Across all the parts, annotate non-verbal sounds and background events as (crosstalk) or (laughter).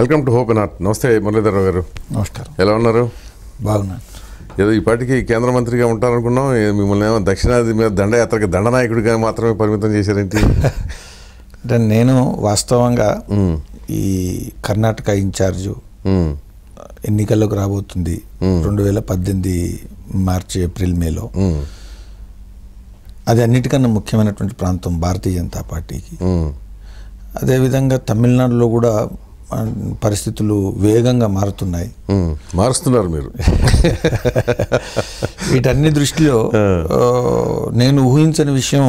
Welcome to hope not నమస్తే మురళీధరరావు గారు నమస్కారం ఎలా ఉన్నారు బాగున్నాను ఏదో ఈ పార్టీకి కేంద్ర మంత్రిగా ఉంటారనుకున్నాం మిమ్మల్ని ఏమో దక్షిణాది మీద దండయాత్రకి దండనాయకుడిగా మాత్రమే పరిమితం చేశారేంటి (laughs) అంటే నేను వాస్తవంగా ఈ కర్ణాటక ఇన్ఛార్జు ఎన్నికల్లోకి రాబోతుంది రెండు వేల పద్దెనిమిది మార్చి ఏప్రిల్ మేలో అది అన్నిటికన్నా ముఖ్యమైనటువంటి ప్రాంతం భారతీయ జనతా పార్టీకి అదేవిధంగా తమిళనాడులో కూడా పరిస్థితులు వేగంగా మారుతున్నాయి మారుస్తున్నారు మీరు (laughs) వీటన్ని దృష్టిలో నేను ఊహించని విషయం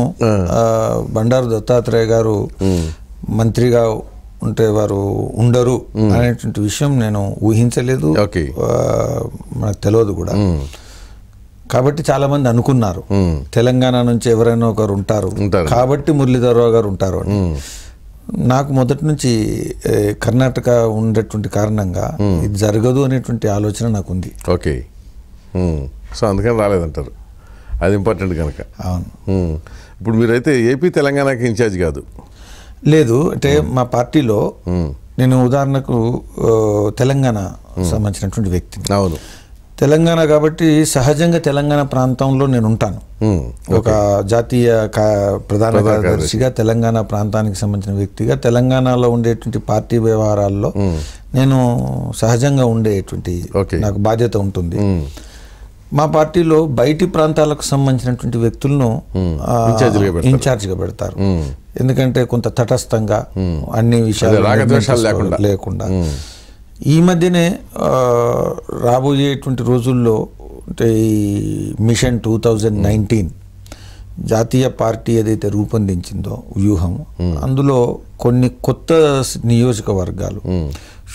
బండారు దత్తాత్రేయ గారు మంత్రిగా ఉంటే వారు ఉండరు అనేటువంటి విషయం నేను ఊహించలేదు మనకు తెలియదు కూడా కాబట్టి చాలా మంది అనుకున్నారు తెలంగాణ నుంచి ఎవరైనా ఒకరు ఉంటారు కాబట్టి మురళీధరరావు గారు ఉంటారు అని నాకు మొదటి నుంచి కర్ణాటక ఉండేటువంటి కారణంగా ఇది జరగదు అనేటువంటి ఆలోచన నాకుంది ఓకే సో అందుకని రాలేదంటారు అది ఇంపార్టెంట్ కనుక అవును ఇప్పుడు మీరైతే ఏపీ తెలంగాణకి ఇన్ఛార్జ్ కాదు లేదు అంటే మా పార్టీలో నేను ఉదాహరణకు తెలంగాణ సంబంధించినటువంటి వ్యక్తి అవును తెలంగాణ కాబట్టి సహజంగా తెలంగాణ ప్రాంతంలో నేను ఉంటాను ఒక జాతీయ ప్రధాన కార్యదర్శిగా తెలంగాణ ప్రాంతానికి సంబంధించిన వ్యక్తిగా తెలంగాణలో ఉండేటువంటి పార్టీ వ్యవహారాల్లో నేను సహజంగా ఉండేటువంటి నాకు బాధ్యత ఉంటుంది మా పార్టీలో బయటి ప్రాంతాలకు సంబంధించినటువంటి వ్యక్తులను ఇన్ఛార్జ్గా పెడతారు ఎందుకంటే కొంత తటస్థంగా అన్ని విషయాలు లేకుండా ఈ మధ్యనే రాబోయేటువంటి రోజుల్లో అంటే ఈ మిషన్ టూ థౌజండ్ నైన్టీన్ జాతీయ పార్టీ ఏదైతే రూపొందించిందో వ్యూహం అందులో కొన్ని కొత్త నియోజకవర్గాలు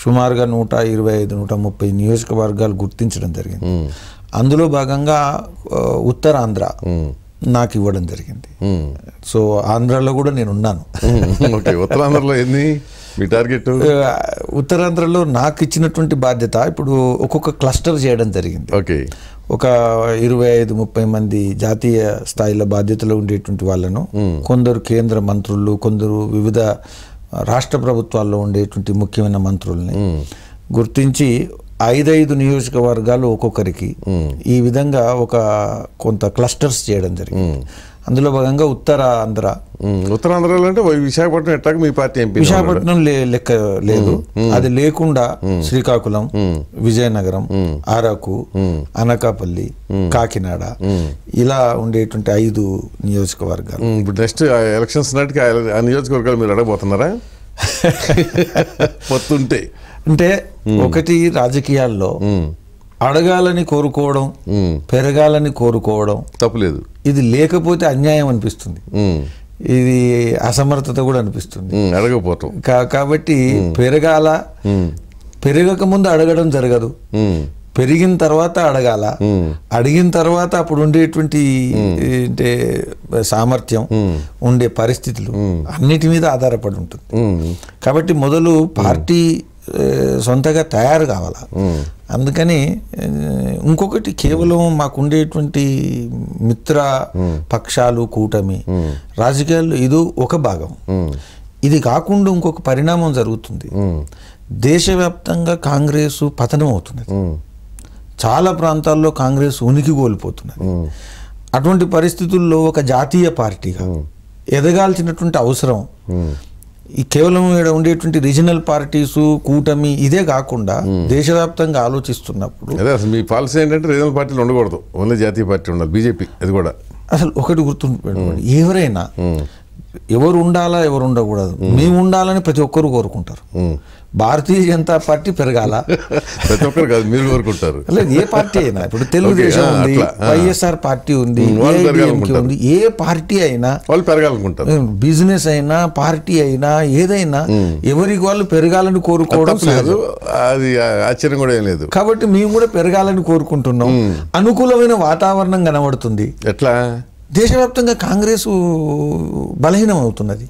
సుమారుగా నూట ఇరవై ఐదు నూట ముప్పై నియోజకవర్గాలు గుర్తించడం జరిగింది అందులో భాగంగా ఉత్తరాంధ్ర నాకు ఇవ్వడం జరిగింది సో ఆంధ్రాలో కూడా నేను ఉన్నాను ఉత్తరాంధ్రలో ఎన్ని మీ టార్గెట్ ఉత్తరాంధ్రలో నాకు ఇచ్చినటువంటి బాధ్యత ఇప్పుడు ఒక్కొక్క క్లస్టర్ చేయడం జరిగింది ఓకే ఒక ఇరవై ఐదు ముప్పై మంది జాతీయ స్థాయిలో బాధ్యతలో ఉండేటువంటి వాళ్ళను కొందరు కేంద్ర మంత్రులు కొందరు వివిధ రాష్ట్ర ప్రభుత్వాల్లో ఉండేటువంటి ముఖ్యమైన మంత్రుల్ని గుర్తించి ఐదైదు నియోజకవర్గాలు ఒక్కొక్కరికి ఈ విధంగా ఒక కొంత క్లస్టర్స్ చేయడం జరిగింది అందులో భాగంగా ఉత్తరాంధ్ర ఉత్తరాంధ్రలో అంటే విశాఖపట్నం ఎట్టాక మీ పార్టీ ఎంపీ విశాఖపట్నం లెక్క లేదు అది లేకుండా శ్రీకాకుళం విజయనగరం అరకు అనకాపల్లి కాకినాడ ఇలా ఉండేటువంటి ఐదు నియోజకవర్గాలు ఇప్పుడు నెక్స్ట్ ఎలక్షన్స్ నాటికి ఆ నియోజకవర్గాలు మీరు అడగబోతున్నారా (laughs) పొత్తుంటే అంటే ఒకటి రాజకీయాల్లో అడగాలని కోరుకోవడం పెరగాలని కోరుకోవడం తప్పులేదు ఇది లేకపోతే అన్యాయం అనిపిస్తుంది ఇది అసమర్థత కూడా అనిపిస్తుంది అడగపోతాం కాబట్టి పెరగాల పెరగక ముందు అడగడం జరగదు పెరిగిన తర్వాత అడగాల అడిగిన తర్వాత అప్పుడు ఉండేటువంటి అంటే సామర్థ్యం ఉండే పరిస్థితులు అన్నిటి మీద ఆధారపడి ఉంటుంది కాబట్టి మొదలు పార్టీ సొంతగా తయారు కావాలా అందుకని ఇంకొకటి కేవలం మాకుండేటువంటి మిత్ర పక్షాలు కూటమి రాజకీయాల్లో ఇది ఒక భాగం ఇది కాకుండా ఇంకొక పరిణామం జరుగుతుంది దేశవ్యాప్తంగా కాంగ్రెస్ పతనం అవుతున్నది చాలా ప్రాంతాల్లో కాంగ్రెస్ ఉనికి కోల్పోతున్నది అటువంటి పరిస్థితుల్లో ఒక జాతీయ పార్టీగా ఎదగాల్సినటువంటి అవసరం ఈ కేవలం ఇక్కడ ఉండేటువంటి రీజనల్ పార్టీస్ కూటమి ఇదే కాకుండా hmm. దేశవ్యాప్తంగా ఆలోచిస్తున్నప్పుడు మీ పాలసీ ఏంటంటే రీజనల్ పార్టీలు ఉండకూడదు ఓన్లీ జాతీయ పార్టీ ఉండాలి బీజేపీ అది కూడా అసలు ఒకటి గుర్తుండి hmm. ఎవరైనా hmm. ఎవరు ఉండాలా ఎవరు ఉండకూడదు మేము ఉండాలని ప్రతి ఒక్కరు కోరుకుంటారు భారతీయ జనతా పార్టీ పెరగాల ప్రతి ఒక్కరు కాదు మీరు కోరుకుంటారు లేదు ఏ పార్టీ అయినా ఇప్పుడు తెలుగుదేశం ఉంది వైఎస్ఆర్ పార్టీ ఉంది ఉంది ఏ పార్టీ అయినా వాళ్ళు పెరగాలనుకుంటారు బిజినెస్ అయినా పార్టీ అయినా ఏదైనా ఎవరికి వాళ్ళు పెరగాలని కోరుకోవడం లేదు అది ఆశ్చర్యం కూడా ఏం లేదు కాబట్టి మేము కూడా పెరగాలని కోరుకుంటున్నాం అనుకూలమైన వాతావరణం కనబడుతుంది ఎట్లా దేశవ్యాప్తంగా కాంగ్రెస్ బలహీనం అవుతున్నది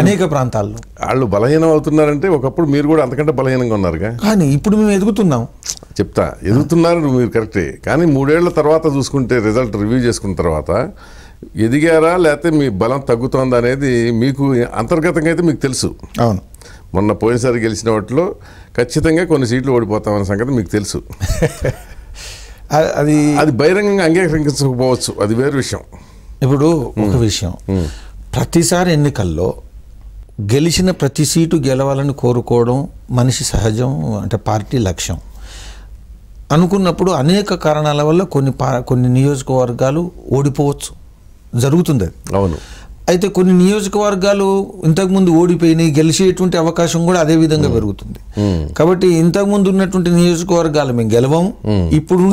అనేక ప్రాంతాల్లో వాళ్ళు బలహీనం అవుతున్నారంటే ఒకప్పుడు మీరు కూడా అంతకంటే బలహీనంగా ఉన్నారు కానీ ఇప్పుడు మేము ఎదుగుతున్నాం చెప్తా ఎదుగుతున్నారు మీరు కరెక్టే కానీ మూడేళ్ల తర్వాత చూసుకుంటే రిజల్ట్ రివ్యూ చేసుకున్న తర్వాత ఎదిగారా లేకపోతే మీ బలం తగ్గుతోంది అనేది మీకు అంతర్గతంగా అయితే మీకు తెలుసు అవును మొన్న పోయినసారి గెలిచిన వాటిలో ఖచ్చితంగా కొన్ని సీట్లు ఓడిపోతామనే సంగతి మీకు తెలుసు అది అది బహిరంగంగా అంగీకరించకపోవచ్చు అది వేరు విషయం ఇప్పుడు ఒక విషయం ప్రతిసారి ఎన్నికల్లో గెలిచిన ప్రతి సీటు గెలవాలని కోరుకోవడం మనిషి సహజం అంటే పార్టీ లక్ష్యం అనుకున్నప్పుడు అనేక కారణాల వల్ల కొన్ని పా కొన్ని నియోజకవర్గాలు ఓడిపోవచ్చు జరుగుతుంది అవును అయితే కొన్ని నియోజకవర్గాలు ఇంతకుముందు ఓడిపోయినాయి గెలిచేటువంటి అవకాశం కూడా అదే విధంగా పెరుగుతుంది కాబట్టి ఇంతకుముందు ఉన్నటువంటి నియోజకవర్గాలు మేము గెలవం ఇప్పుడు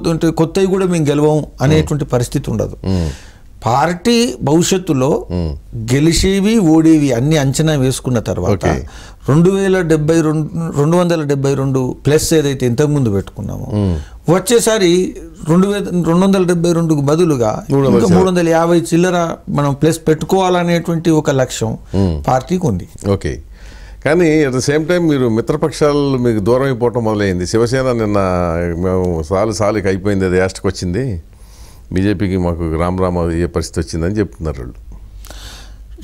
కొత్త కొత్తవి కూడా మేము గెలవం అనేటువంటి పరిస్థితి ఉండదు పార్టీ భవిష్యత్తులో గెలిచేవి ఓడేవి అన్ని అంచనా వేసుకున్న తర్వాత రెండు వేల డెబ్బై రెండు రెండు వందల డెబ్బై రెండు ప్లస్ ఏదైతే ఇంతకుముందు పెట్టుకున్నామో వచ్చేసారి రెండు వేల రెండు వందల డెబ్బై రెండుకు బదులుగా ఇంకా మూడు వందల యాభై చిల్లర మనం ప్లస్ పెట్టుకోవాలనేటువంటి ఒక లక్ష్యం పార్టీకి ఉంది ఓకే కానీ అట్ ద సేమ్ టైం మీరు మిత్రపక్షాలు మీకు దూరం అయిపోవటం మొదలైంది శివసేన నిన్న మేము సాలు సాలుకి అయిపోయింది అది యాస్ట్కి వచ్చింది బీజేపీకి మాకు రామ్ రామ అయ్యే పరిస్థితి వచ్చిందని చెప్తున్నారు వాళ్ళు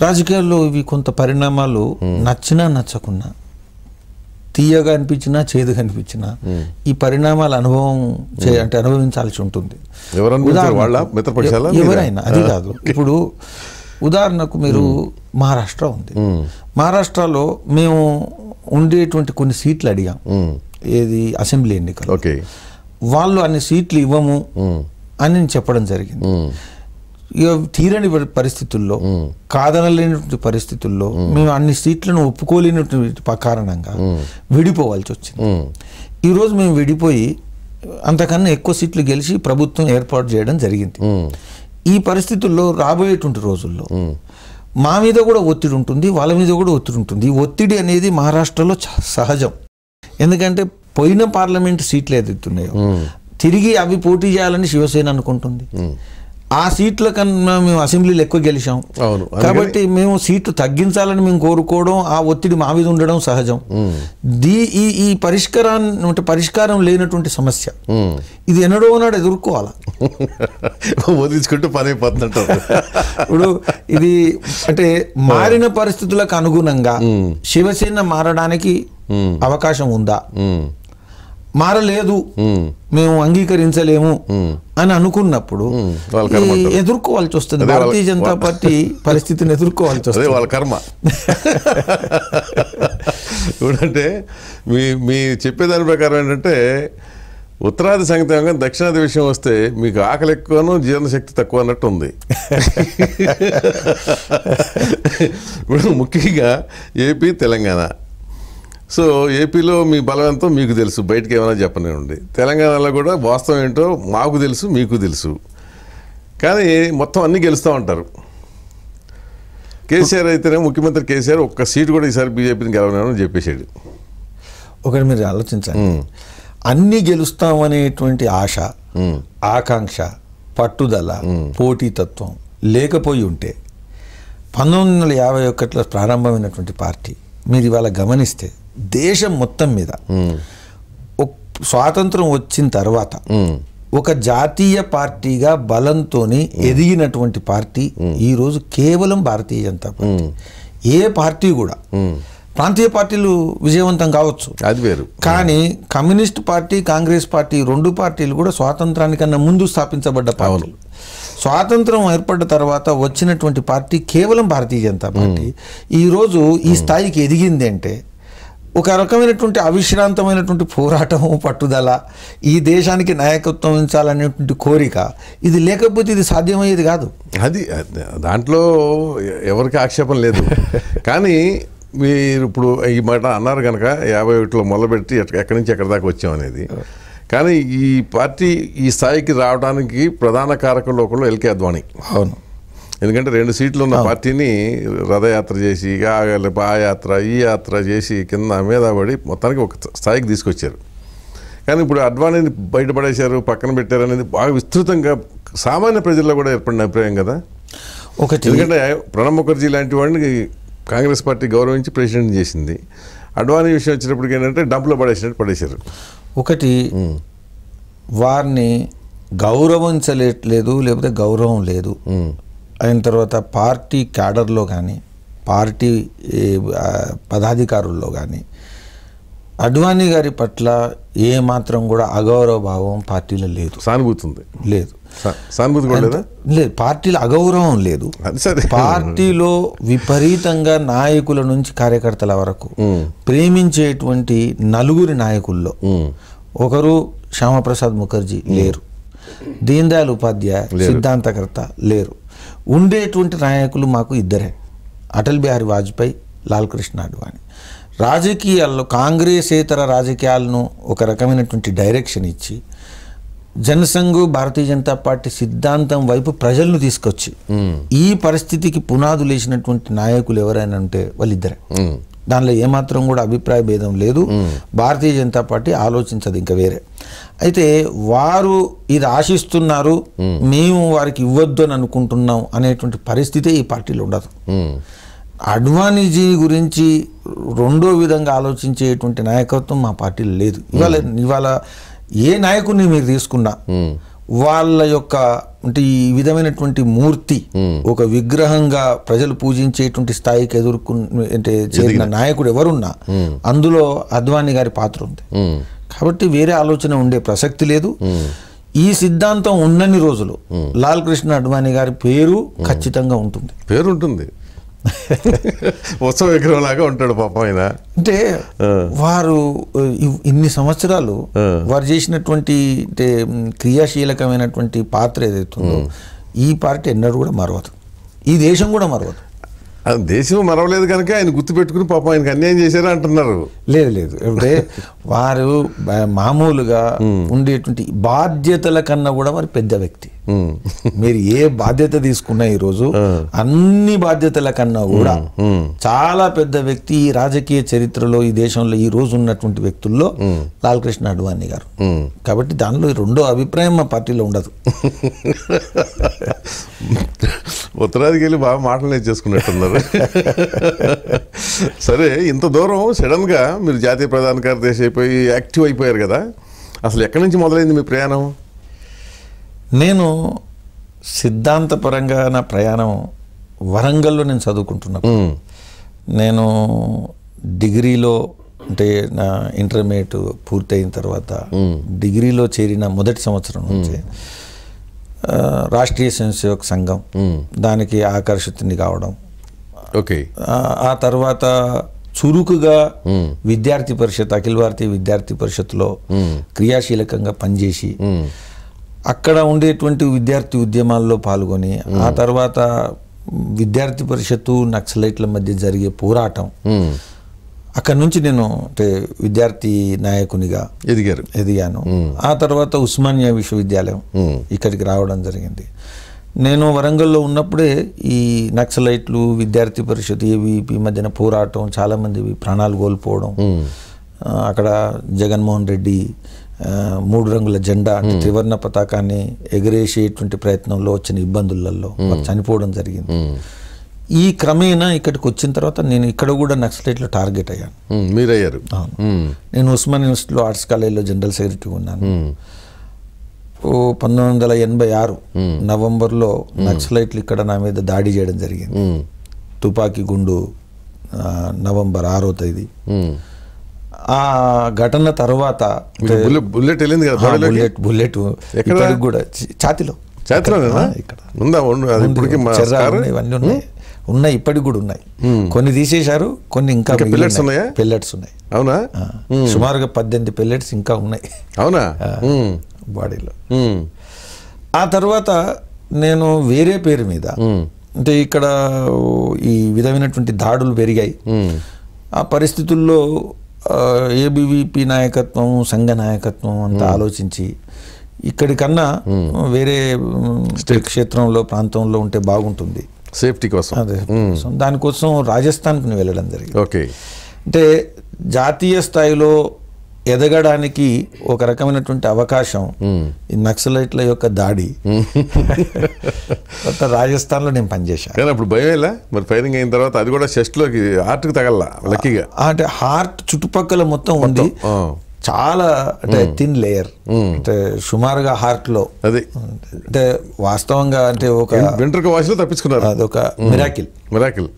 రాజకీయాల్లో ఇవి కొంత పరిణామాలు నచ్చినా నచ్చకున్నా తీయగా అనిపించినా చేదు అనిపించినా ఈ పరిణామాల అనుభవం అంటే అనుభవించాల్సి ఉంటుంది ఎవరైనా అది కాదు ఇప్పుడు ఉదాహరణకు మీరు మహారాష్ట్ర ఉంది మహారాష్ట్రలో మేము ఉండేటువంటి కొన్ని సీట్లు అడిగాం ఏది అసెంబ్లీ ఎన్నికలు వాళ్ళు అన్ని సీట్లు ఇవ్వము అని నేను చెప్పడం జరిగింది తీరని పరిస్థితుల్లో కాదనలేనటువంటి పరిస్థితుల్లో మేము అన్ని సీట్లను ఒప్పుకోలేనటువంటి కారణంగా విడిపోవాల్సి వచ్చింది ఈరోజు మేము విడిపోయి అంతకన్నా ఎక్కువ సీట్లు గెలిచి ప్రభుత్వం ఏర్పాటు చేయడం జరిగింది ఈ పరిస్థితుల్లో రాబోయేటువంటి రోజుల్లో మా మీద కూడా ఒత్తిడి ఉంటుంది వాళ్ళ మీద కూడా ఒత్తిడి ఉంటుంది ఒత్తిడి అనేది మహారాష్ట్రలో సహజం ఎందుకంటే పోయిన పార్లమెంట్ సీట్లు ఏదైతున్నాయో తిరిగి అవి పోటీ చేయాలని శివసేన అనుకుంటుంది ఆ సీట్ల కన్నా మేము అసెంబ్లీలు ఎక్కువ గెలిచాం అవును కాబట్టి మేము సీట్లు తగ్గించాలని మేము కోరుకోవడం ఆ ఒత్తిడి మా మీద ఉండడం సహజం దీ ఈ ఈ పరిష్కారాన్ని అంటే పరిష్కారం లేనటువంటి సమస్య ఇది ఎన్నడో నాడు ఎదుర్కోవాలి (laughs) వదిలించుకుంటూ పని ఇప్పుడు ఇది అంటే మారిన పరిస్థితులకు అనుగుణంగా శివసేన మారడానికి అవకాశం ఉందా మారలేదు మేము అంగీకరించలేము అని అనుకున్నప్పుడు ఎదుర్కోవాల్సి వస్తుంది భారతీయ జనతా పార్టీ (laughs) పరిస్థితిని ఎదుర్కోవాల్సి వస్తుంది వాళ్ళ కర్మ (laughs) ఇప్పుడంటే మీ మీ చెప్పేదాని ప్రకారం ఏంటంటే ఉత్తరాది కానీ దక్షిణాది విషయం వస్తే మీకు ఆకలి ఎక్కువను జీర్ణశక్తి తక్కువ అన్నట్టు ఉంది (laughs) ఇప్పుడు ముఖ్యంగా ఏపీ తెలంగాణ సో ఏపీలో మీ బలం ఎంతో మీకు తెలుసు బయటకు ఏమైనా చెప్పనివ్వండి తెలంగాణలో కూడా వాస్తవం ఏంటో మాకు తెలుసు మీకు తెలుసు కానీ మొత్తం అన్నీ గెలుస్తూ ఉంటారు కేసీఆర్ అయితేనే ముఖ్యమంత్రి కేసీఆర్ ఒక్క సీటు కూడా ఈసారి బీజేపీని గెలవనని చెప్పేశాడు ఒకటి మీరు ఆలోచించండి అన్నీ గెలుస్తామనేటువంటి ఆశ ఆకాంక్ష పట్టుదల పోటీతత్వం లేకపోయి ఉంటే పంతొమ్మిది వందల యాభై ఒకటిలో ప్రారంభమైనటువంటి పార్టీ మీరు ఇవాళ గమనిస్తే దేశం మొత్తం మీద స్వాతంత్రం వచ్చిన తర్వాత ఒక జాతీయ పార్టీగా బలంతో ఎదిగినటువంటి పార్టీ ఈరోజు కేవలం భారతీయ జనతా పార్టీ ఏ పార్టీ కూడా ప్రాంతీయ పార్టీలు విజయవంతం కావచ్చు అది వేరు కానీ కమ్యూనిస్ట్ పార్టీ కాంగ్రెస్ పార్టీ రెండు పార్టీలు కూడా స్వాతంత్రానికన్నా ముందు స్థాపించబడ్డ పార్టీలు స్వాతంత్రం ఏర్పడ్డ తర్వాత వచ్చినటువంటి పార్టీ కేవలం భారతీయ జనతా పార్టీ ఈరోజు ఈ స్థాయికి ఎదిగింది అంటే ఒక రకమైనటువంటి అవిశ్రాంతమైనటువంటి పోరాటము పట్టుదల ఈ దేశానికి నాయకత్వం ఉంచాలనేటువంటి కోరిక ఇది లేకపోతే ఇది సాధ్యమయ్యేది కాదు అది దాంట్లో ఎవరికి ఆక్షేపం లేదు కానీ మీరు ఇప్పుడు ఈ మాట అన్నారు కనుక యాభై ఒకటిలో మొదలుపెట్టి ఎక్కడి నుంచి ఎక్కడి దాకా వచ్చామనేది కానీ ఈ పార్టీ ఈ స్థాయికి రావడానికి ప్రధాన కారకులు ఒకళ్ళు ఎల్కే అద్వాణి అవును ఎందుకంటే రెండు సీట్లు ఉన్న పార్టీని రథయాత్ర చేసి ఆ యాత్ర ఈ యాత్ర చేసి కింద మీద పడి మొత్తానికి ఒక స్థాయికి తీసుకొచ్చారు కానీ ఇప్పుడు అడ్వాణిని బయటపడేశారు పక్కన పెట్టారు అనేది బాగా విస్తృతంగా సామాన్య ప్రజల్లో కూడా ఏర్పడిన అభిప్రాయం కదా ఒకటి ఎందుకంటే ప్రణబ్ ముఖర్జీ లాంటి వాడిని కాంగ్రెస్ పార్టీ గౌరవించి ప్రెసిడెంట్ చేసింది అడ్వాణి విషయం వచ్చినప్పటికి ఏంటంటే డబ్బులో పడేసినట్టు పడేశారు ఒకటి వారిని గౌరవించలేదు లేకపోతే గౌరవం లేదు అయిన తర్వాత పార్టీ క్యాడర్లో కానీ పార్టీ పదాధికారుల్లో కానీ అడ్వాణి గారి పట్ల ఏ మాత్రం కూడా అగౌరవ భావం పార్టీలో లేదు సానుభూతి ఉంది లేదు సానుభూతి లేదు పార్టీలో అగౌరవం లేదు పార్టీలో విపరీతంగా నాయకుల నుంచి కార్యకర్తల వరకు ప్రేమించేటువంటి నలుగురి నాయకుల్లో ఒకరు శ్యామప్రసాద్ ముఖర్జీ లేరు దీన్ దయాల్ ఉపాధ్యాయ సిద్ధాంతకర్త లేరు ఉండేటువంటి నాయకులు మాకు ఇద్దరే అటల్ బిహారీ వాజ్పేయి లాల్ కృష్ణ అడ్వాణి రాజకీయాల్లో కాంగ్రెసేతర రాజకీయాలను ఒక రకమైనటువంటి డైరెక్షన్ ఇచ్చి జనసంఘ్ భారతీయ జనతా పార్టీ సిద్ధాంతం వైపు ప్రజలను తీసుకొచ్చి ఈ పరిస్థితికి పునాదులు వేసినటువంటి నాయకులు ఎవరైనా ఉంటే వాళ్ళిద్దరే దానిలో ఏమాత్రం కూడా అభిప్రాయ భేదం లేదు భారతీయ జనతా పార్టీ ఆలోచించదు ఇంకా వేరే అయితే వారు ఇది ఆశిస్తున్నారు మేము వారికి ఇవ్వద్దు అని అనుకుంటున్నాం అనేటువంటి పరిస్థితే ఈ పార్టీలో ఉండదు అడ్వానీజీ గురించి రెండో విధంగా ఆలోచించేటువంటి నాయకత్వం మా పార్టీలో లేదు ఇవాళ ఇవాళ ఏ నాయకుడిని మీరు తీసుకున్నా వాళ్ళ యొక్క అంటే ఈ విధమైనటువంటి మూర్తి hmm. ఒక విగ్రహంగా ప్రజలు పూజించేటువంటి స్థాయికి ఎదుర్కొ అంటే చేరిన నాయకుడు ఎవరున్నా hmm. అందులో అద్వాణి గారి పాత్ర ఉంది hmm. కాబట్టి వేరే ఆలోచన ఉండే ప్రసక్తి లేదు ఈ సిద్ధాంతం ఉన్నన్ని రోజులు లాల్ కృష్ణ అడ్వాణి గారి పేరు ఖచ్చితంగా ఉంటుంది పేరు ఉంటుంది (laughs) ఉత్సవ విగ్రహం లాగా ఉంటాడు పాపం ఆయన అంటే వారు ఇన్ని సంవత్సరాలు వారు చేసినటువంటి అంటే క్రియాశీలకమైనటువంటి పాత్ర ఏదైతే ఈ పార్టీ ఎన్నడూ కూడా మరవదు ఈ దేశం కూడా మరవదు దేశం మరవలేదు కనుక ఆయన గుర్తుపెట్టుకుని పాపం ఆయనకు అన్యాయం చేశారు అంటున్నారు లేదు లేదు అంటే వారు మామూలుగా ఉండేటువంటి బాధ్యతల కన్నా కూడా వారు పెద్ద వ్యక్తి మీరు ఏ బాధ్యత తీసుకున్నా ఈరోజు అన్ని బాధ్యతల కన్నా కూడా చాలా పెద్ద వ్యక్తి ఈ రాజకీయ చరిత్రలో ఈ దేశంలో ఈ రోజు ఉన్నటువంటి వ్యక్తుల్లో లాల్ కృష్ణ అడ్వాణి గారు కాబట్టి దానిలో రెండో అభిప్రాయం మా పార్టీలో ఉండదు ఉత్తరాదికి వెళ్ళి బాగా మాటలు చేసుకున్నట్టున్నారు సరే ఇంత దూరం గా మీరు జాతీయ ప్రధాన కార్యదర్శి అయిపోయి యాక్టివ్ అయిపోయారు కదా అసలు ఎక్కడి నుంచి మొదలైంది మీ ప్రయాణం నేను సిద్ధాంతపరంగా నా ప్రయాణం వరంగల్లో నేను చదువుకుంటున్నాను నేను డిగ్రీలో అంటే నా ఇంటర్మీడియట్ పూర్తయిన తర్వాత డిగ్రీలో చేరిన మొదటి సంవత్సరం నుంచి రాష్ట్రీయ స్వయంసేవక సంఘం దానికి ఆకర్షితుని కావడం ఓకే ఆ తర్వాత చురుకుగా విద్యార్థి పరిషత్ అఖిల భారతీయ విద్యార్థి పరిషత్లో క్రియాశీలకంగా పనిచేసి అక్కడ ఉండేటువంటి విద్యార్థి ఉద్యమాల్లో పాల్గొని ఆ తర్వాత విద్యార్థి పరిషత్తు నక్సలైట్ల మధ్య జరిగే పోరాటం అక్కడ నుంచి నేను అంటే విద్యార్థి నాయకునిగా ఎదిగారు ఎదిగాను ఆ తర్వాత ఉస్మానియా విశ్వవిద్యాలయం ఇక్కడికి రావడం జరిగింది నేను వరంగల్లో ఉన్నప్పుడే ఈ నక్సలైట్లు విద్యార్థి పరిషత్ ఏబీపీ మధ్యన పోరాటం చాలామంది ప్రాణాలు కోల్పోవడం అక్కడ జగన్మోహన్ రెడ్డి మూడు రంగుల జెండా అంటే త్రివర్ణ పతాకాన్ని ఎగరేసేటువంటి ప్రయత్నంలో వచ్చిన ఇబ్బందులలో చనిపోవడం జరిగింది ఈ క్రమేణా ఇక్కడికి వచ్చిన తర్వాత నేను ఇక్కడ కూడా నక్సలైట్లో టార్గెట్ అయ్యాను మీరయ్యారు నేను ఉస్మాన్ యూనివర్సిటీలో ఆర్ట్స్ కాలేజీలో జనరల్ సెక్రటరీ ఉన్నాను పంతొమ్మిది వందల ఎనభై ఆరు నవంబర్లో నక్సలైట్లు ఇక్కడ నా మీద దాడి చేయడం జరిగింది తుపాకీ గుండు నవంబర్ ఆరో తేదీ ఆ ఘటన తర్వాత బుల్లెట్ కదా బుల్లెట్ బుల్లెట్ కూడా ఛాతిలో ఇక్కడ ఉందా ఇవన్నీ ఉన్నాయి ఉన్నాయి ఇప్పటికి కూడా ఉన్నాయి కొన్ని తీసేశారు కొన్ని ఇంకా పిల్లెట్స్ ఉన్నాయా పెల్లెట్స్ ఉన్నాయి అవునా సుమారుగా పద్దెనిమిది పెల్లెట్స్ ఇంకా ఉన్నాయి అవునా బాడీలో ఆ తర్వాత నేను వేరే పేరు మీద అంటే ఇక్కడ ఈ విధమైనటువంటి దాడులు పెరిగాయి ఆ పరిస్థితుల్లో ఏబీవీపీ నాయకత్వం సంఘ నాయకత్వం అంతా ఆలోచించి ఇక్కడికన్నా వేరే క్షేత్రంలో ప్రాంతంలో ఉంటే బాగుంటుంది సేఫ్టీ కోసం అదే దానికోసం రాజస్థాన్కి వెళ్ళడం జరిగింది ఓకే అంటే జాతీయ స్థాయిలో ఎదగడానికి ఒక రకమైనటువంటి అవకాశం ఈ నక్సలైట్ల యొక్క దాడి (laughs) రాజస్థాన్లో నేను పనిచేశాను కానీ అప్పుడు భయం ఇలా మరి ఫైరింగ్ అయిన తర్వాత అది కూడా చెస్ట్లోకి హార్ట్ తగల లక్కీగా అంటే హార్ట్ చుట్టుపక్కల మొత్తం ఉంది చాలా అంటే థిన్ లేయర్ అంటే సుమారుగా హార్ట్ లో అది అంటే వాస్తవంగా అంటే ఒక వింటర్ వాష్ లో తప్పించుకున్నారు ఒక మిరాకిల్ మిరాకిల్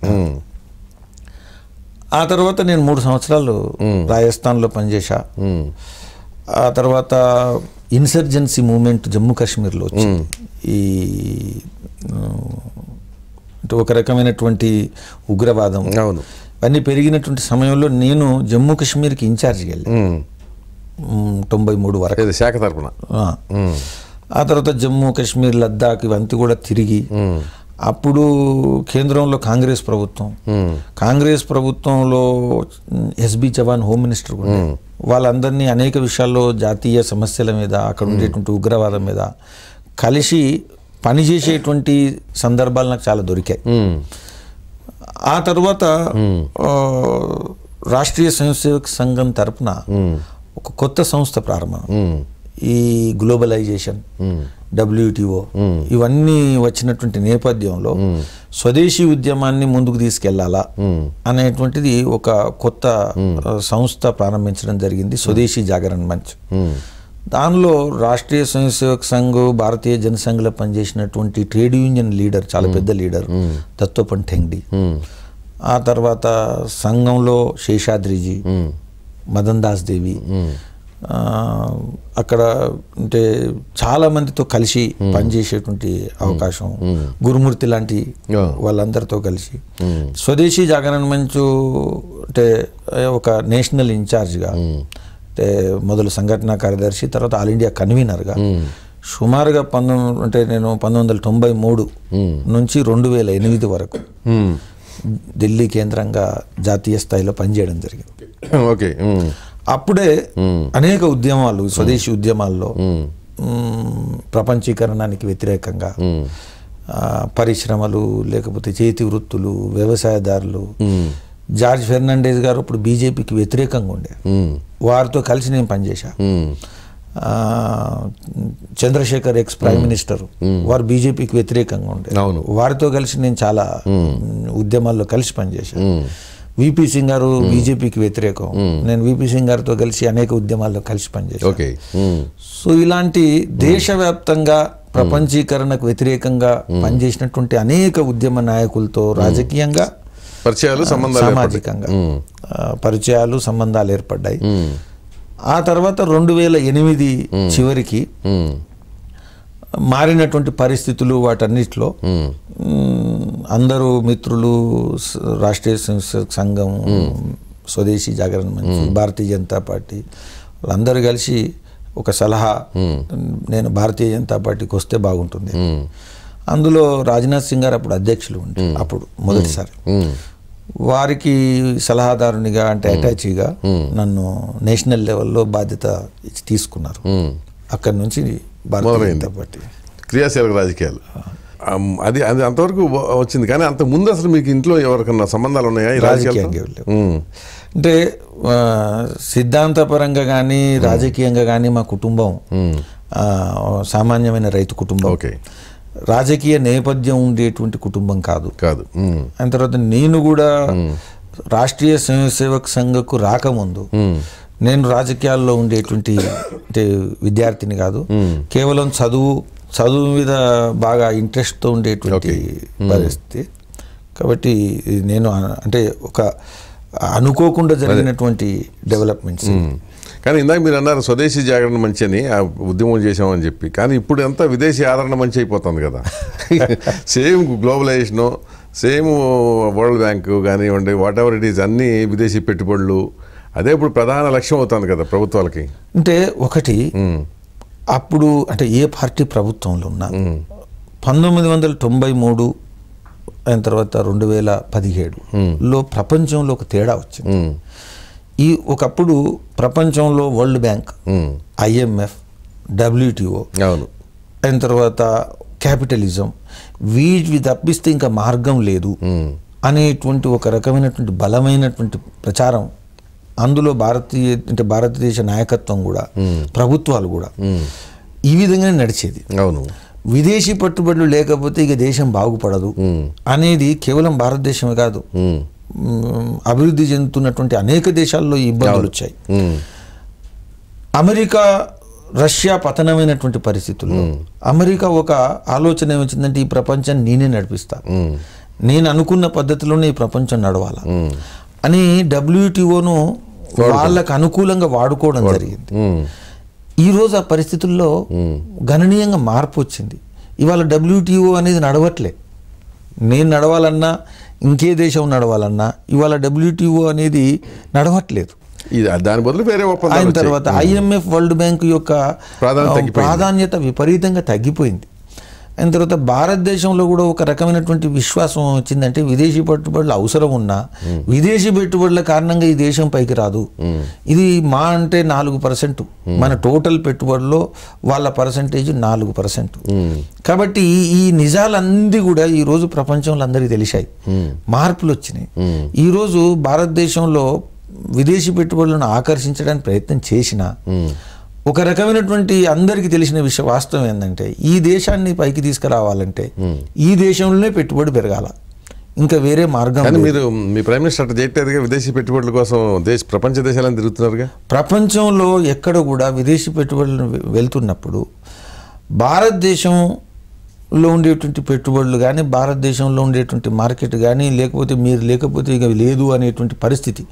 ఆ తర్వాత నేను మూడు సంవత్సరాలు రాజస్థాన్లో పనిచేశా ఆ తర్వాత ఇన్సర్జెన్సీ మూమెంట్ జమ్మూ కాశ్మీర్లో వచ్చింది ఈ ఒక రకమైనటువంటి ఉగ్రవాదం అవును అన్నీ పెరిగినటువంటి సమయంలో నేను జమ్మూ కాశ్మీర్కి ఇన్ఛార్జ్కి వెళ్ళాను తొంభై మూడు వరకు శాఖ తరఫున ఆ తర్వాత జమ్మూ కాశ్మీర్ లద్దాఖ్ ఇవంతా కూడా తిరిగి అప్పుడు కేంద్రంలో కాంగ్రెస్ ప్రభుత్వం కాంగ్రెస్ ప్రభుత్వంలో ఎస్బి జవాన్ హోమ్ మినిస్టర్ కూడా వాళ్ళందరినీ అనేక విషయాల్లో జాతీయ సమస్యల మీద అక్కడ ఉండేటువంటి ఉగ్రవాదం మీద కలిసి పనిచేసేటువంటి సందర్భాలు నాకు చాలా దొరికాయి ఆ తర్వాత రాష్ట్రీయ స్వయం సంఘం తరపున ఒక కొత్త సంస్థ ప్రారంభం ఈ గ్లోబలైజేషన్ డబ్ల్యూటిఓ ఇవన్నీ వచ్చినటువంటి నేపథ్యంలో స్వదేశీ ఉద్యమాన్ని ముందుకు తీసుకెళ్లాలా అనేటువంటిది ఒక కొత్త సంస్థ ప్రారంభించడం జరిగింది స్వదేశీ జాగరణ మంచ్ దానిలో రాష్ట్రీయ స్వయంసేవక సంఘ్ భారతీయ జనసంఘలో పనిచేసినటువంటి ట్రేడ్ యూనియన్ లీడర్ చాలా పెద్ద లీడర్ దత్తోపన్ ఠెంగ్డి ఆ తర్వాత సంఘంలో శేషాద్రిజీ మదన్ దాస్ దేవి అక్కడ అంటే చాలామందితో కలిసి పనిచేసేటువంటి అవకాశం గురుమూర్తి లాంటి వాళ్ళందరితో కలిసి స్వదేశీ జాగరణ మంచు అంటే ఒక నేషనల్ ఇన్ఛార్జ్గా అంటే మొదలు సంఘటన కార్యదర్శి తర్వాత ఆల్ ఇండియా కన్వీనర్గా సుమారుగా పంతొమ్మిది అంటే నేను పంతొమ్మిది వందల తొంభై మూడు నుంచి రెండు వేల ఎనిమిది వరకు ఢిల్లీ కేంద్రంగా జాతీయ స్థాయిలో పనిచేయడం జరిగింది ఓకే అప్పుడే అనేక ఉద్యమాలు స్వదేశీ ఉద్యమాల్లో ప్రపంచీకరణానికి వ్యతిరేకంగా పరిశ్రమలు లేకపోతే చేతి వృత్తులు వ్యవసాయదారులు జార్జ్ ఫెర్నాండేజ్ గారు ఇప్పుడు బీజేపీకి వ్యతిరేకంగా ఉండే వారితో కలిసి నేను పనిచేశా చంద్రశేఖర్ ఎక్స్ ప్రైమ్ మినిస్టర్ వారు బీజేపీకి వ్యతిరేకంగా ఉండే వారితో కలిసి నేను చాలా ఉద్యమాల్లో కలిసి పనిచేశాను విపి సింగ్ గారు బీజేపీకి hmm. వ్యతిరేకం hmm. నేను విపి సింగ్ గారితో కలిసి అనేక ఉద్యమాల్లో కలిసి పనిచేశాను hmm. సో ఇలాంటి దేశవ్యాప్తంగా ప్రపంచీకరణకు వ్యతిరేకంగా పనిచేసినటువంటి అనేక ఉద్యమ నాయకులతో రాజకీయంగా పరిచయాలు సంబంధాలు సామాజికంగా పరిచయాలు సంబంధాలు ఏర్పడ్డాయి ఆ తర్వాత రెండు వేల ఎనిమిది చివరికి మారినటువంటి పరిస్థితులు వాటన్నిటిలో అందరూ మిత్రులు రాష్ట్రీయ సంఘం స్వదేశీ జాగరణ మంచి భారతీయ జనతా పార్టీ వాళ్ళందరూ కలిసి ఒక సలహా నేను భారతీయ జనతా పార్టీకి వస్తే బాగుంటుంది అందులో రాజ్నాథ్ సింగ్ గారు అప్పుడు అధ్యక్షులు ఉండే అప్పుడు మొదటిసారి వారికి సలహాదారునిగా అంటే అటాచీగా నన్ను నేషనల్ లెవెల్లో బాధ్యత తీసుకున్నారు అక్కడి నుంచి బలమైంది క్రియాశీలక రాజకీయాలు అది అది అంతవరకు వచ్చింది కానీ అంత ముందు అసలు మీకు ఇంట్లో ఎవరికన్నా సంబంధాలు ఉన్నాయా రాజకీయాలు అంటే సిద్ధాంతపరంగా కానీ రాజకీయంగా కానీ మా కుటుంబం సామాన్యమైన రైతు కుటుంబం ఓకే రాజకీయ నేపథ్యం ఉండేటువంటి కుటుంబం కాదు కాదు ఆ తర్వాత నేను కూడా రాష్ట్రీయ స్వయంసేవక్ సంఘకు రాకముందు నేను రాజకీయాల్లో ఉండేటువంటి అంటే విద్యార్థిని కాదు hmm. కేవలం చదువు చదువు మీద బాగా ఇంట్రెస్ట్తో ఉండేటువంటి hmm. పరిస్థితి కాబట్టి నేను అంటే ఒక అనుకోకుండా జరిగినటువంటి డెవలప్మెంట్స్ hmm. కానీ ఇందాక మీరు అన్నారు స్వదేశీ జాగరణ మంచి అని ఆ ఉద్యమం చేసామని చెప్పి కానీ ఇప్పుడు అంతా విదేశీ ఆదరణ మంచి అయిపోతుంది కదా (laughs) same globalisation same world bank కానివ్వండి వాట్ ఎవర్ ఇట్ ఈస్ అన్ని విదేశీ పెట్టుబడులు అదే ఇప్పుడు ప్రధాన లక్ష్యం అవుతుంది కదా ప్రభుత్వాలకి అంటే ఒకటి అప్పుడు అంటే ఏ పార్టీ ప్రభుత్వంలో ఉన్నా పంతొమ్మిది వందల తొంభై మూడు అయిన తర్వాత రెండు వేల పదిహేడులో ప్రపంచంలో ఒక తేడా వచ్చింది ఈ ఒకప్పుడు ప్రపంచంలో వరల్డ్ బ్యాంక్ ఐఎంఎఫ్ డబ్ల్యూటిఓ అయిన తర్వాత క్యాపిటలిజం వీటి తప్పిస్తే ఇంకా మార్గం లేదు అనేటువంటి ఒక రకమైనటువంటి బలమైనటువంటి ప్రచారం అందులో భారతీయ అంటే భారతదేశ నాయకత్వం కూడా ప్రభుత్వాలు కూడా ఈ విధంగానే నడిచేది అవును విదేశీ పెట్టుబడులు లేకపోతే ఇక దేశం బాగుపడదు అనేది కేవలం భారతదేశమే కాదు అభివృద్ధి చెందుతున్నటువంటి అనేక దేశాల్లో ఈ ఇబ్బందులు వచ్చాయి అమెరికా రష్యా పతనమైనటువంటి పరిస్థితులు అమెరికా ఒక ఆలోచన ఏమొచ్చిందంటే ఈ ప్రపంచం నేనే నడిపిస్తా నేను అనుకున్న పద్ధతిలోనే ఈ ప్రపంచం నడవాలా అని డబ్ల్యూటిఓను వాళ్ళకు అనుకూలంగా వాడుకోవడం జరిగింది ఈరోజు ఆ పరిస్థితుల్లో గణనీయంగా మార్పు వచ్చింది ఇవాళ డబ్ల్యూటీఓ అనేది నడవట్లే నేను నడవాలన్నా ఇంకే దేశం నడవాలన్నా ఇవాళ డబ్ల్యూటీఓ అనేది నడవట్లేదు దాని బదులు వేరే అయిన తర్వాత ఐఎంఎఫ్ వరల్డ్ బ్యాంక్ యొక్క ప్రాధాన్యత విపరీతంగా తగ్గిపోయింది అయిన తర్వాత భారతదేశంలో కూడా ఒక రకమైనటువంటి విశ్వాసం వచ్చిందంటే విదేశీ పెట్టుబడులు అవసరం ఉన్నా విదేశీ పెట్టుబడుల కారణంగా ఈ దేశం పైకి రాదు ఇది మా అంటే నాలుగు పర్సెంట్ మన టోటల్ పెట్టుబడుల్లో వాళ్ళ పర్సంటేజ్ నాలుగు పర్సెంట్ కాబట్టి ఈ నిజాలన్నీ కూడా ఈరోజు ప్రపంచంలో అందరికీ తెలిసాయి మార్పులు వచ్చినాయి ఈరోజు భారతదేశంలో విదేశీ పెట్టుబడులను ఆకర్షించడానికి ప్రయత్నం చేసినా ఒక రకమైనటువంటి అందరికీ తెలిసిన విషయం వాస్తవం ఏంటంటే ఈ దేశాన్ని పైకి తీసుకురావాలంటే ఈ దేశంలోనే పెట్టుబడి పెరగాల ఇంకా వేరే మార్గం మీరు మీ ప్రైమ్ మినిస్టర్ అట్లా విదేశీ పెట్టుబడుల కోసం దేశ ప్రపంచ దేశాలను తిరుగుతున్నారుగా ప్రపంచంలో ఎక్కడ కూడా విదేశీ పెట్టుబడులను వెళ్తున్నప్పుడు భారతదేశంలో ఉండేటువంటి పెట్టుబడులు కానీ భారతదేశంలో ఉండేటువంటి మార్కెట్ కానీ లేకపోతే మీరు లేకపోతే ఇక లేదు అనేటువంటి పరిస్థితి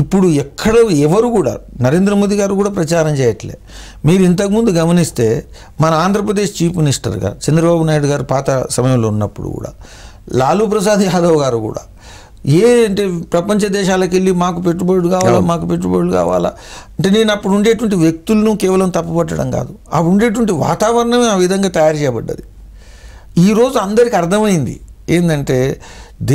ఇప్పుడు ఎక్కడ ఎవరు కూడా నరేంద్ర మోదీ గారు కూడా ప్రచారం చేయట్లే మీరు ఇంతకుముందు గమనిస్తే మన ఆంధ్రప్రదేశ్ చీఫ్ మినిస్టర్గా చంద్రబాబు నాయుడు గారు పాత సమయంలో ఉన్నప్పుడు కూడా లాలూ ప్రసాద్ యాదవ్ గారు కూడా ఏ అంటే ప్రపంచ దేశాలకు వెళ్ళి మాకు పెట్టుబడులు కావాలా మాకు పెట్టుబడులు కావాలా అంటే నేను అప్పుడు ఉండేటువంటి వ్యక్తులను కేవలం తప్పుపట్టడం కాదు అప్పుడు ఉండేటువంటి వాతావరణమే ఆ విధంగా తయారు చేయబడ్డది ఈరోజు అందరికీ అర్థమైంది ఏంటంటే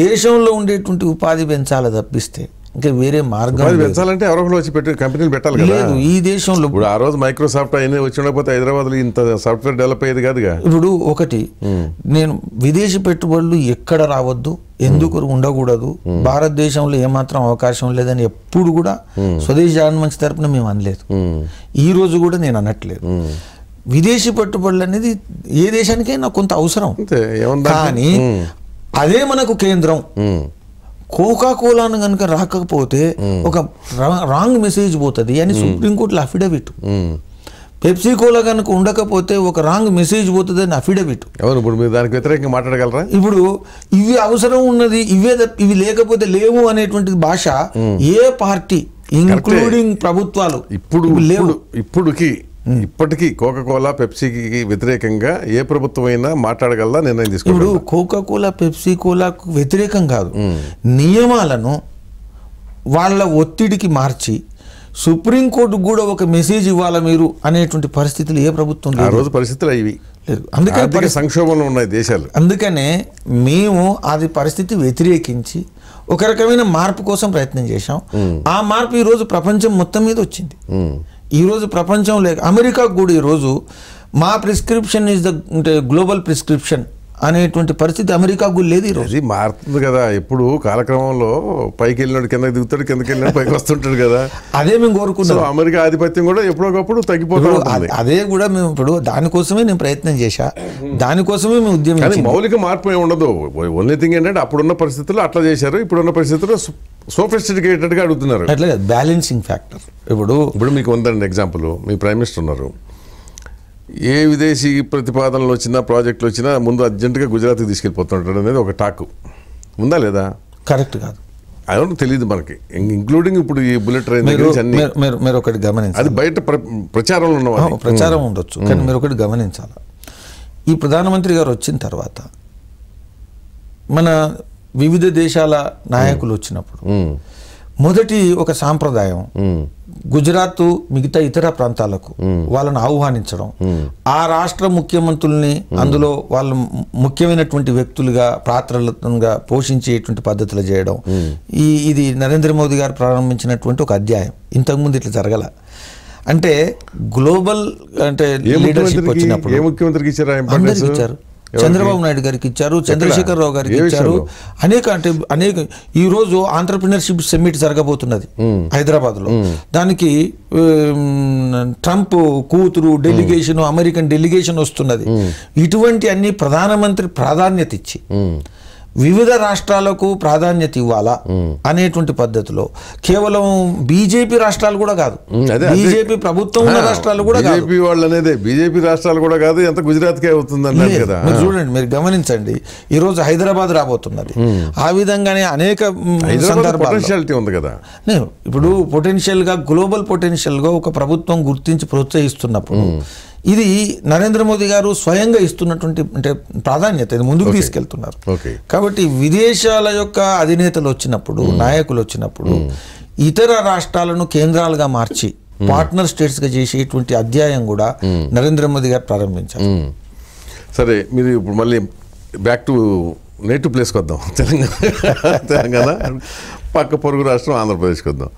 దేశంలో ఉండేటువంటి ఉపాధి పెంచాలి తప్పిస్తే ఇంకా వేరే మార్గం పెంచాలంటే ఎవరో వచ్చి పెట్టి కంపెనీలు పెట్టాలి కదా లేదు ఈ దేశంలో ఇప్పుడు ఆ రోజు మైక్రోసాఫ్ట్ అయినా వచ్చి ఉండకపోతే హైదరాబాద్లో ఇంత సాఫ్ట్వేర్ డెవలప్ అయ్యేది కాదు ఇప్పుడు ఒకటి నేను విదేశీ పెట్టుబడులు ఎక్కడ రావద్దు ఎందుకు ఉండకూడదు భారతదేశంలో ఏమాత్రం అవకాశం లేదని ఎప్పుడు కూడా స్వదేశీ మంచి తరపున మేము అనలేదు ఈ రోజు కూడా నేను అనట్లేదు విదేశీ పెట్టుబడులు అనేది ఏ దేశానికైనా కొంత అవసరం కానీ అదే మనకు కేంద్రం కోకా అని కనుక రాకపోతే ఒక రాంగ్ మెసేజ్ పోతుంది అని సుప్రీంకోర్టులో అఫిడవిట్ పెప్సీ కోలా కనుక ఉండకపోతే ఒక రాంగ్ మెసేజ్ పోతుంది అని అఫిడవిట్ ఇప్పుడు మీరు దానికి వ్యతిరేకంగా మాట్లాడగలరా ఇప్పుడు ఇవి అవసరం ఉన్నది ఇవే ఇవి లేకపోతే లేవు అనేటువంటి భాష ఏ పార్టీ ఇంక్లూడింగ్ ప్రభుత్వాలు ఇప్పుడు లేవు ఇప్పుడుకి ఇప్పటికీ కోకా కోలా పెప్సీకి వ్యతిరేకంగా ఏ ప్రభుత్వం అయినా మాట్లాడగలదా నిర్ణయం తీసుకున్నాడు ఇప్పుడు కోకా కోలా పెప్సీ కోలాకు వ్యతిరేకం కాదు నియమాలను వాళ్ళ ఒత్తిడికి మార్చి సుప్రీంకోర్టు కూడా ఒక మెసేజ్ ఇవ్వాలా మీరు అనేటువంటి పరిస్థితులు ఏ ప్రభుత్వం ఆ రోజు పరిస్థితులు అవి లేదు అందుకని సంక్షోభంలో ఉన్నాయి దేశాలు అందుకనే మేము అది పరిస్థితి వ్యతిరేకించి ఒక రకమైన మార్పు కోసం ప్రయత్నం చేశాం ఆ మార్పు ఈరోజు ప్రపంచం మొత్తం మీద వచ్చింది ఈరోజు ప్రపంచం లేక అమెరికా కూడా ఈరోజు మా ప్రిస్క్రిప్షన్ ఈజ్ ద అంటే గ్లోబల్ ప్రిస్క్రిప్షన్ అనేటువంటి పరిస్థితి అమెరికాకు లేదు ఈరోజు మారుతుంది కదా ఎప్పుడు కాలక్రమంలో పైకి వెళ్ళినాడు కిందకి దిగుతాడు కిందకి వెళ్ళినాడు పైకి వస్తుంటాడు కదా అదే మేము కోరుకున్నాం అమెరికా ఆధిపత్యం కూడా ఎప్పుడొకప్పుడు తగ్గిపోతాం అదే కూడా మేము ఇప్పుడు దానికోసమే నేను ప్రయత్నం చేశా దానికోసమే మేము ఉద్యమం మౌలిక మార్పు ఏమి ఉండదు ఓన్లీ థింగ్ ఏంటంటే అప్పుడున్న పరిస్థితుల్లో అట్లా చేశారు ఇప్పుడున్న పరిస్థితుల్లో సోఫిస్టికేటెడ్గా అడుగుతున్నారు అట్లా బ్యాలెన్సింగ్ ఫ్యాక్టర్ ఇప్పుడు ఇప్పుడు మీకు ఉందండి ఎగ్జాంపుల్ మీ ప్రైమ్ మినిస్టర్ ఉన్నారు ఏ విదేశీ ప్రతిపాదనలు వచ్చినా ప్రాజెక్టులు వచ్చినా ముందు అర్జెంటుగా గుజరాత్కి తీసుకెళ్ళిపోతుంటాడు అనేది ఒక టాక్ ఉందా లేదా కరెక్ట్ కాదు అదొకటి తెలియదు మనకి ఇంక్లూడింగ్ ఇప్పుడు ఈ బుల్లెట్ ట్రైన్ మీరు ఒకటి గమనించాలి అది బయట ప్రచారంలో ఉన్న ప్రచారం ఉండొచ్చు కానీ మీరు ఒకటి గమనించాలి ఈ ప్రధానమంత్రి గారు వచ్చిన తర్వాత మన వివిధ దేశాల నాయకులు వచ్చినప్పుడు మొదటి ఒక సాంప్రదాయం గుజరాత్ మిగతా ఇతర ప్రాంతాలకు వాళ్ళని ఆహ్వానించడం ఆ రాష్ట్ర ముఖ్యమంత్రుల్ని అందులో వాళ్ళు ముఖ్యమైనటువంటి వ్యక్తులుగా పాత్రలుగా పోషించేటువంటి పద్ధతులు చేయడం ఈ ఇది నరేంద్ర మోదీ గారు ప్రారంభించినటువంటి ఒక అధ్యాయం ఇంతకుముందు ఇట్లా జరగల అంటే గ్లోబల్ అంటే లీడర్షిప్ వచ్చినప్పుడు ఇచ్చారు చంద్రబాబు నాయుడు గారికి ఇచ్చారు చంద్రశేఖర్ రావు గారికి ఇచ్చారు అనేక అంటే అనేక ఈ రోజు ఆంటర్ప్రినర్షిప్ సమ్మిట్ జరగబోతున్నది హైదరాబాద్ లో దానికి ట్రంప్ కూతురు డెలిగేషన్ అమెరికన్ డెలిగేషన్ వస్తున్నది ఇటువంటి అన్ని ప్రధానమంత్రి ప్రాధాన్యత ఇచ్చి వివిధ రాష్ట్రాలకు ప్రాధాన్యత ఇవ్వాలా అనేటువంటి పద్ధతిలో కేవలం బీజేపీ రాష్ట్రాలు కూడా కాదు బీజేపీ ప్రభుత్వం ఉన్న రాష్ట్రాలు కూడా బీజేపీ వాళ్ళు అనేది బీజేపీ రాష్ట్రాలు కూడా కాదు ఎంత గుజరాత్ కే కదా మీరు చూడండి మీరు గమనించండి ఈ రోజు హైదరాబాద్ రాబోతున్నది ఆ విధంగానే అనేక పొటెన్షియాలిటీ ఉంది కదా ఇప్పుడు పొటెన్షియల్ గా గ్లోబల్ పొటెన్షియల్ గా ఒక ప్రభుత్వం గుర్తించి ప్రోత్సహిస్తున్నప్పుడు ఇది నరేంద్ర మోదీ గారు స్వయంగా ఇస్తున్నటువంటి అంటే ప్రాధాన్యత ఇది ముందుకు తీసుకెళ్తున్నారు కాబట్టి విదేశాల యొక్క అధినేతలు వచ్చినప్పుడు నాయకులు వచ్చినప్పుడు ఇతర రాష్ట్రాలను కేంద్రాలుగా మార్చి పార్ట్నర్ స్టేట్స్గా చేసేటువంటి అధ్యాయం కూడా నరేంద్ర మోదీ గారు ప్రారంభించారు సరే మీరు ఇప్పుడు మళ్ళీ బ్యాక్ టు నేటివ్ ప్లేస్కి వద్దాం తెలంగాణ తెలంగాణ పక్క పొరుగు రాష్ట్రం ఆంధ్రప్రదేశ్కి వద్దాం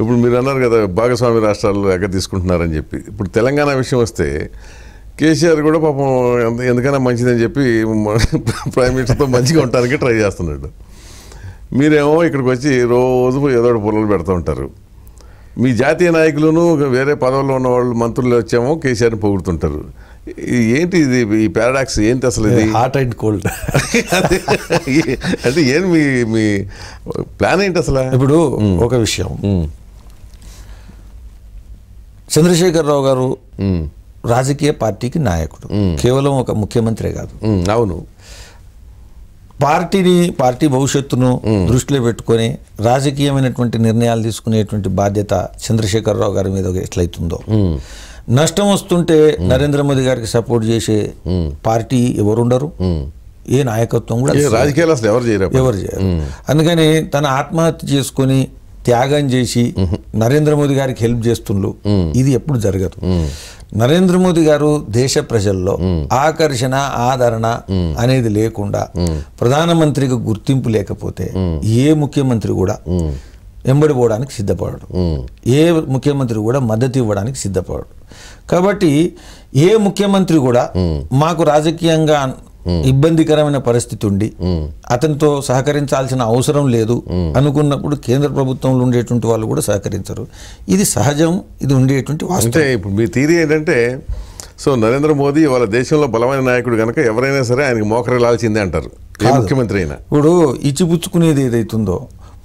ఇప్పుడు మీరు అన్నారు కదా భాగస్వామి రాష్ట్రాల్లో ఎక్కడ తీసుకుంటున్నారని చెప్పి ఇప్పుడు తెలంగాణ విషయం వస్తే కేసీఆర్ కూడా పాపం ఎందుకైనా మంచిదని చెప్పి ప్రైమ్ మినిస్టర్తో మంచిగా ఉండటానికి ట్రై చేస్తున్నాడు మీరేమో ఇక్కడికి వచ్చి రోజు ఏదో పొలాలు పెడుతూ ఉంటారు మీ జాతీయ నాయకులను వేరే పదవుల్లో ఉన్న వాళ్ళు మంత్రులు వచ్చేమో కేసీఆర్ని పొగుడుతుంటారు ఏంటి ఇది ఈ పారాడాక్స్ ఏంటి అసలు ఇది హాట్ అండ్ కోల్డ్ అంటే ఏం మీ మీ ప్లాన్ ఏంటి అసలు ఇప్పుడు ఒక విషయం చంద్రశేఖరరావు గారు రాజకీయ పార్టీకి నాయకుడు కేవలం ఒక ముఖ్యమంత్రి కాదు అవును పార్టీని పార్టీ భవిష్యత్తును దృష్టిలో పెట్టుకొని రాజకీయమైనటువంటి నిర్ణయాలు తీసుకునేటువంటి బాధ్యత చంద్రశేఖరరావు గారి మీద ఎట్లయితుందో నష్టం వస్తుంటే నరేంద్ర మోదీ గారికి సపోర్ట్ చేసే పార్టీ ఎవరుండరు ఏ నాయకత్వం కూడా రాజకీయాలు అసలు ఎవరు చేయరు ఎవరు చేయరు అందుకని తన ఆత్మహత్య చేసుకొని త్యాగం చేసి నరేంద్ర మోదీ గారికి హెల్ప్ చేస్తుండ్రు ఇది ఎప్పుడు జరగదు నరేంద్ర మోదీ గారు దేశ ప్రజల్లో ఆకర్షణ ఆదరణ అనేది లేకుండా ప్రధానమంత్రికి గుర్తింపు లేకపోతే ఏ ముఖ్యమంత్రి కూడా వెంబడిపోవడానికి సిద్ధపడడు ఏ ముఖ్యమంత్రి కూడా మద్దతు ఇవ్వడానికి సిద్ధపడడు కాబట్టి ఏ ముఖ్యమంత్రి కూడా మాకు రాజకీయంగా ఇబ్బందికరమైన పరిస్థితి ఉండి అతనితో సహకరించాల్సిన అవసరం లేదు అనుకున్నప్పుడు కేంద్ర ప్రభుత్వంలో ఉండేటువంటి వాళ్ళు కూడా సహకరించరు ఇది సహజం ఇది ఉండేటువంటి అంటే ఇప్పుడు మీ తీరీ ఏంటంటే సో నరేంద్ర మోదీ వాళ్ళ దేశంలో బలమైన నాయకుడు కనుక ఎవరైనా సరే ఆయనకి మోకరిల్లాల్సిందే అంటారు ముఖ్యమంత్రి అయినా ఇప్పుడు ఇచ్చిపుచ్చుకునేది ఏదైతుందో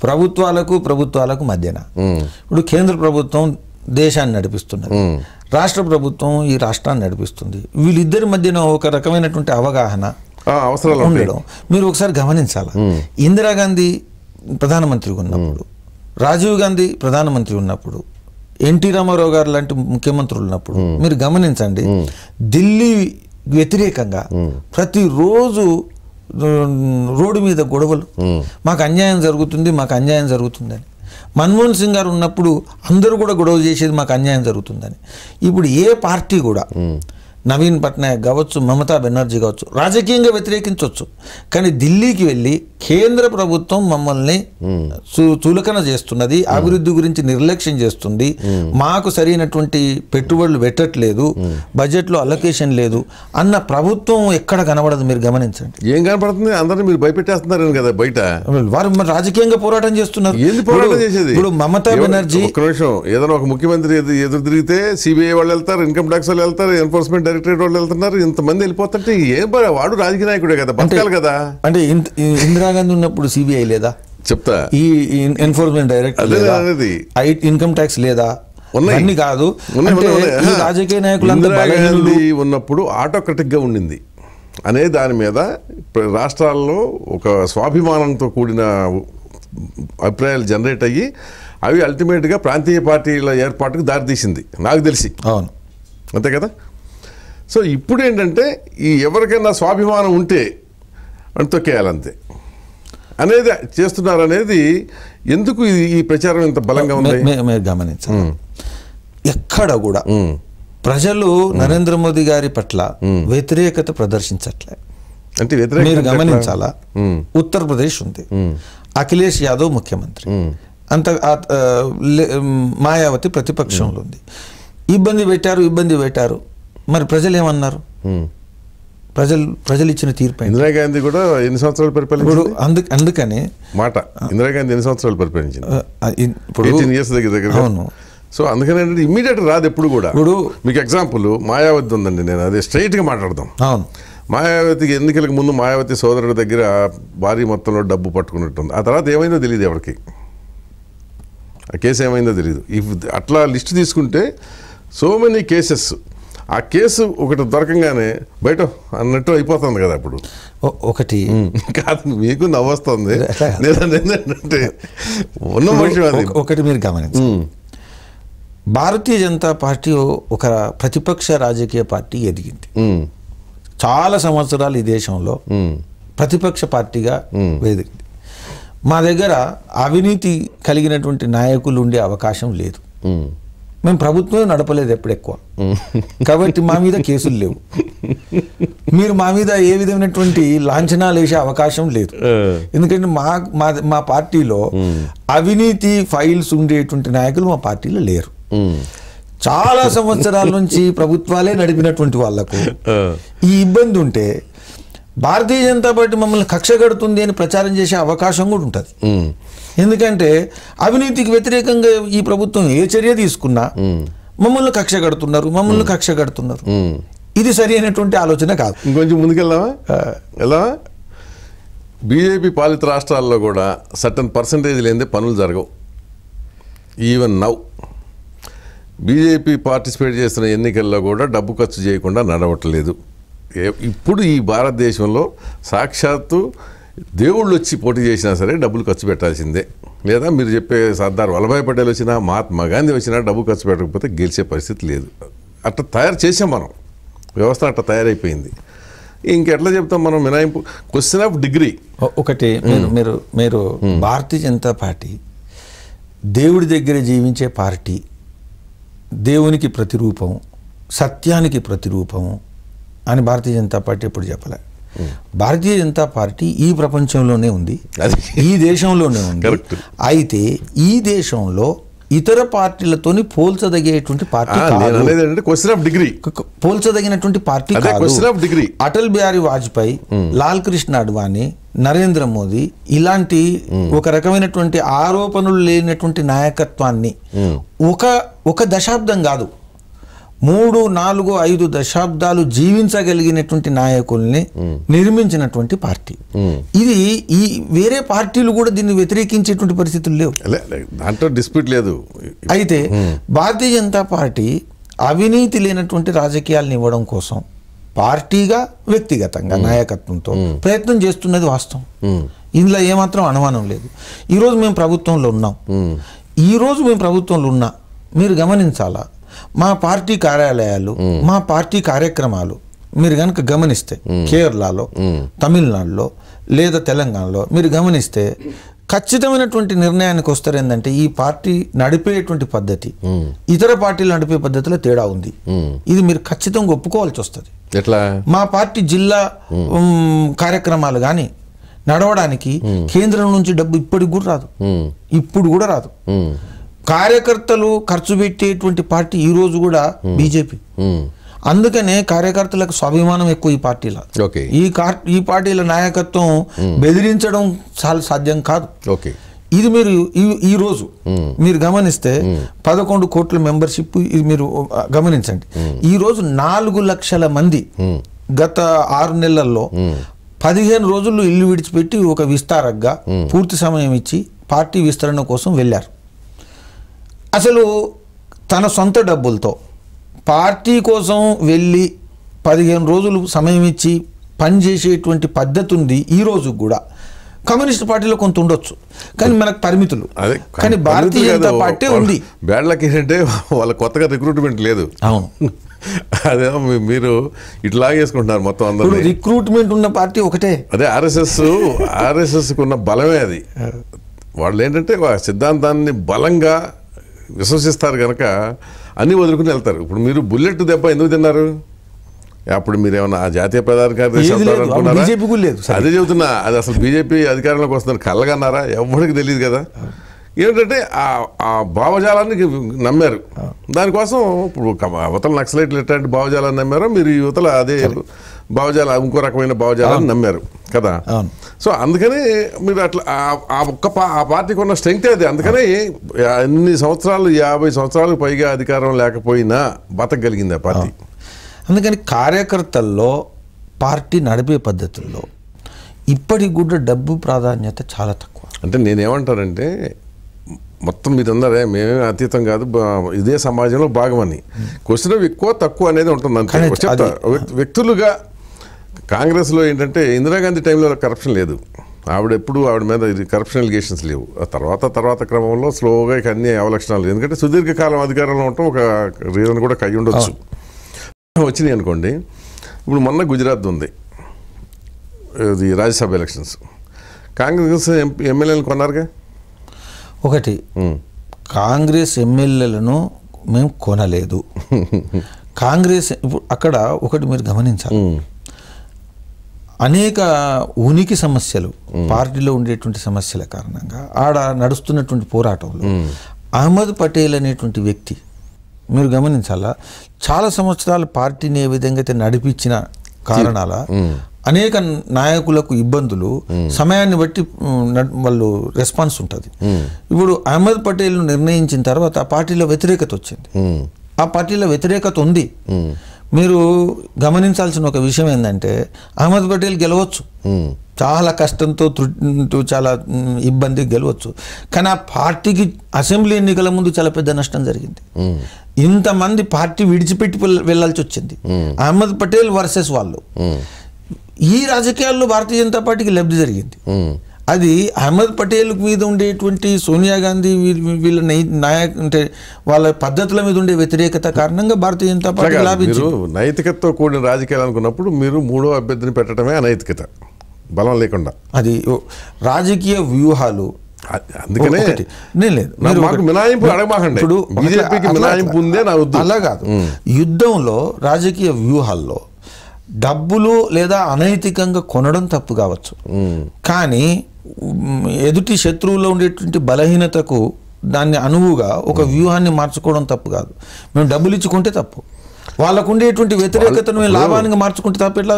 ప్రభుత్వాలకు ప్రభుత్వాలకు మధ్యన ఇప్పుడు కేంద్ర ప్రభుత్వం దేశాన్ని నడిపిస్తున్నది రాష్ట్ర ప్రభుత్వం ఈ రాష్ట్రాన్ని నడిపిస్తుంది వీళ్ళిద్దరి మధ్యన ఒక రకమైనటువంటి అవగాహన అవసరాలు ఉండడం మీరు ఒకసారి గమనించాలి ఇందిరాగాంధీ ప్రధానమంత్రి ఉన్నప్పుడు రాజీవ్ గాంధీ ప్రధానమంత్రి ఉన్నప్పుడు ఎన్టీ రామారావు గారు లాంటి ముఖ్యమంత్రులు ఉన్నప్పుడు మీరు గమనించండి ఢిల్లీ వ్యతిరేకంగా ప్రతిరోజు రోడ్డు మీద గొడవలు మాకు అన్యాయం జరుగుతుంది మాకు అన్యాయం జరుగుతుందని మన్మోహన్ సింగ్ గారు ఉన్నప్పుడు అందరూ కూడా గొడవ చేసేది మాకు అన్యాయం జరుగుతుందని ఇప్పుడు ఏ పార్టీ కూడా నవీన్ పట్నాయక్ కావచ్చు మమతా బెనర్జీ కావచ్చు రాజకీయంగా వ్యతిరేకించవచ్చు కానీ ఢిల్లీకి వెళ్ళి కేంద్ర ప్రభుత్వం మమ్మల్ని చులకన చేస్తున్నది అభివృద్ధి గురించి నిర్లక్ష్యం చేస్తుంది మాకు సరైనటువంటి పెట్టుబడులు పెట్టట్లేదు బడ్జెట్లో అలొకేషన్ లేదు అన్న ప్రభుత్వం ఎక్కడ కనబడదు మీరు గమనించండి ఏం కనబడుతుంది అందరూ మీరు భయపెట్టేస్తున్నారు కదా బయట వారు రాజకీయంగా పోరాటం చేస్తున్నారు పోరాటం చేసేది ఇప్పుడు మమతా బెనర్జీ ఏదైనా ఒక ముఖ్యమంత్రి ఎదురు తిరిగితే సిబిఐ వాళ్ళు వెళ్తారు ఇన్కమ్ ట్యాక్స్ వాళ్ళు వెళ్తారు ఎన్ఫోర్స్మెంట్ డైరెక్టరేట్ వాళ్ళు వెళ్తున్నారు ఇంతమంది వెళ్ళిపోతుంటే ఏ వాడు రాజకీయ నాయకుడే కదా బతకాలి కదా అంటే ఇందిరాగాంధీ ఉన్నప్పుడు సిబిఐ లేదా చెప్తా ఈ ఎన్ఫోర్స్మెంట్ డైరెక్టర్ ఇన్కమ్ ట్యాక్స్ లేదా ఉన్నాయి కాదు రాజకీయ నాయకులు ఉన్నప్పుడు ఆటోక్రటిక్ గా ఉండింది అనే దాని మీద రాష్ట్రాల్లో ఒక స్వాభిమానంతో కూడిన అభిప్రాయాలు జనరేట్ అయ్యి అవి అల్టిమేట్గా ప్రాంతీయ పార్టీల ఏర్పాటుకు దారితీసింది నాకు తెలిసి అవును అంతే కదా సో ఇప్పుడు ఏంటంటే ఈ ఎవరికైనా స్వాభిమానం ఉంటే అని తొక్కేయాలంతే అనేది చేస్తున్నారు అనేది ఎందుకు ఈ ప్రచారం ఇంత బలంగా ఉంది మీరు గమనించాలి ఎక్కడ కూడా ప్రజలు నరేంద్ర మోదీ గారి పట్ల వ్యతిరేకత ప్రదర్శించట్లే అంటే మీరు గమనించాలా ఉత్తరప్రదేశ్ ఉంది అఖిలేష్ యాదవ్ ముఖ్యమంత్రి అంత మాయావతి ప్రతిపక్షంలో ఉంది ఇబ్బంది పెట్టారు ఇబ్బంది పెట్టారు మరి ప్రజలు ఏమన్నారు ప్రజలు ప్రజలు ఇచ్చిన తీర్పు ఇందిరాగాంధీ కూడా ఎన్ని సంవత్సరాలు పరిపాలించారు అందుకు అందుకని మాట ఇందిరాగాంధీ ఎన్ని సంవత్సరాలు పరిపాలించింది ఇయర్స్ దగ్గర దగ్గర అవును సో అందుకని ఇమీడియట్ రాదు ఎప్పుడు కూడా ఇప్పుడు మీకు ఎగ్జాంపుల్ మాయావతి ఉందండి నేను అదే స్ట్రైట్గా మాట్లాడదాం అవును మాయావతికి ఎన్నికలకు ముందు మాయావతి సోదరుడి దగ్గర భారీ మొత్తంలో డబ్బు పట్టుకున్నట్టుంది ఆ తర్వాత ఏమైందో తెలియదు ఎవరికి ఆ కేసు ఏమైందో తెలియదు ఇఫ్ అట్లా లిస్ట్ తీసుకుంటే సో మెనీ కేసెస్ ఆ కేసు ఒకటి దొరకంగానే బయట అన్నట్టు అయిపోతుంది కదా అప్పుడు ఒకటి కాదు మీకు నవ్వొస్తుంది ఏంటంటే (laughs) ఉన్న విషయం ఒకటి మీరు గమనించండి భారతీయ జనతా పార్టీ ఒక ప్రతిపక్ష రాజకీయ పార్టీ ఎదిగింది చాలా సంవత్సరాలు ఈ దేశంలో ప్రతిపక్ష పార్టీగా ఎదిగింది మా దగ్గర అవినీతి కలిగినటువంటి నాయకులు ఉండే అవకాశం లేదు మేము ప్రభుత్వమే నడపలేదు ఎప్పుడు ఎక్కువ కాబట్టి మా మీద కేసులు లేవు మీరు మా మీద ఏ విధమైనటువంటి లాంఛనాలు వేసే అవకాశం లేదు ఎందుకంటే మా మా మా పార్టీలో అవినీతి ఫైల్స్ ఉండేటువంటి నాయకులు మా పార్టీలో లేరు చాలా సంవత్సరాల నుంచి ప్రభుత్వాలే నడిపినటువంటి వాళ్లకు ఈ ఇబ్బంది ఉంటే భారతీయ జనతా పార్టీ మమ్మల్ని కక్ష కడుతుంది అని ప్రచారం చేసే అవకాశం కూడా ఉంటుంది ఎందుకంటే అవినీతికి వ్యతిరేకంగా ఈ ప్రభుత్వం ఏ చర్య తీసుకున్నా మమ్మల్ని కక్ష కడుతున్నారు మమ్మల్ని కక్ష కడుతున్నారు ఇది సరి అయినటువంటి ఆలోచన కాదు ఇంకొంచెం ముందుకెళ్దామా ఎలా బీజేపీ పాలిత రాష్ట్రాల్లో కూడా సర్టన్ పర్సంటేజ్ లేనిదే పనులు జరగవు ఈవెన్ నౌ బీజేపీ పార్టిసిపేట్ చేసిన ఎన్నికల్లో కూడా డబ్బు ఖర్చు చేయకుండా నడవట్లేదు ఇప్పుడు ఈ భారతదేశంలో సాక్షాత్తు దేవుళ్ళు వచ్చి పోటీ చేసినా సరే డబ్బులు ఖర్చు పెట్టాల్సిందే లేదా మీరు చెప్పే సర్దార్ వల్లభాయ్ పటేల్ వచ్చినా మహాత్మా గాంధీ వచ్చినా డబ్బు ఖర్చు పెట్టకపోతే గెలిచే పరిస్థితి లేదు అట్లా తయారు చేసాం మనం వ్యవస్థ అట్లా తయారైపోయింది ఇంకెట్లా చెప్తాం మనం మినాయింపు క్వశ్చన్ ఆఫ్ డిగ్రీ ఒకటి మీరు hmm. మీరు hmm. భారతీయ జనతా పార్టీ దేవుడి దగ్గర జీవించే పార్టీ దేవునికి ప్రతిరూపం సత్యానికి ప్రతిరూపం అని భారతీయ జనతా పార్టీ ఎప్పుడు చెప్పలే భారతీయ జనతా పార్టీ ఈ ప్రపంచంలోనే ఉంది ఈ దేశంలోనే ఉంది అయితే ఈ దేశంలో ఇతర పార్టీలతోని పోల్చదగేటువంటి పార్టీ పోల్చదగినటువంటి పార్టీ డిగ్రీ అటల్ బిహారీ వాజ్పేయి లాల్ కృష్ణ అడ్వాణి నరేంద్ర మోదీ ఇలాంటి ఒక రకమైనటువంటి ఆరోపణలు లేనటువంటి నాయకత్వాన్ని ఒక ఒక దశాబ్దం కాదు మూడు నాలుగు ఐదు దశాబ్దాలు జీవించగలిగినటువంటి నాయకుల్ని నిర్మించినటువంటి పార్టీ ఇది ఈ వేరే పార్టీలు కూడా దీన్ని వ్యతిరేకించేటువంటి పరిస్థితులు లేవు దాంట్లో డిస్ప్యూట్ లేదు అయితే భారతీయ జనతా పార్టీ అవినీతి లేనటువంటి రాజకీయాలను ఇవ్వడం కోసం పార్టీగా వ్యక్తిగతంగా నాయకత్వంతో ప్రయత్నం చేస్తున్నది వాస్తవం ఇందులో ఏమాత్రం అనుమానం లేదు ఈరోజు మేము ప్రభుత్వంలో ఉన్నాం ఈరోజు మేము ప్రభుత్వంలో ఉన్నా మీరు గమనించాలా మా పార్టీ కార్యాలయాలు మా పార్టీ కార్యక్రమాలు మీరు కనుక గమనిస్తే కేరళలో తమిళనాడులో లేదా తెలంగాణలో మీరు గమనిస్తే ఖచ్చితమైనటువంటి నిర్ణయానికి వస్తారు ఏంటంటే ఈ పార్టీ నడిపేటువంటి పద్ధతి ఇతర పార్టీలు నడిపే పద్ధతిలో తేడా ఉంది ఇది మీరు ఖచ్చితంగా ఒప్పుకోవాల్సి వస్తుంది ఎట్లా మా పార్టీ జిల్లా కార్యక్రమాలు కానీ నడవడానికి కేంద్రం నుంచి డబ్బు ఇప్పటికి కూడా రాదు ఇప్పుడు కూడా రాదు కార్యకర్తలు ఖర్చు పెట్టేటువంటి పార్టీ ఈరోజు కూడా hmm. BJP hmm. అందుకనే కార్యకర్తలకు స్వాభిమానం ఎక్కువ ఈ పార్టీలో ఈ ఈ పార్టీల నాయకత్వం hmm. బెదిరించడం చాలా సాధ్యం కాదు ఇది మీరు ఈ రోజు మీరు గమనిస్తే పదకొండు కోట్ల మెంబర్షిప్ ఇది మీరు గమనించండి ఈ రోజు నాలుగు లక్షల మంది గత ఆరు నెలల్లో పదిహేను రోజుల్లో ఇల్లు విడిచిపెట్టి ఒక విస్తారగా పూర్తి సమయం ఇచ్చి పార్టీ విస్తరణ కోసం వెళ్ళారు అసలు తన సొంత డబ్బులతో పార్టీ కోసం వెళ్ళి పదిహేను రోజులు సమయం ఇచ్చి పనిచేసేటువంటి పద్ధతి ఉంది ఈరోజు కూడా కమ్యూనిస్ట్ పార్టీలో కొంత ఉండొచ్చు కానీ మనకు పరిమితులు అదే కానీ భారతీయ జనతా పార్టీ ఉంది బ్యాడ్లకి ఏంటంటే వాళ్ళ కొత్తగా రిక్రూట్మెంట్ లేదు అవును అదే మీరు ఇట్లా వేసుకుంటున్నారు మొత్తం అందరూ రిక్రూట్మెంట్ ఉన్న పార్టీ ఒకటే అదే ఆర్ఎస్ఎస్ ఆర్ఎస్ఎస్కి ఉన్న బలమే అది వాళ్ళు ఏంటంటే సిద్ధాంతాన్ని బలంగా విశ్వసిస్తారు కనుక అన్నీ వదులుకుని వెళ్తారు ఇప్పుడు మీరు బుల్లెట్ దెబ్బ ఎందుకు తిన్నారు అప్పుడు మీరు ఏమన్నా జాతీయ ప్రధాన లేదు అదే చెబుతున్నా అది అసలు బీజేపీ అధికారంలోకి వస్తున్నారు కళ్ళగన్నారా ఎవరికి తెలియదు కదా ఏంటంటే ఆ భావజాలాన్ని నమ్మారు దానికోసం ఇప్పుడు అవతల నక్సలైట్లు ఎట్లాంటి భావజాలాన్ని నమ్మారో మీరు యువతలు అదే భావజాల ఇంకో రకమైన భావజాలాన్ని నమ్మారు కదా సో అందుకని మీరు అట్లా ఆ ఒక్క ఆ పార్టీకి ఉన్న స్ట్రెంగ్త్ అది అందుకని ఎన్ని సంవత్సరాలు యాభై సంవత్సరాలకు పైగా అధికారం లేకపోయినా బతకగలిగింది ఆ పార్టీ అందుకని కార్యకర్తల్లో పార్టీ నడిపే పద్ధతుల్లో ఇప్పటికి కూడా డబ్బు ప్రాధాన్యత చాలా తక్కువ అంటే నేనేమంటానంటే మొత్తం మీరందరే మేమేమి అతీతం కాదు ఇదే సమాజంలో భాగమని క్వశ్చన్ ఎక్కువ తక్కువ అనేది ఉంటుంది అంతే వ్యక్తులుగా కాంగ్రెస్లో ఏంటంటే ఇందిరాగాంధీ టైంలో కరప్షన్ లేదు ఆవిడ ఎప్పుడు ఆవిడ మీద కరప్షన్ ఎలిగేషన్స్ లేవు ఆ తర్వాత తర్వాత క్రమంలో స్లోగా ఇక అన్ని అవలక్షణాలు ఎందుకంటే సుదీర్ఘకాలం అధికారంలో ఉండటం ఒక రీజన్ కూడా కై ఉండొచ్చు వచ్చినాయి అనుకోండి ఇప్పుడు మొన్న గుజరాత్ ఉంది ఇది రాజ్యసభ ఎలక్షన్స్ కాంగ్రెస్ ఎంపీ ఎమ్మెల్యేలు కొన్నారుగా ఒకటి కాంగ్రెస్ ఎమ్మెల్యేలను మేము కొనలేదు (laughs) కాంగ్రెస్ ఇప్పుడు అక్కడ ఒకటి మీరు గమనించాలి అనేక ఉనికి సమస్యలు పార్టీలో ఉండేటువంటి సమస్యల కారణంగా ఆడ నడుస్తున్నటువంటి పోరాటంలో అహ్మద్ పటేల్ అనేటువంటి వ్యక్తి మీరు గమనించాలా చాలా సంవత్సరాలు పార్టీని ఏ విధంగా అయితే నడిపించిన కారణాల అనేక నాయకులకు ఇబ్బందులు సమయాన్ని బట్టి వాళ్ళు రెస్పాన్స్ ఉంటుంది ఇప్పుడు అహ్మద్ పటేల్ను నిర్ణయించిన తర్వాత ఆ పార్టీలో వ్యతిరేకత వచ్చింది ఆ పార్టీలో వ్యతిరేకత ఉంది మీరు గమనించాల్సిన ఒక విషయం ఏంటంటే అహ్మద్ పటేల్ గెలవచ్చు చాలా కష్టంతో చాలా ఇబ్బంది గెలవచ్చు కానీ ఆ పార్టీకి అసెంబ్లీ ఎన్నికల ముందు చాలా పెద్ద నష్టం జరిగింది ఇంతమంది పార్టీ విడిచిపెట్టి వెళ్ళాల్సి వచ్చింది అహ్మద్ పటేల్ వర్సెస్ వాళ్ళు ఈ రాజకీయాల్లో భారతీయ జనతా పార్టీకి లబ్ధి జరిగింది అది అహ్మద్ పటేల్ మీద ఉండేటువంటి సోనియా గాంధీ వీళ్ళ నాయక అంటే వాళ్ళ పద్ధతుల మీద ఉండే వ్యతిరేకత కారణంగా భారతీయ జనతా పార్టీ లాభించారు నైతికతతో కూడిన రాజకీయాలు అనుకున్నప్పుడు మీరు మూడో అభ్యర్థిని పెట్టడమే అనైతికత బలం లేకుండా అది రాజకీయ వ్యూహాలు అందుకనే ఉందే అలా కాదు యుద్ధంలో రాజకీయ వ్యూహాల్లో డబ్బులు లేదా అనైతికంగా కొనడం తప్పు కావచ్చు కానీ ఎదుటి శత్రువులో ఉండేటువంటి బలహీనతకు దాన్ని అనువుగా ఒక వ్యూహాన్ని మార్చుకోవడం తప్పు కాదు మేము డబ్బులు ఇచ్చుకుంటే తప్పు వాళ్ళకు ఉండేటువంటి వ్యతిరేకతను మేము లాభానికి మార్చుకుంటే తప్ప ఎట్లా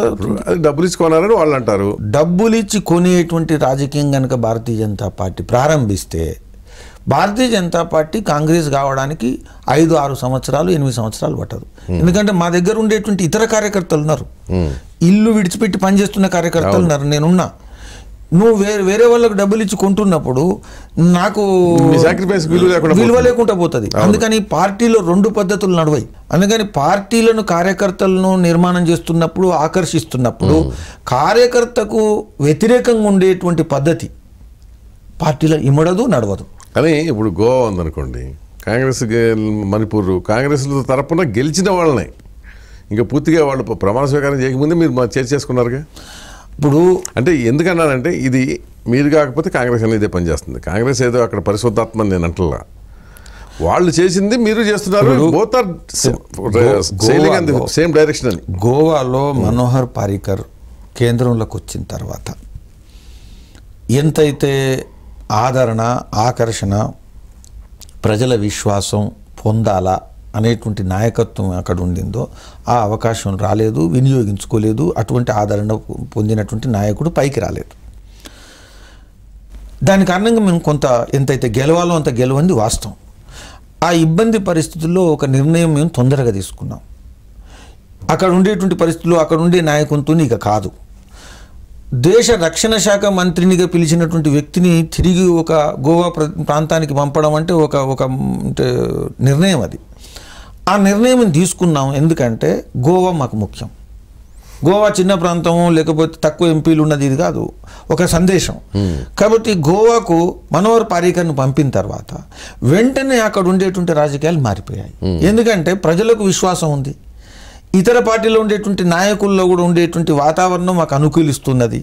డబ్బులు ఇచ్చి కొనాలని వాళ్ళు అంటారు డబ్బులు ఇచ్చి కొనేటువంటి రాజకీయం కనుక భారతీయ జనతా పార్టీ ప్రారంభిస్తే భారతీయ జనతా పార్టీ కాంగ్రెస్ కావడానికి ఐదు ఆరు సంవత్సరాలు ఎనిమిది సంవత్సరాలు పట్టదు ఎందుకంటే మా దగ్గర ఉండేటువంటి ఇతర కార్యకర్తలు ఉన్నారు ఇల్లు విడిచిపెట్టి పనిచేస్తున్న కార్యకర్తలు ఉన్నారు నేనున్నా నువ్వు వేరే వేరే వాళ్ళకు డబ్బులు ఇచ్చి కొంటున్నప్పుడు నాకు విలువ లేకుండా పోతుంది అందుకని పార్టీలో రెండు పద్ధతులు నడవాయి అందుకని పార్టీలను కార్యకర్తలను నిర్మాణం చేస్తున్నప్పుడు ఆకర్షిస్తున్నప్పుడు కార్యకర్తకు వ్యతిరేకంగా ఉండేటువంటి పద్ధతి పార్టీలో ఇమడదు నడవదు కానీ ఇప్పుడు గోవా ఉందనుకోండి కాంగ్రెస్ మణిపూర్ కాంగ్రెస్ తరపున గెలిచిన వాళ్ళని ఇంకా పూర్తిగా వాళ్ళు ప్రమాణ స్వీకారం చేయకముందే మీరు చేర్చి చేసుకున్నారుగా ఇప్పుడు అంటే ఎందుకన్నానంటే ఇది మీరు కాకపోతే కాంగ్రెస్ అనేది పనిచేస్తుంది కాంగ్రెస్ ఏదో అక్కడ పరిశుద్ధాత్మ నేను అంటలా వాళ్ళు చేసింది మీరు చేస్తున్నారు సేమ్ డైరెక్షన్ అని గోవాలో మనోహర్ పారికర్ కేంద్రంలోకి వచ్చిన తర్వాత ఎంతైతే ఆదరణ ఆకర్షణ ప్రజల విశ్వాసం పొందాలా అనేటువంటి నాయకత్వం అక్కడ ఉండిందో ఆ అవకాశం రాలేదు వినియోగించుకోలేదు అటువంటి ఆదరణ పొందినటువంటి నాయకుడు పైకి రాలేదు దాని కారణంగా మేము కొంత ఎంతైతే గెలవాలో అంత గెలవంది వాస్తవం ఆ ఇబ్బంది పరిస్థితుల్లో ఒక నిర్ణయం మేము తొందరగా తీసుకున్నాం అక్కడ ఉండేటువంటి పరిస్థితుల్లో అక్కడ ఉండే నాయకునితో ఇక కాదు దేశ రక్షణ శాఖ మంత్రినిగా పిలిచినటువంటి వ్యక్తిని తిరిగి ఒక గోవా ప్రాంతానికి పంపడం అంటే ఒక ఒక నిర్ణయం అది ఆ నిర్ణయం తీసుకున్నాం ఎందుకంటే గోవా మాకు ముఖ్యం గోవా చిన్న ప్రాంతం లేకపోతే తక్కువ ఎంపీలు ఉన్నది ఇది కాదు ఒక సందేశం కాబట్టి గోవాకు మనోహర్ పారీకర్ను పంపిన తర్వాత వెంటనే అక్కడ ఉండేటువంటి రాజకీయాలు మారిపోయాయి ఎందుకంటే ప్రజలకు విశ్వాసం ఉంది ఇతర పార్టీలో ఉండేటువంటి నాయకుల్లో కూడా ఉండేటువంటి వాతావరణం మాకు అనుకూలిస్తున్నది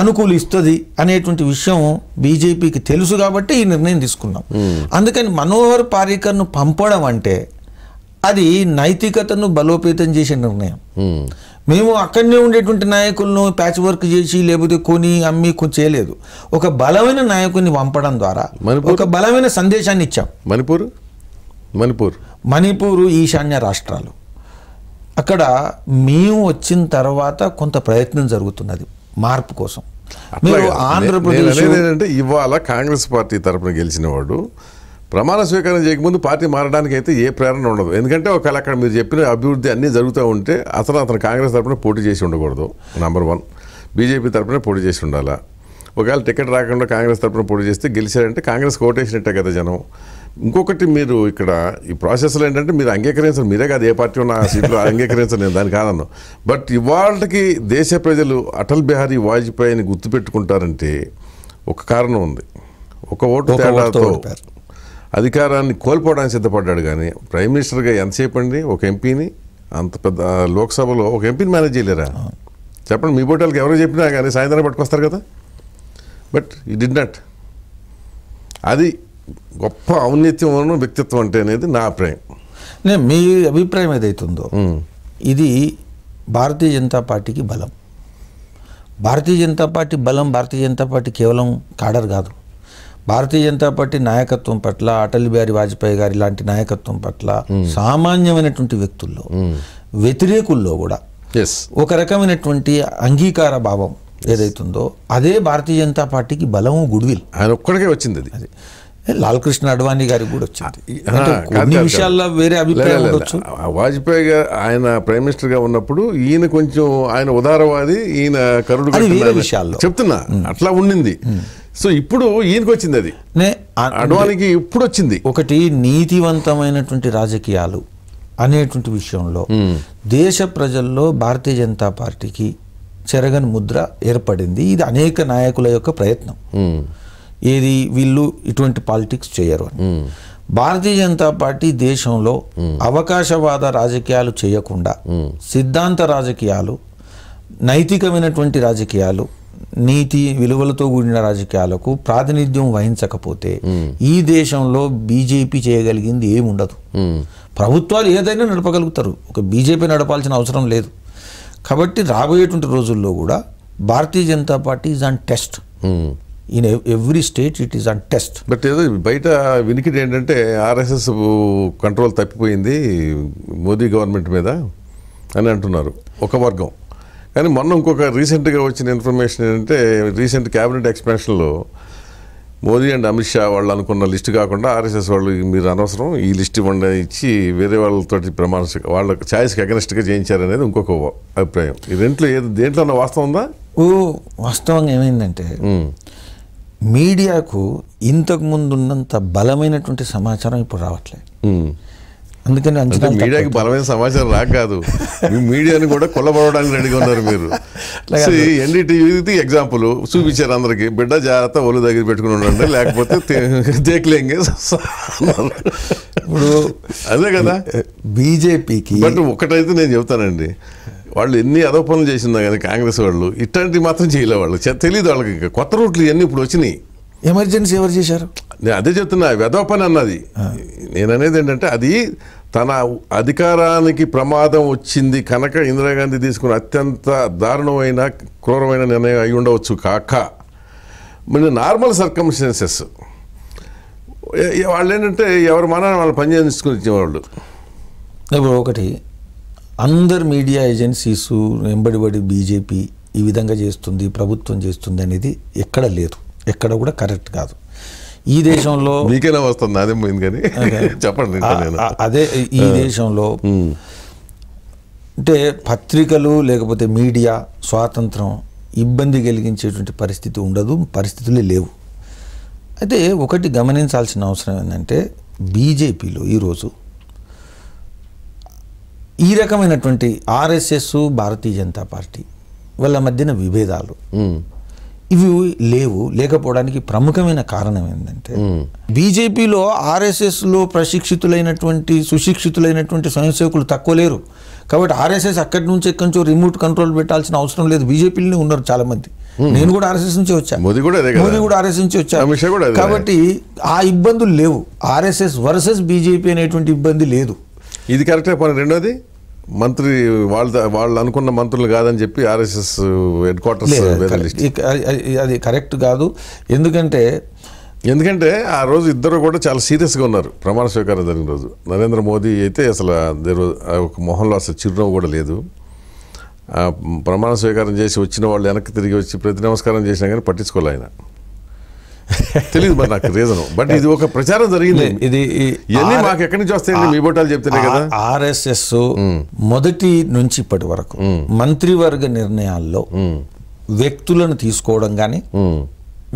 అనుకూలిస్తుంది అనేటువంటి విషయం బీజేపీకి తెలుసు కాబట్టి ఈ నిర్ణయం తీసుకున్నాం అందుకని మనోహర్ పారికర్ను పంపడం అంటే అది నైతికతను బలోపేతం చేసే నిర్ణయం మేము అక్కడనే ఉండేటువంటి నాయకులను ప్యాచ్ వర్క్ చేసి లేకపోతే కొని అమ్మి చేయలేదు ఒక బలమైన నాయకుని పంపడం ద్వారా ఒక బలమైన సందేశాన్ని ఇచ్చాం మణిపూర్ మణిపూర్ మణిపూర్ ఈశాన్య రాష్ట్రాలు అక్కడ మేము వచ్చిన తర్వాత కొంత ప్రయత్నం జరుగుతున్నది మార్పు కోసం మీరు ఆంధ్రప్రదేశ్ అంటే ఇవాళ కాంగ్రెస్ పార్టీ తరఫున గెలిచిన వాడు ప్రమాణ స్వీకారం చేయకముందు పార్టీ మారడానికి అయితే ఏ ప్రేరణ ఉండదు ఎందుకంటే ఒకవేళ అక్కడ మీరు చెప్పిన అభివృద్ధి అన్నీ జరుగుతూ ఉంటే అతను అతను కాంగ్రెస్ తరఫున పోటీ చేసి ఉండకూడదు నెంబర్ వన్ బీజేపీ తరఫున పోటీ చేసి ఉండాలా ఒకవేళ టికెట్ రాకుండా కాంగ్రెస్ తరఫున పోటీ చేస్తే గెలిచారంటే కాంగ్రెస్ ఓటేసినట్టే కదా జనం ఇంకొకటి మీరు ఇక్కడ ఈ ప్రాసెస్లో ఏంటంటే మీరు అంగీకరించారు మీరే కాదు ఏ పార్టీ ఉన్న సీట్లో అంగీకరించారు నేను దాని కాదను బట్ ఇవాళకి దేశ ప్రజలు అటల్ బిహారీ వాజ్పేయి అని గుర్తుపెట్టుకుంటారంటే ఒక కారణం ఉంది ఒక ఓటు తేడాతో అధికారాన్ని కోల్పోవడానికి సిద్ధపడ్డాడు కానీ ప్రైమ్ మినిస్టర్గా ఎంతసేపు అండి ఒక ఎంపీని అంత పెద్ద లోక్సభలో ఒక ఎంపీని మేనేజ్ చేయలేరా చెప్పండి మీ బోటాలకు ఎవరో చెప్పినా కానీ సాయంత్రం పట్టుకొస్తారు కదా బట్ ఈ డి నాట్ అది గొప్ప ఔన్నత్యం ఉన్న వ్యక్తిత్వం అంటే అనేది నా అభిప్రాయం నేను మీ అభిప్రాయం ఏదైతుందో ఇది భారతీయ జనతా పార్టీకి బలం భారతీయ జనతా పార్టీ బలం భారతీయ జనతా పార్టీ కేవలం కాడర్ కాదు భారతీయ జనతా పార్టీ నాయకత్వం పట్ల అటల్ బిహారీ వాజ్పేయి గారి లాంటి నాయకత్వం పట్ల సామాన్యమైనటువంటి వ్యక్తుల్లో వ్యతిరేకుల్లో కూడా ఒక రకమైనటువంటి అంగీకార భావం ఏదైతుందో అదే భారతీయ జనతా పార్టీకి బలము గుడ్విల్ ఆయన ఒక్కడికే వచ్చింది అది లాల్కృష్ణ అడ్వాణి గారికి కూడా వచ్చింది కొన్ని విషయాల్లో వేరే అభిప్రాయం వాజ్పేయి గారు ఆయన ప్రైమ్ మినిస్టర్ గా ఉన్నప్పుడు ఈయన కొంచెం ఆయన ఉదారవాది ఈయన కరుడు విషయాల్లో చెప్తున్నా అట్లా ఉండింది సో ఇప్పుడు ఈయనకి వచ్చింది అది అడ్వాణికి ఇప్పుడు వచ్చింది ఒకటి నీతివంతమైనటువంటి రాజకీయాలు అనేటువంటి విషయంలో దేశ ప్రజల్లో భారతీయ జనతా పార్టీకి చెరగని ముద్ర ఏర్పడింది ఇది అనేక నాయకుల యొక్క ప్రయత్నం ఏది వీళ్ళు ఇటువంటి పాలిటిక్స్ చేయరు భారతీయ జనతా పార్టీ దేశంలో అవకాశవాద రాజకీయాలు చేయకుండా సిద్ధాంత రాజకీయాలు నైతికమైనటువంటి రాజకీయాలు నీతి విలువలతో కూడిన రాజకీయాలకు ప్రాతినిధ్యం వహించకపోతే ఈ దేశంలో బీజేపీ చేయగలిగింది ఏముండదు ప్రభుత్వాలు ఏదైనా నడపగలుగుతారు ఒక బీజేపీ నడపాల్సిన అవసరం లేదు కాబట్టి రాబోయేటువంటి రోజుల్లో కూడా Bharatiya Janata party is on test in every state it is on test but ఏదో బయట వినికిడి ఏంటంటే ఆర్ఎస్ఎస్ కంట్రోల్ తప్పిపోయింది మోదీ గవర్నమెంట్ మీద అని అంటున్నారు ఒక వర్గం కానీ మొన్న ఇంకొక రీసెంట్గా వచ్చిన ఇన్ఫర్మేషన్ ఏంటంటే రీసెంట్ క్యాబినెట్ ఎక్స్పెన్షన్లో మోదీ అండ్ అమిత్ షా వాళ్ళు అనుకున్న లిస్ట్ కాకుండా ఆర్ఎస్ఎస్ వాళ్ళు మీరు అనవసరం ఈ లిస్ట్ ఇవ్వండి ఇచ్చి వేరే వాళ్ళతోటి ప్రమాణ వాళ్ళ ఛాయిస్కి అగనిస్ట్గా చేయించారనేది ఇంకొక అభిప్రాయం ఈ రెంట్లో ఏది దేంట్లో వాస్తవం ఉందా ఓ వాస్తవంగా ఏమైందంటే మీడియాకు ఇంతకు ముందు ఉన్నంత బలమైనటువంటి సమాచారం ఇప్పుడు రావట్లేదు అందుకని అంచనా మీడియాకి బలమైన సమాచారం రాక కాదు మీడియాని కూడా కొల్లబడడానికి రెడీగా ఉన్నారు మీరు ఎన్డీటీవీ ఎగ్జాంపుల్ చూపించారు అందరికి బిడ్డ జాగ్రత్త ఒళ్ళు దగ్గర పెట్టుకుని ఉండండి లేకపోతే ఇప్పుడు అదే కదా బీజేపీకి బట్ ఒకటైతే నేను చెబుతానండి వాళ్ళు ఎన్ని అదో పనులు చేసిందా కానీ కాంగ్రెస్ వాళ్ళు ఇట్లాంటివి మాత్రం చేయలేదు వాళ్ళు తెలియదు వాళ్ళకి ఇంకా కొత్త రూట్లు ఇవన్నీ ఇప్పుడు వచ్చినాయి ఎమర్జెన్సీ ఎవరు చేశారు నేను అదే చెప్తున్నా వెదవ పని అన్నది నేననేది ఏంటంటే అది తన అధికారానికి ప్రమాదం వచ్చింది కనుక ఇందిరాగాంధీ తీసుకున్న అత్యంత దారుణమైన క్రూరమైన నిర్ణయం అయి ఉండవచ్చు కాక మళ్ళీ నార్మల్ సర్కమ్స్టెన్సెస్ వాళ్ళు ఏంటంటే ఎవరు మన వాళ్ళు పనిచేసుకుని చేసుకుని ఇచ్చేవాళ్ళు ఒకటి అందరు మీడియా ఏజెన్సీస్ వెంబడిబడి బీజేపీ ఈ విధంగా చేస్తుంది ప్రభుత్వం చేస్తుంది అనేది ఎక్కడ లేదు ఎక్కడ కూడా కరెక్ట్ కాదు ఈ దేశంలో మీకేలా వస్తుంది అదే కానీ చెప్పండి అదే ఈ దేశంలో అంటే పత్రికలు లేకపోతే మీడియా స్వాతంత్రం ఇబ్బంది కలిగించేటువంటి పరిస్థితి ఉండదు పరిస్థితులే లేవు అయితే ఒకటి గమనించాల్సిన అవసరం ఏంటంటే బీజేపీలో ఈరోజు ఈ రకమైనటువంటి ఆర్ఎస్ఎస్ భారతీయ జనతా పార్టీ వాళ్ళ మధ్యన విభేదాలు ఇవి లేవు లేకపోవడానికి ప్రముఖమైన కారణం ఏంటంటే బీజేపీలో ఆర్ఎస్ఎస్లో ప్రశిక్షితులైనటువంటి సుశిక్షితులైనటువంటి స్వయం సేవకులు తక్కువ లేరు కాబట్టి ఆర్ఎస్ఎస్ అక్కడి నుంచి ఎక్కడి నుంచో రిమోట్ కంట్రోల్ పెట్టాల్సిన అవసరం లేదు బీజేపీలోనే ఉన్నారు చాలా మంది నేను కూడా ఆర్ఎస్ఎస్ నుంచి వచ్చాను మోదీ కూడా మోదీ కూడా ఆర్ఎస్ఎస్ నుంచి వచ్చాను కాబట్టి ఆ ఇబ్బందులు లేవు ఆర్ఎస్ఎస్ వర్సెస్ బీజేపీ అనేటువంటి ఇబ్బంది లేదు ఇది కరెక్ట్ పని రెండోది మంత్రి వాళ్ళ వాళ్ళు అనుకున్న మంత్రులు కాదని చెప్పి ఆర్ఎస్ఎస్ హెడ్ క్వార్టర్స్ అది కరెక్ట్ కాదు ఎందుకంటే ఎందుకంటే ఆ రోజు ఇద్దరు కూడా చాలా సీరియస్గా ఉన్నారు ప్రమాణ స్వీకారం జరిగిన రోజు నరేంద్ర మోదీ అయితే అసలు ఒక మొహంలో అసలు చిరునవ్వు కూడా లేదు ప్రమాణ స్వీకారం చేసి వచ్చిన వాళ్ళు వెనక్కి తిరిగి వచ్చి ప్రతి నమస్కారం చేసినా కానీ పట్టించుకోలే ఆయన తెలియదు మరి నాకు రీజన్ బట్ ఇది ఒక ప్రచారం జరిగింది ఇది ఇవన్నీ మాకు ఎక్కడి నుంచి వస్తాయి మీ బోటాలు చెప్తే కదా ఆర్ఎస్ఎస్ మొదటి నుంచి ఇప్పటి వరకు మంత్రివర్గ నిర్ణయాల్లో వ్యక్తులను తీసుకోవడం కానీ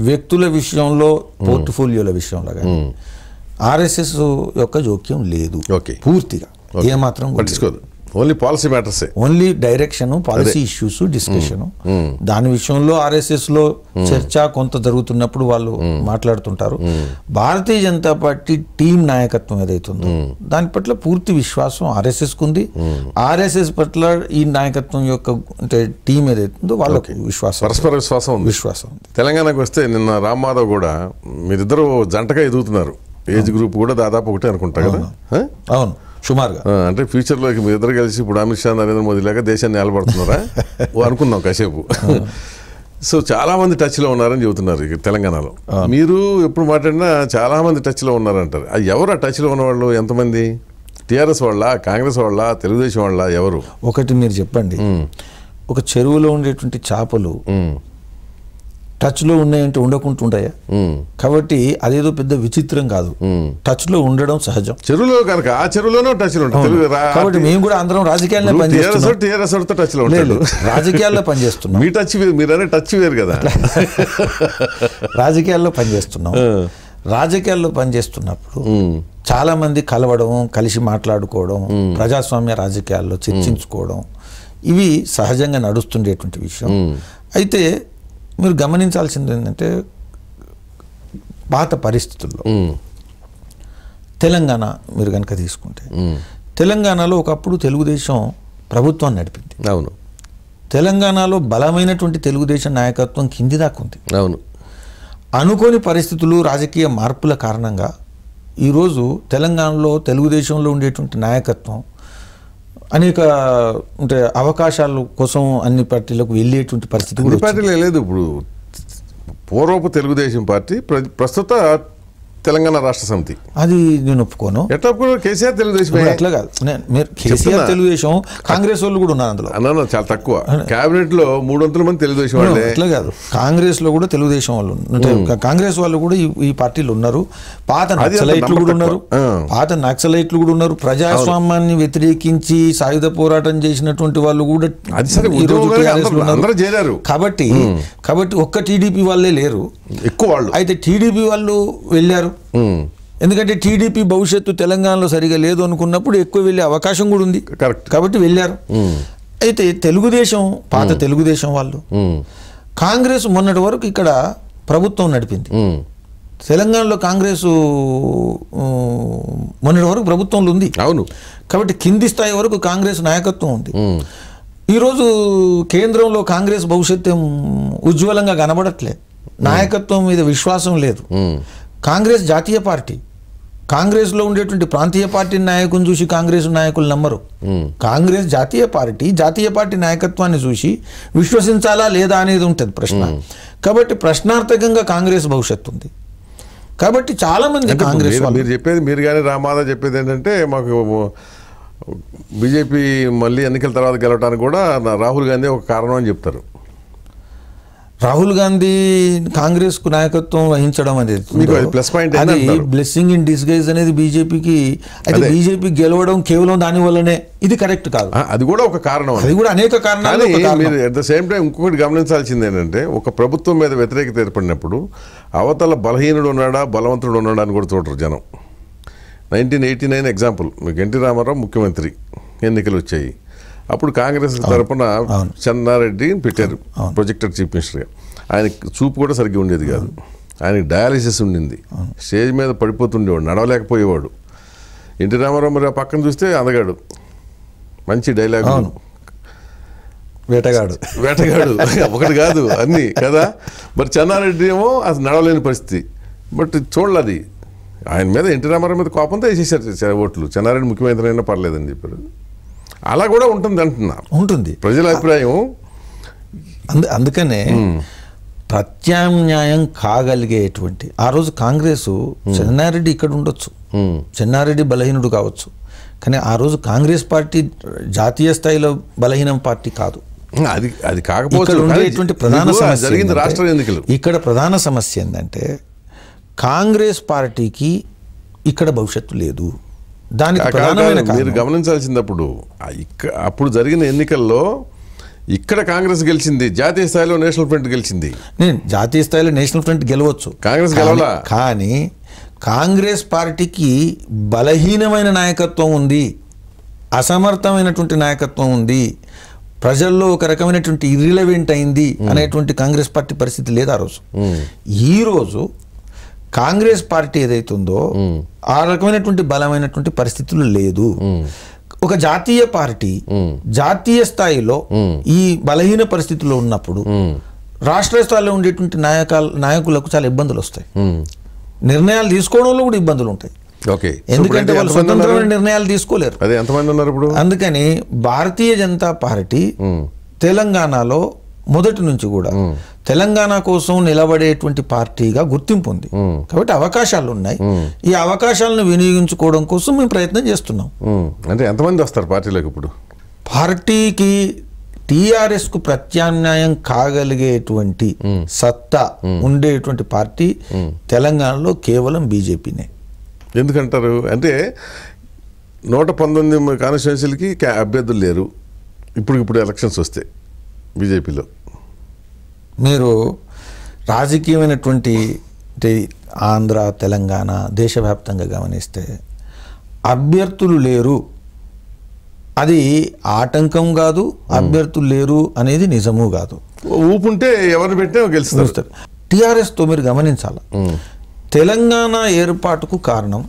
వ్యక్తుల విషయంలో పోర్ట్ఫోలియోల విషయంలో కానీ ఆర్ఎస్ఎస్ యొక్క జోక్యం లేదు పూర్తిగా ఏమాత్రం పట్టించుకోదు only policy matters only direction policy issues discussion దాని విషయంలో ఆర్ఎస్ఎస్ లో చర్చ కొంత జరుగుతున్నప్పుడు వాళ్ళు మాట్లాడుతుంటారు భారతీయ జనతా పార్టీ టీం నాయకత్వం ఏదైతుందో దాని పట్ల పూర్తి విశ్వాసం ఆర్ఎస్ఎస్ కుంది ఆర్ఎస్ఎస్ పట్ల ఈ నాయకత్వం యొక్క అంటే టీం ఏదైతుందో వాళ్ళకి విశ్వాసం పరస్పర విశ్వాసం విశ్వాసం తెలంగాణకు వస్తే నిన్న రామారావు కూడా మీరిద్దరు జంటగా ఎదుగుతున్నారు ఏజ్ గ్రూప్ కూడా దాదాపు ఒకటే అనుకుంటా కదా అవును సుమారుగా అంటే ఫ్యూచర్లో మీ ఇద్దరు కలిసి ఇప్పుడు అమిత్ షా నరేంద్ర మోదీ లేక దేశాన్ని నిలబడుతున్నారా అనుకున్నాం కాసేపు (laughs) సో చాలామంది టచ్లో ఉన్నారని చెబుతున్నారు తెలంగాణలో మీరు ఎప్పుడు మాట్లాడినా చాలామంది టచ్లో ఉన్నారంటారు అది ఎవరు ఆ టచ్లో ఉన్నవాళ్ళు ఎంతమంది టీఆర్ఎస్ వాళ్ళ కాంగ్రెస్ వాళ్ళ తెలుగుదేశం వాళ్ళ ఎవరు ఒకటి మీరు చెప్పండి ఒక చెరువులో ఉండేటువంటి చేపలు టచ్లో ఉన్నాయంటే ఉండకుంటుంటాయా కాబట్టి అదేదో పెద్ద విచిత్రం కాదు టచ్లో ఉండడం సహజం చెరువులో కనుక ఆ చెరువులోనే టచ్ కాబట్టి మేము కూడా అందరం రాజకీయాల్లో పనిచేస్తున్నాం టచ్లో రాజకీయాల్లో పనిచేస్తున్నాం మీ టచ్ మీరనే టచ్ వేరు కదా (laughs) రాజకీయాల్లో పనిచేస్తున్నాం రాజకీయాల్లో పనిచేస్తున్నప్పుడు చాలా మంది కలవడం కలిసి మాట్లాడుకోవడం ప్రజాస్వామ్య రాజకీయాల్లో చర్చించుకోవడం ఇవి సహజంగా నడుస్తుండేటువంటి విషయం అయితే మీరు గమనించాల్సింది ఏంటంటే పాత పరిస్థితుల్లో తెలంగాణ మీరు కనుక తీసుకుంటే తెలంగాణలో ఒకప్పుడు తెలుగుదేశం ప్రభుత్వం నడిపింది అవును తెలంగాణలో బలమైనటువంటి తెలుగుదేశం నాయకత్వం కింది దాకుంది అవును అనుకోని పరిస్థితులు రాజకీయ మార్పుల కారణంగా ఈరోజు తెలంగాణలో తెలుగుదేశంలో ఉండేటువంటి నాయకత్వం అనేక అంటే అవకాశాల కోసం అన్ని పార్టీలకు వెళ్ళేటువంటి పరిస్థితి పార్టీలు లేదు ఇప్పుడు పూర్వపు తెలుగుదేశం పార్టీ ప్రస్తుత తెలంగాణ రాష్ట్ర సమితి అది నేను ఒప్పుకోను ఎట్లా కేసీఆర్ తెలుగుదేశం అట్లా కాదు మీరు కేసీఆర్ తెలుగుదేశం కాంగ్రెస్ వాళ్ళు కూడా ఉన్నారు అందులో అన్నాను చాలా తక్కువ కేబినెట్ లో మూడు వందల మంది తెలుగుదేశం వాళ్ళు ఎట్లా కాదు కాంగ్రెస్ లో కూడా తెలుగుదేశం వాళ్ళు అంటే కాంగ్రెస్ వాళ్ళు కూడా ఈ పార్టీలు ఉన్నారు పాత నక్సలైట్లు కూడా ఉన్నారు పాత నక్సలైట్లు కూడా ఉన్నారు ప్రజాస్వామ్యాన్ని వ్యతిరేకించి సాయుధ పోరాటం చేసినటువంటి వాళ్ళు కూడా ఈ రోజు కాంగ్రెస్ కాబట్టి కాబట్టి ఒక్క టీడీపీ వాళ్ళే లేరు ఎక్కువ వాళ్ళు అయితే టీడీపీ వాళ్ళు వెళ్ళారు ఎందుకంటే టీడీపీ భవిష్యత్తు తెలంగాణలో సరిగా లేదు అనుకున్నప్పుడు ఎక్కువ వెళ్ళే అవకాశం కూడా ఉంది కరెక్ట్ కాబట్టి వెళ్ళారు అయితే తెలుగుదేశం పాత తెలుగుదేశం వాళ్ళు కాంగ్రెస్ మొన్నటి వరకు ఇక్కడ ప్రభుత్వం నడిపింది తెలంగాణలో కాంగ్రెస్ మొన్నటి వరకు ప్రభుత్వంలో ఉంది అవును కాబట్టి కింది స్థాయి వరకు కాంగ్రెస్ నాయకత్వం ఉంది ఈరోజు కేంద్రంలో కాంగ్రెస్ భవిష్యత్తు ఉజ్వలంగా కనబడట్లేదు నాయకత్వం మీద విశ్వాసం లేదు కాంగ్రెస్ జాతీయ పార్టీ కాంగ్రెస్లో ఉండేటువంటి ప్రాంతీయ పార్టీ నాయకుని చూసి కాంగ్రెస్ నాయకులు నమ్మరు కాంగ్రెస్ జాతీయ పార్టీ జాతీయ పార్టీ నాయకత్వాన్ని చూసి విశ్వసించాలా లేదా అనేది ఉంటుంది ప్రశ్న కాబట్టి ప్రశ్నార్థకంగా కాంగ్రెస్ భవిష్యత్తు ఉంది కాబట్టి చాలామంది కాంగ్రెస్ మీరు చెప్పేది మీరు కానీ రామాదా చెప్పేది ఏంటంటే మాకు బీజేపీ మళ్ళీ ఎన్నికల తర్వాత గెలవడానికి కూడా రాహుల్ గాంధీ ఒక కారణం అని చెప్తారు రాహుల్ గాంధీ కాంగ్రెస్ కు నాయకత్వం వహించడం అనేది ప్లస్ పాయింట్ అది బ్లెస్సింగ్ ఇన్ డిస్గైజ్ అనేది బీజేపీకి అయితే బీజేపీ గెలవడం కేవలం దాని వల్లనే ఇది కరెక్ట్ కాదు అది కూడా ఒక కారణం అది కూడా అనేక కారణాలు మీరు అట్ ద సేమ్ టైం ఇంకొకటి గమనించాల్సింది ఏంటంటే ఒక ప్రభుత్వం మీద వ్యతిరేకత ఏర్పడినప్పుడు అవతల బలహీనుడు ఉన్నాడా బలవంతుడు ఉన్నాడా అని కూడా చూడరు జనం నైన్టీన్ ఎయిటీ నైన్ ఎగ్జాంపుల్ మీకు ఎన్టీ రామారావు ముఖ్యమంత్రి ఎన్నికలు వచ్చాయి అప్పుడు కాంగ్రెస్ తరఫున చందారెడ్డిని పెట్టారు ప్రొజెక్టర్ చీఫ్ మినిస్టర్గా ఆయన చూపు కూడా సరిగ్గా ఉండేది కాదు ఆయనకి డయాలిసిస్ ఉండింది స్టేజ్ మీద పడిపోతుండేవాడు నడవలేకపోయేవాడు ఎన్టీ రామారావు మరి ఆ పక్కన చూస్తే అందగాడు మంచి డైలాగ్ వేటగాడు వేటగాడు (laughs) ఒకటి కాదు అన్నీ కదా మరి చెన్నారెడ్డి ఏమో అది నడవలేని పరిస్థితి బట్ చూడలేదు ఆయన మీద ఎన్టీ రామారావు మీద కోపంతో వేసేసారు ఓట్లు చెన్నారెడ్డి ముఖ్యమంత్రి అయినా పర్లేదని చెప్పారు అలా కూడా ఉంటుంది అంటున్నారు ఉంటుంది ప్రజల అభిప్రాయం అందుకనే ప్రత్యామ్నాయం కాగలిగేటువంటి ఆ రోజు కాంగ్రెస్ చెన్నారెడ్డి ఇక్కడ ఉండొచ్చు చెన్నారెడ్డి బలహీనుడు కావచ్చు కానీ ఆ రోజు కాంగ్రెస్ పార్టీ జాతీయ స్థాయిలో బలహీనం పార్టీ కాదు అది అది కాకపోతే ప్రధాన సమస్య జరిగింది రాష్ట్ర ఎన్నికలు ఇక్కడ ప్రధాన సమస్య ఏంటంటే కాంగ్రెస్ పార్టీకి ఇక్కడ భవిష్యత్తు లేదు దానికి మీరు గమనించాల్సింది అప్పుడు అప్పుడు జరిగిన ఎన్నికల్లో ఇక్కడ కాంగ్రెస్ గెలిచింది జాతీయ స్థాయిలో నేషనల్ ఫ్రంట్ గెలిచింది నేను జాతీయ స్థాయిలో నేషనల్ ఫ్రంట్ గెలవచ్చు కాంగ్రెస్ గెలవాలా కానీ కాంగ్రెస్ పార్టీకి బలహీనమైన నాయకత్వం ఉంది అసమర్థమైనటువంటి నాయకత్వం ఉంది ప్రజల్లో ఒక రకమైనటువంటి ఇర్రిలవెంట్ అయింది అనేటువంటి కాంగ్రెస్ పార్టీ పరిస్థితి లేదు ఆ రోజు ఈరోజు కాంగ్రెస్ పార్టీ ఏదైతుందో ఆ రకమైనటువంటి బలమైనటువంటి పరిస్థితులు లేదు ఒక జాతీయ పార్టీ జాతీయ స్థాయిలో ఈ బలహీన పరిస్థితుల్లో ఉన్నప్పుడు రాష్ట్ర స్థాయిలో ఉండేటువంటి నాయకాల నాయకులకు చాలా ఇబ్బందులు వస్తాయి నిర్ణయాలు తీసుకోవడంలో కూడా ఇబ్బందులు ఉంటాయి ఓకే ఎందుకంటే వాళ్ళు స్వతంత్రమైన నిర్ణయాలు తీసుకోలేరు అదే ఎంతమంది ఉన్నారు ఇప్పుడు అందుకని భారతీయ జనతా పార్టీ తెలంగాణలో మొదటి నుంచి కూడా తెలంగాణ కోసం నిలబడేటువంటి పార్టీగా గుర్తింపు ఉంది కాబట్టి అవకాశాలు ఉన్నాయి ఈ అవకాశాలను వినియోగించుకోవడం కోసం మేము ప్రయత్నం చేస్తున్నాం అంటే ఎంతమంది వస్తారు పార్టీలకు ఇప్పుడు పార్టీకి టీఆర్ఎస్కు ప్రత్యామ్నాయం కాగలిగేటువంటి సత్తా ఉండేటువంటి పార్టీ తెలంగాణలో కేవలం బీజేపీనే ఎందుకంటారు అంటే నూట పంతొమ్మిది కాన్స్టిట్యున్సీలకి అభ్యర్థులు లేరు ఇప్పుడు ఇప్పుడు ఎలక్షన్స్ వస్తాయి బీజేపీలో మీరు రాజకీయమైనటువంటి అంటే ఆంధ్ర తెలంగాణ దేశవ్యాప్తంగా గమనిస్తే అభ్యర్థులు లేరు అది ఆటంకం కాదు అభ్యర్థులు లేరు అనేది నిజము కాదు ఊపుంటే ఎవరు పెట్టే గెలుస్తారు టీఆర్ఎస్తో మీరు గమనించాలి తెలంగాణ ఏర్పాటుకు కారణం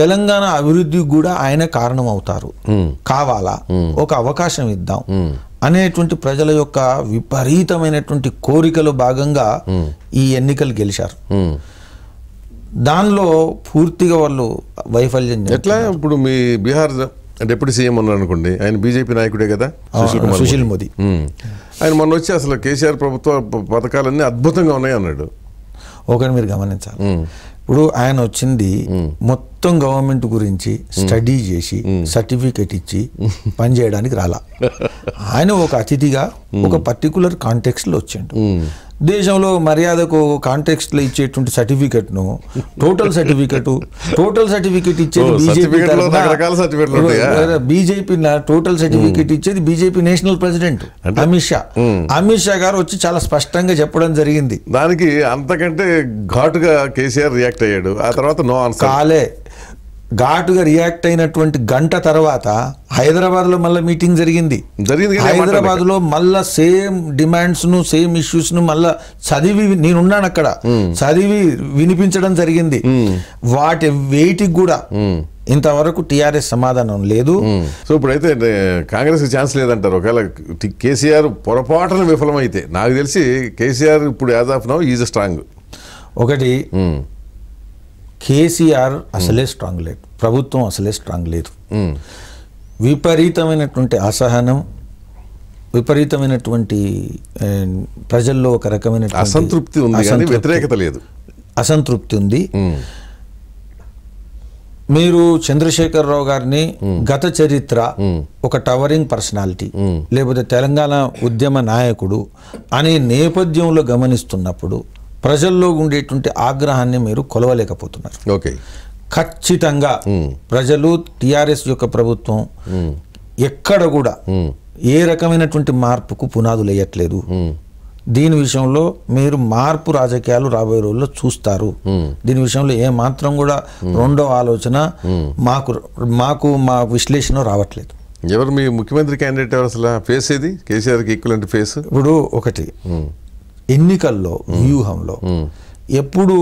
తెలంగాణ అభివృద్ధికి కూడా ఆయన కారణం అవుతారు కావాలా ఒక అవకాశం ఇద్దాం అనేటువంటి ప్రజల యొక్క విపరీతమైనటువంటి కోరికలు భాగంగా ఈ ఎన్నికలు గెలిచారు దానిలో పూర్తిగా వాళ్ళు వైఫల్యం ఎట్లా ఇప్పుడు మీ బీహార్ డిప్యూటీ సీఎం ఉన్నారు అనుకోండి ఆయన బీజేపీ నాయకుడే కదా సుశీల్ మోదీ ఆయన మొన్న వచ్చి అసలు కేసీఆర్ ప్రభుత్వ పథకాలన్నీ అద్భుతంగా ఉన్నాయి అన్నాడు ఒకటి మీరు గమనించాలి ఇప్పుడు ఆయన వచ్చింది మొత్తం గవర్నమెంట్ గురించి స్టడీ చేసి సర్టిఫికెట్ ఇచ్చి పనిచేయడానికి రాలా (laughs) ఆయన ఒక అతిథిగా ఒక పర్టికులర్ లో వచ్చాడు దేశంలో మర్యాదకు లో ఇచ్చేటువంటి ను టోటల్ సర్టిఫికెట్ టోటల్ సర్టిఫికెట్ ఇచ్చేది బీజేపీ బీజేపీ టోటల్ సర్టిఫికెట్ ఇచ్చేది BJP national president Amit Shah Amit Shah garu వచ్చి చాలా స్పష్టంగా చెప్పడం జరిగింది దానికి అంతకంటే ఘాటుగా కేసీఆర్ రియాక్ట్ అయ్యాడు ఆ తర్వాత నో కాలే ఘాటుగా రియాక్ట్ అయినటువంటి గంట తర్వాత హైదరాబాద్లో మళ్ళీ మీటింగ్ జరిగింది జరిగింది హైదరాబాద్లో మళ్ళీ సేమ్ డిమాండ్స్ను సేమ్ ఇష్యూస్ను మళ్ళీ చదివి నేనున్నాను అక్కడ చదివి వినిపించడం జరిగింది వాటి వెయిట్కి కూడా ఇంతవరకు టీఆర్ఎస్ సమాధానం లేదు సో ఇప్పుడైతే కాంగ్రెస్ ఛాన్స్ లేదంటారు ఒకవేళ కేసీఆర్ పొరపాటున విఫలమైతే నాకు తెలిసి కేసీఆర్ ఇప్పుడు as of now is strong ఒకటి కేసీఆర్ అసలే స్ట్రాంగ్ లేదు ప్రభుత్వం అసలే స్ట్రాంగ్ లేదు విపరీతమైనటువంటి అసహనం విపరీతమైనటువంటి ప్రజల్లో ఒక రకమైన అసంతృప్తి ఉంది వ్యతిరేకత లేదు అసంతృప్తి ఉంది మీరు చంద్రశేఖరరావు గారిని గత చరిత్ర ఒక టవరింగ్ పర్సనాలిటీ లేకపోతే తెలంగాణ ఉద్యమ నాయకుడు అనే నేపథ్యంలో గమనిస్తున్నప్పుడు ప్రజల్లో ఉండేటువంటి ఆగ్రహాన్ని మీరు కొలవలేకపోతున్నారు ఓకే ఖచ్చితంగా ప్రజలు టిఆర్ఎస్ యొక్క ప్రభుత్వం ఎక్కడ కూడా ఏ రకమైనటువంటి మార్పుకు పునాదులు వేయట్లేదు దీని విషయంలో మీరు మార్పు రాజకీయాలు రాబోయే రోజుల్లో చూస్తారు దీని విషయంలో ఏ మాత్రం కూడా రెండో ఆలోచన మాకు మాకు మా విశ్లేషణ రావట్లేదు ఎవరు మీ ముఖ్యమంత్రి క్యాండిడేట్ ఎవరు అసలు ఫేస్ ఏది కేసీఆర్కి ఈక్వల్ అంటే ఫేస్ ఇప్పుడు ఒకటి ఎన్నికల్లో వ్యూహంలో ఎప్పుడు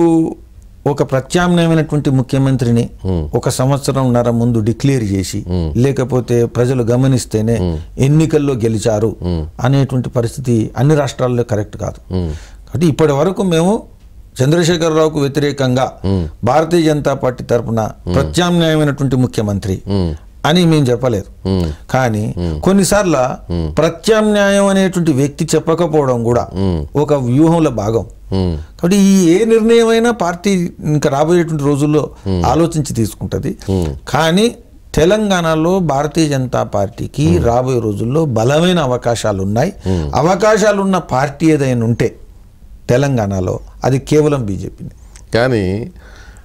ఒక ప్రత్యామ్నాయమైనటువంటి ముఖ్యమంత్రిని ఒక సంవత్సరంన్నర ముందు డిక్లేర్ చేసి లేకపోతే ప్రజలు గమనిస్తేనే ఎన్నికల్లో గెలిచారు అనేటువంటి పరిస్థితి అన్ని రాష్ట్రాల్లో కరెక్ట్ కాదు కాబట్టి ఇప్పటి వరకు మేము చంద్రశేఖరరావుకు వ్యతిరేకంగా భారతీయ జనతా పార్టీ తరఫున ప్రత్యామ్నాయమైనటువంటి ముఖ్యమంత్రి అని మేము చెప్పలేదు కానీ కొన్నిసార్లు ప్రత్యామ్నాయం అనేటువంటి వ్యక్తి చెప్పకపోవడం కూడా ఒక వ్యూహంలో భాగం కాబట్టి ఈ ఏ నిర్ణయం అయినా పార్టీ ఇంకా రాబోయేటువంటి రోజుల్లో ఆలోచించి తీసుకుంటుంది కానీ తెలంగాణలో భారతీయ జనతా పార్టీకి రాబోయే రోజుల్లో బలమైన అవకాశాలు ఉన్నాయి అవకాశాలున్న పార్టీ ఏదైనా ఉంటే తెలంగాణలో అది కేవలం బీజేపీని కానీ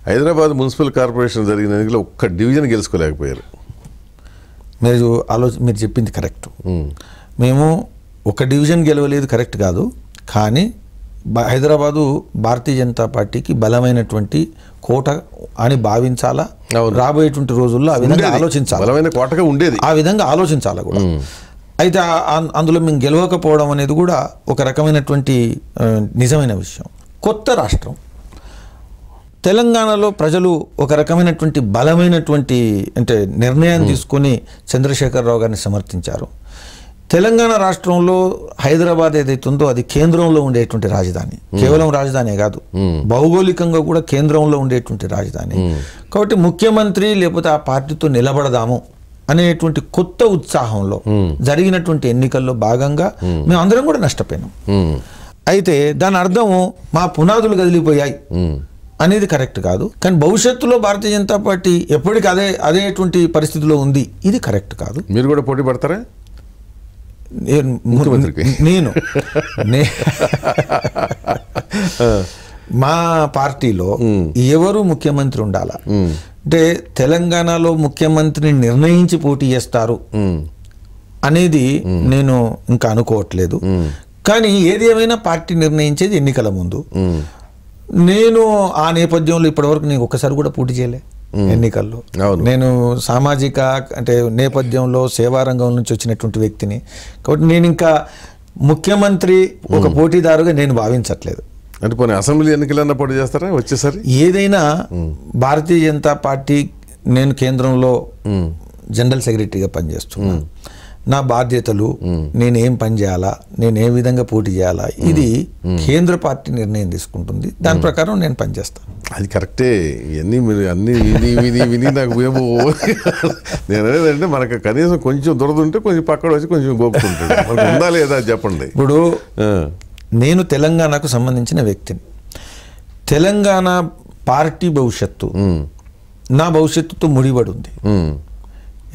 హైదరాబాద్ మున్సిపల్ కార్పొరేషన్ జరిగిన ఒక్క డివిజన్ గెలుచుకోలేకపోయారు మీరు ఆలోచన మీరు చెప్పింది కరెక్ట్ మేము ఒక డివిజన్ గెలవలేదు కరెక్ట్ కాదు కానీ హైదరాబాదు భారతీయ జనతా పార్టీకి బలమైనటువంటి కోట అని భావించాలా రాబోయేటువంటి రోజుల్లో ఆ విధంగా ఆలోచించాలి కోటగా ఉండేది ఆ విధంగా ఆలోచించాలా కూడా అయితే అందులో మేము గెలవకపోవడం అనేది కూడా ఒక రకమైనటువంటి నిజమైన విషయం కొత్త రాష్ట్రం తెలంగాణలో ప్రజలు ఒక రకమైనటువంటి బలమైనటువంటి అంటే నిర్ణయం తీసుకొని చంద్రశేఖరరావు గారిని సమర్థించారు తెలంగాణ రాష్ట్రంలో హైదరాబాద్ ఏదైతే ఉందో అది కేంద్రంలో ఉండేటువంటి రాజధాని కేవలం రాజధానే కాదు భౌగోళికంగా కూడా కేంద్రంలో ఉండేటువంటి రాజధాని కాబట్టి ముఖ్యమంత్రి లేకపోతే ఆ పార్టీతో నిలబడదాము అనేటువంటి కొత్త ఉత్సాహంలో జరిగినటువంటి ఎన్నికల్లో భాగంగా మేము అందరం కూడా నష్టపోయినాం అయితే దాని అర్థం మా పునాదులు కదిలిపోయాయి అనేది కరెక్ట్ కాదు కానీ భవిష్యత్తులో భారతీయ జనతా పార్టీ ఎప్పటికీ అదే అదేటువంటి పరిస్థితిలో ఉంది ఇది కరెక్ట్ కాదు మీరు కూడా పోటీ పడతారా నేను (laughs) మా పార్టీలో ఎవరు ముఖ్యమంత్రి ఉండాల అంటే తెలంగాణలో ముఖ్యమంత్రిని నిర్ణయించి పోటీ చేస్తారు అనేది నేను ఇంకా అనుకోవట్లేదు కానీ ఏది ఏమైనా పార్టీ నిర్ణయించేది ఎన్నికల ముందు నేను ఆ నేపథ్యంలో ఇప్పటివరకు నేను ఒక్కసారి కూడా పోటీ చేయలే ఎన్నికల్లో నేను సామాజిక అంటే నేపథ్యంలో సేవారంగం నుంచి వచ్చినటువంటి వ్యక్తిని కాబట్టి నేను ఇంకా ముఖ్యమంత్రి ఒక పోటీదారుగా నేను భావించట్లేదు అంటే పోనీ అసెంబ్లీ అన్న పోటీ చేస్తారా వచ్చేసరి ఏదైనా భారతీయ జనతా పార్టీ నేను కేంద్రంలో జనరల్ సెక్రటరీగా పనిచేస్తున్నాను నా బాధ్యతలు నేనేం పని చేయాలా నేను ఏ విధంగా పోటీ చేయాలా ఇది కేంద్ర పార్టీ నిర్ణయం తీసుకుంటుంది దాని ప్రకారం నేను పనిచేస్తాను అది కరెక్టే ఇవన్నీ మీరు అన్ని విని విని విని నాకు ఏమో (laughs) నేను మనకు కనీసం కొంచెం ఉంటే కొంచెం పక్కడ వచ్చి కొంచెం గోపుతుంటాడు ఉందా లేదా చెప్పండి ఇప్పుడు నేను తెలంగాణకు సంబంధించిన వ్యక్తిని తెలంగాణ పార్టీ భవిష్యత్తు నా భవిష్యత్తుతో ముడిపడి ఉంది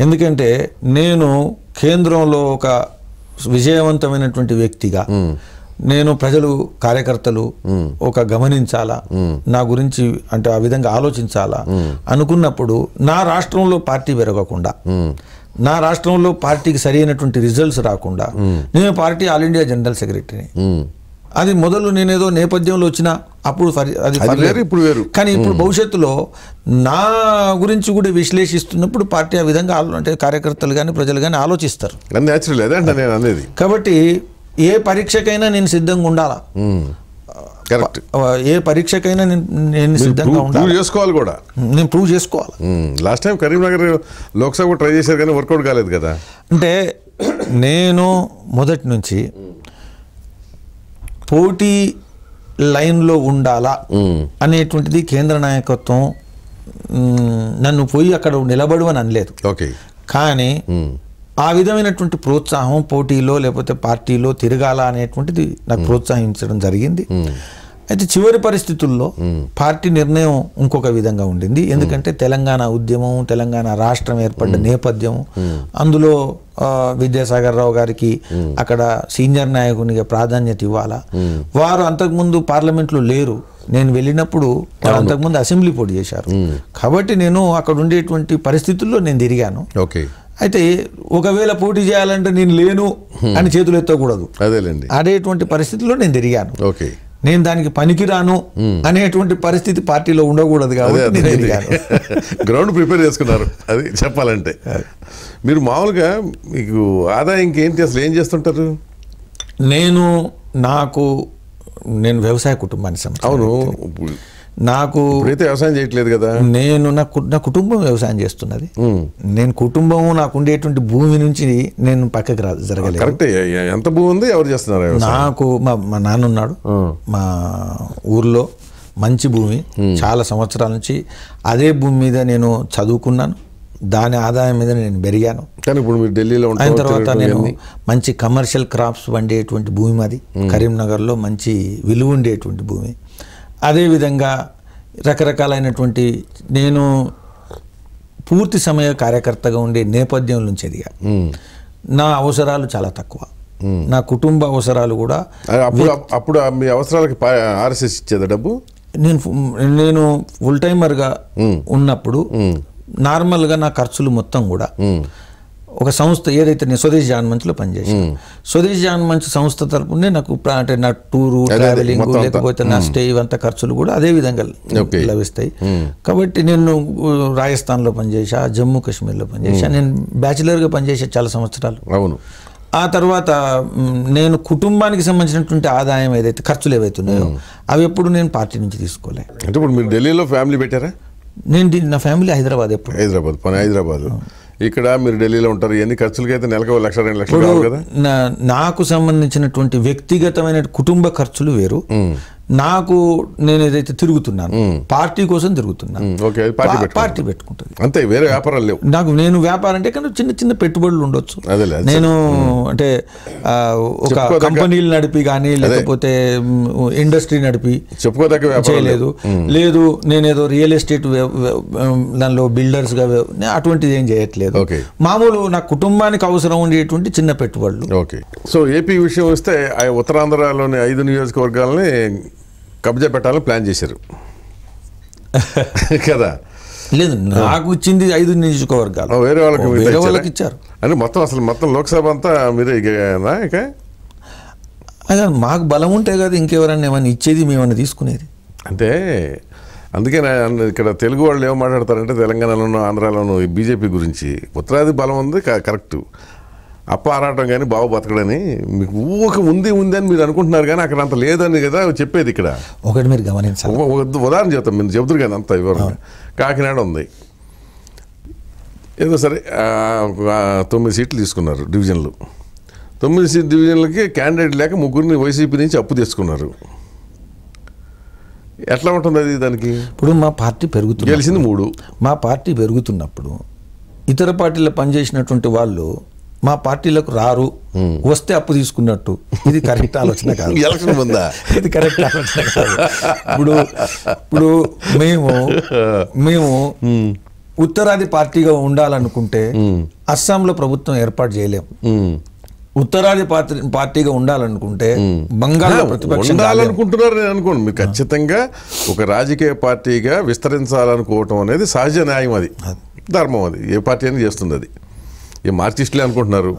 ఎందుకంటే నేను కేంద్రంలో ఒక విజయవంతమైనటువంటి వ్యక్తిగా నేను ప్రజలు కార్యకర్తలు ఒక గమనించాలా నా గురించి అంటే ఆ విధంగా ఆలోచించాలా అనుకున్నప్పుడు నా రాష్ట్రంలో పార్టీ పెరగకుండా నా రాష్ట్రంలో పార్టీకి సరైనటువంటి రిజల్ట్స్ రాకుండా నేను పార్టీ ఆల్ ఇండియా జనరల్ సెక్రటరీని అది మొదలు నేనేదో నేపథ్యంలో వచ్చిన అప్పుడు అది ఇప్పుడు వేరు కానీ ఇప్పుడు భవిష్యత్తులో నా గురించి కూడా విశ్లేషిస్తున్నప్పుడు పార్టీ ఆ విధంగా అంటే కార్యకర్తలు కానీ ప్రజలు కానీ ఆలోచిస్తారు అదే కాబట్టి ఏ పరీక్షకైనా నేను సిద్ధంగా ఉండాలా ఏ పరీక్షకైనా నేను సిద్ధంగా ఉండాలి చేసుకోవాలి కూడా నేను ప్రూవ్ చేసుకోవాలి last time Karimnagar Lok Sabha try చేశారు కానీ వర్కౌట్ కాలేదు కదా అంటే నేను మొదటి నుంచి పోటీ లైన్లో ఉండాలా అనేటువంటిది కేంద్ర నాయకత్వం నన్ను పోయి అక్కడ నిలబడు అని అనలేదు ఓకే కానీ ఆ విధమైనటువంటి ప్రోత్సాహం పోటీలో లేకపోతే పార్టీలో తిరగాల అనేటువంటిది నాకు ప్రోత్సహించడం జరిగింది అయితే చివరి పరిస్థితుల్లో పార్టీ నిర్ణయం ఇంకొక విధంగా ఉండింది ఎందుకంటే తెలంగాణ ఉద్యమం తెలంగాణ రాష్ట్రం ఏర్పడ్డ నేపథ్యం అందులో విద్యాసాగర్ రావు గారికి అక్కడ సీనియర్ నాయకునిగా ప్రాధాన్యత ఇవ్వాలా వారు అంతకుముందు పార్లమెంట్లో లేరు నేను వెళ్ళినప్పుడు వారు అంతకుముందు అసెంబ్లీ పోటీ చేశారు కాబట్టి నేను అక్కడ ఉండేటువంటి పరిస్థితుల్లో నేను తిరిగాను ఓకే అయితే ఒకవేళ పోటీ చేయాలంటే నేను లేను అని చేతులు ఎత్తకూడదు అదేలేండి ఆడేటువంటి పరిస్థితుల్లో నేను తిరిగాను ఓకే నేను దానికి పనికిరాను అనేటువంటి పరిస్థితి పార్టీలో ఉండకూడదు కాబట్టి గ్రౌండ్ ప్రిపేర్ (laughs) చేసుకున్నారు అది చెప్పాలంటే మీరు మామూలుగా మీకు ఆదాయంకి ఏంటి అసలు ఏం చేస్తుంటారు నేను నాకు నేను వ్యవసాయ కుటుంబానికి అవును నాకు వ్యవసాయం చేయట్లేదు కదా నేను నా నా కుటుంబం వ్యవసాయం చేస్తున్నది నేను కుటుంబం నాకు ఉండేటువంటి భూమి నుంచి నేను పక్కకి రా జరగలేదు కరెక్ట్ ఎంత భూమి ఉంది ఎవరు చేస్తున్నారు నాకు మా మా నాన్న ఉన్నాడు మా ఊర్లో మంచి భూమి చాలా సంవత్సరాల నుంచి అదే భూమి మీద నేను చదువుకున్నాను దాని ఆదాయం మీద నేను పెరిగాను కానీ ఇప్పుడు మీరు ఢిల్లీలో అయిన తర్వాత నేను మంచి కమర్షియల్ క్రాప్స్ వండేటువంటి భూమి మాది కరీంనగర్లో మంచి విలువ ఉండేటువంటి భూమి అదేవిధంగా రకరకాలైనటువంటి నేను పూర్తి సమయ కార్యకర్తగా ఉండే నేపథ్యం నుంచి ఎదిగా నా అవసరాలు చాలా తక్కువ నా కుటుంబ అవసరాలు కూడా అప్పుడు మీ అవసరాలకి ఆర్ఎస్ఎస్ ఇచ్చేది డబ్బు నేను నేను ఫుల్ టైమర్గా ఉన్నప్పుడు నార్మల్గా నా ఖర్చులు మొత్తం కూడా ఒక సంస్థ ఏదైతే నేను స్వదేశ్ జాన్ మంచులో పనిచేసాను స్వదేశ్ జాన్ మంచు సంస్థ తరపునే నాకు అంటే నా టూరు ట్రావెలింగ్ లేకపోతే నా స్టే ఇవంతా ఖర్చులు కూడా అదే విధంగా లభిస్తాయి కాబట్టి నేను రాజస్థాన్లో పనిచేసా జమ్మూ కాశ్మీర్లో పనిచేసా నేను బ్యాచిలర్గా పనిచేసా చాలా సంవత్సరాలు అవును ఆ తర్వాత నేను కుటుంబానికి సంబంధించినటువంటి ఆదాయం ఏదైతే ఖర్చులు ఏవైతున్నాయో అవి ఎప్పుడు నేను పార్టీ నుంచి తీసుకోలే అంటే ఇప్పుడు మీరు ఢిల్లీలో ఫ్యామిలీ పెట్టారా నేను నా ఫ్యామిలీ హైదరాబాద్ ఎప్పుడు హైదరాబాద్ పని హైదరాబాద్ ఇక్కడ మీరు ఢిల్లీలో ఉంటారు ఎన్ని ఖర్చులకైతే నెలకు లక్ష రెండు లక్షలు కదా నాకు సంబంధించినటువంటి వ్యక్తిగతమైన కుటుంబ ఖర్చులు వేరు నాకు నేను ఏదైతే తిరుగుతున్నాను పార్టీ కోసం తిరుగుతున్నాను పార్టీ పెట్టుకుంటుంది అంతే వేరే వ్యాపారాలు లేవు నాకు నేను వ్యాపారం అంటే కానీ చిన్న చిన్న పెట్టుబడులు ఉండొచ్చు నేను అంటే ఒక కంపెనీలు నడిపి కానీ లేకపోతే ఇండస్ట్రీ నడిపి చెప్పుకోదగ్గ చేయలేదు లేదు నేనేదో రియల్ ఎస్టేట్ దానిలో బిల్డర్స్గా అటువంటిది ఏం చేయట్లేదు మామూలు నా కుటుంబానికి అవసరం ఉండేటువంటి చిన్న పెట్టుబడులు ఓకే సో ఏపీ విషయం వస్తే ఉత్తరాంధ్రలోని ఐదు నియోజకవర్గాలని కబ్జా పెట్టాలని ప్లాన్ చేశారు కదా లేదు నాకు వచ్చింది ఐదు నియోజకవర్గాలు వేరే వాళ్ళకి వేరే వాళ్ళకి ఇచ్చారు అంటే మొత్తం అసలు మొత్తం లోక్సభ అంతా మీరే ఇక అదే మాకు బలం ఉంటే కదా ఇంకెవరన్నా ఏమైనా ఇచ్చేది మేమన్నా తీసుకునేది అంటే అందుకే ఇక్కడ తెలుగు వాళ్ళు ఏం మాట్లాడతారంటే తెలంగాణలోనూ ఆంధ్రాలోనూ బీజేపీ గురించి ఉత్తరాది బలం ఉంది కరెక్టు అప్ప ఆరాటం కానీ బావ బతకడని మీకు ఊకి ఉంది ఉంది అని మీరు అనుకుంటున్నారు కానీ అక్కడ అంత లేదని కదా చెప్పేది ఇక్కడ ఒకటి మీరు గమనించాలి ఉదాహరణ చెప్తాం మీరు చెబుతారు కదా అంత వివరంగా కాకినాడ ఉంది ఏదో సరే తొమ్మిది సీట్లు తీసుకున్నారు డివిజన్లు తొమ్మిది సీట్ డివిజన్లకి క్యాండిడేట్ లేక ముగ్గురిని వైసీపీ నుంచి అప్పు తీసుకున్నారు ఎట్లా ఉంటుంది అది దానికి ఇప్పుడు మా పార్టీ పెరుగుతుంది గెలిచింది మూడు మా పార్టీ పెరుగుతున్నప్పుడు ఇతర పార్టీలో పనిచేసినటువంటి వాళ్ళు మా పార్టీలకు రారు వస్తే అప్పు తీసుకున్నట్టు ఇది కరెక్ట్ ఆలోచన కాదు (laughs) ఎలక్షన్ ముందా ఇది కరెక్ట్ ఆలోచన కాదు ఇప్పుడు ఇప్పుడు మేము మేము ఉత్తరాది పార్టీగా ఉండాలనుకుంటే అస్సాంలో ప్రభుత్వం ఏర్పాటు చేయలేము ఉత్తరాది పార్టీ పార్టీగా ఉండాలనుకుంటే బంగాళ ఉండాలనుకుంటున్నారు నేను అనుకోండి మీరు ఖచ్చితంగా ఒక రాజకీయ పార్టీగా విస్తరించాలనుకోవటం అనేది సహజ న్యాయం అది ధర్మం అది ఏ పార్టీ అయినా చేస్తుంది అది ఏ మార్చిస్ట్లే అనుకుంటున్నారు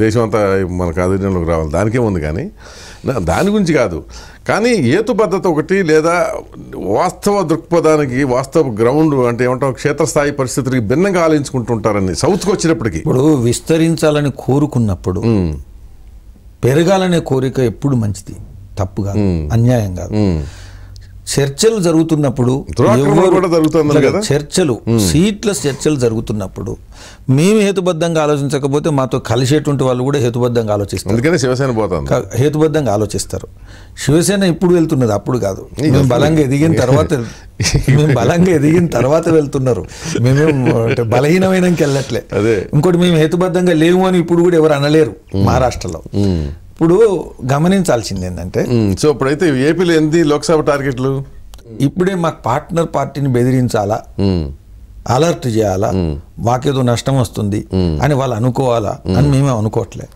దేశం అంతా మనకు ఆధీనంలోకి రావాలి దానికే ఉంది కానీ దాని గురించి కాదు కానీ హేతుబద్ధత ఒకటి లేదా వాస్తవ దృక్పథానికి వాస్తవ గ్రౌండ్ అంటే ఏమంటాం క్షేత్రస్థాయి పరిస్థితులకి భిన్నంగా ఆలోచించుకుంటుంటారని సౌత్కి వచ్చినప్పటికీ ఇప్పుడు విస్తరించాలని కోరుకున్నప్పుడు పెరగాలనే కోరిక ఎప్పుడు మంచిది తప్పుగా అన్యాయం కాదు చర్చలు జరుగుతున్నప్పుడు చర్చలు సీట్ల చర్చలు జరుగుతున్నప్పుడు మేము హేతుబద్ధంగా ఆలోచించకపోతే మాతో కలిసేటువంటి వాళ్ళు కూడా హేతుబద్ధంగా ఆలోచిస్తారు శివసేన హేతుబద్ధంగా ఆలోచిస్తారు శివసేన ఇప్పుడు వెళ్తున్నది అప్పుడు కాదు మేము బలంగా ఎదిగిన తర్వాత మేము బలంగా ఎదిగిన తర్వాత వెళ్తున్నారు మేమే బలహీనమైన వెళ్ళట్లే ఇంకోటి మేము హేతుబద్ధంగా లేము అని ఇప్పుడు కూడా ఎవరు అనలేరు మహారాష్ట్రలో ఇప్పుడు గమనించాల్సింది ఏంటంటే సో ఇప్పుడైతే ఏపీలో ఏంది లోక్సభ టార్గెట్లు ఇప్పుడే మాకు పార్ట్నర్ పార్టీని బెదిరించాలా అలర్ట్ చేయాలా మాకేదో నష్టం వస్తుంది అని వాళ్ళు అనుకోవాలా అని మేమే అనుకోవట్లే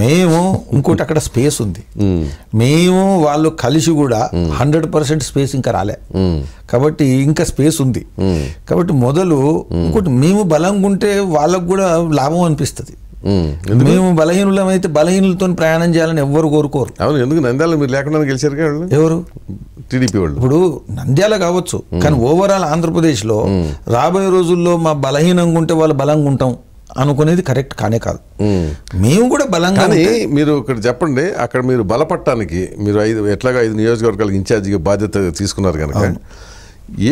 మేము ఇంకోటి అక్కడ స్పేస్ ఉంది మేము వాళ్ళు కలిసి కూడా హండ్రెడ్ పర్సెంట్ స్పేస్ ఇంకా రాలే కాబట్టి ఇంకా స్పేస్ ఉంది కాబట్టి మొదలు ఇంకోటి మేము బలంగా ఉంటే వాళ్ళకు కూడా లాభం అనిపిస్తుంది మేము బలహీనులం అయితే బలహీనులతో ప్రయాణం చేయాలని ఎవరు కోరుకోరు అవును ఎందుకు నంద్యాల మీరు లేకుండా గెలిచారు ఎవరు టీడీపీ వాళ్ళు ఇప్పుడు నంద్యాల కావచ్చు కానీ ఓవరాల్ ఆంధ్రప్రదేశ్లో రాబోయే రోజుల్లో మా బలహీనంగా ఉంటే వాళ్ళు బలంగా ఉంటాం అనుకునేది కరెక్ట్ కానే కాదు మేము కూడా బలంగా మీరు ఇక్కడ చెప్పండి అక్కడ మీరు బలపట్టడానికి మీరు ఐదు ఎట్లాగా ఐదు నియోజకవర్గాలకు ఇన్ఛార్జిగా బాధ్యత తీసుకున్నారు కనుక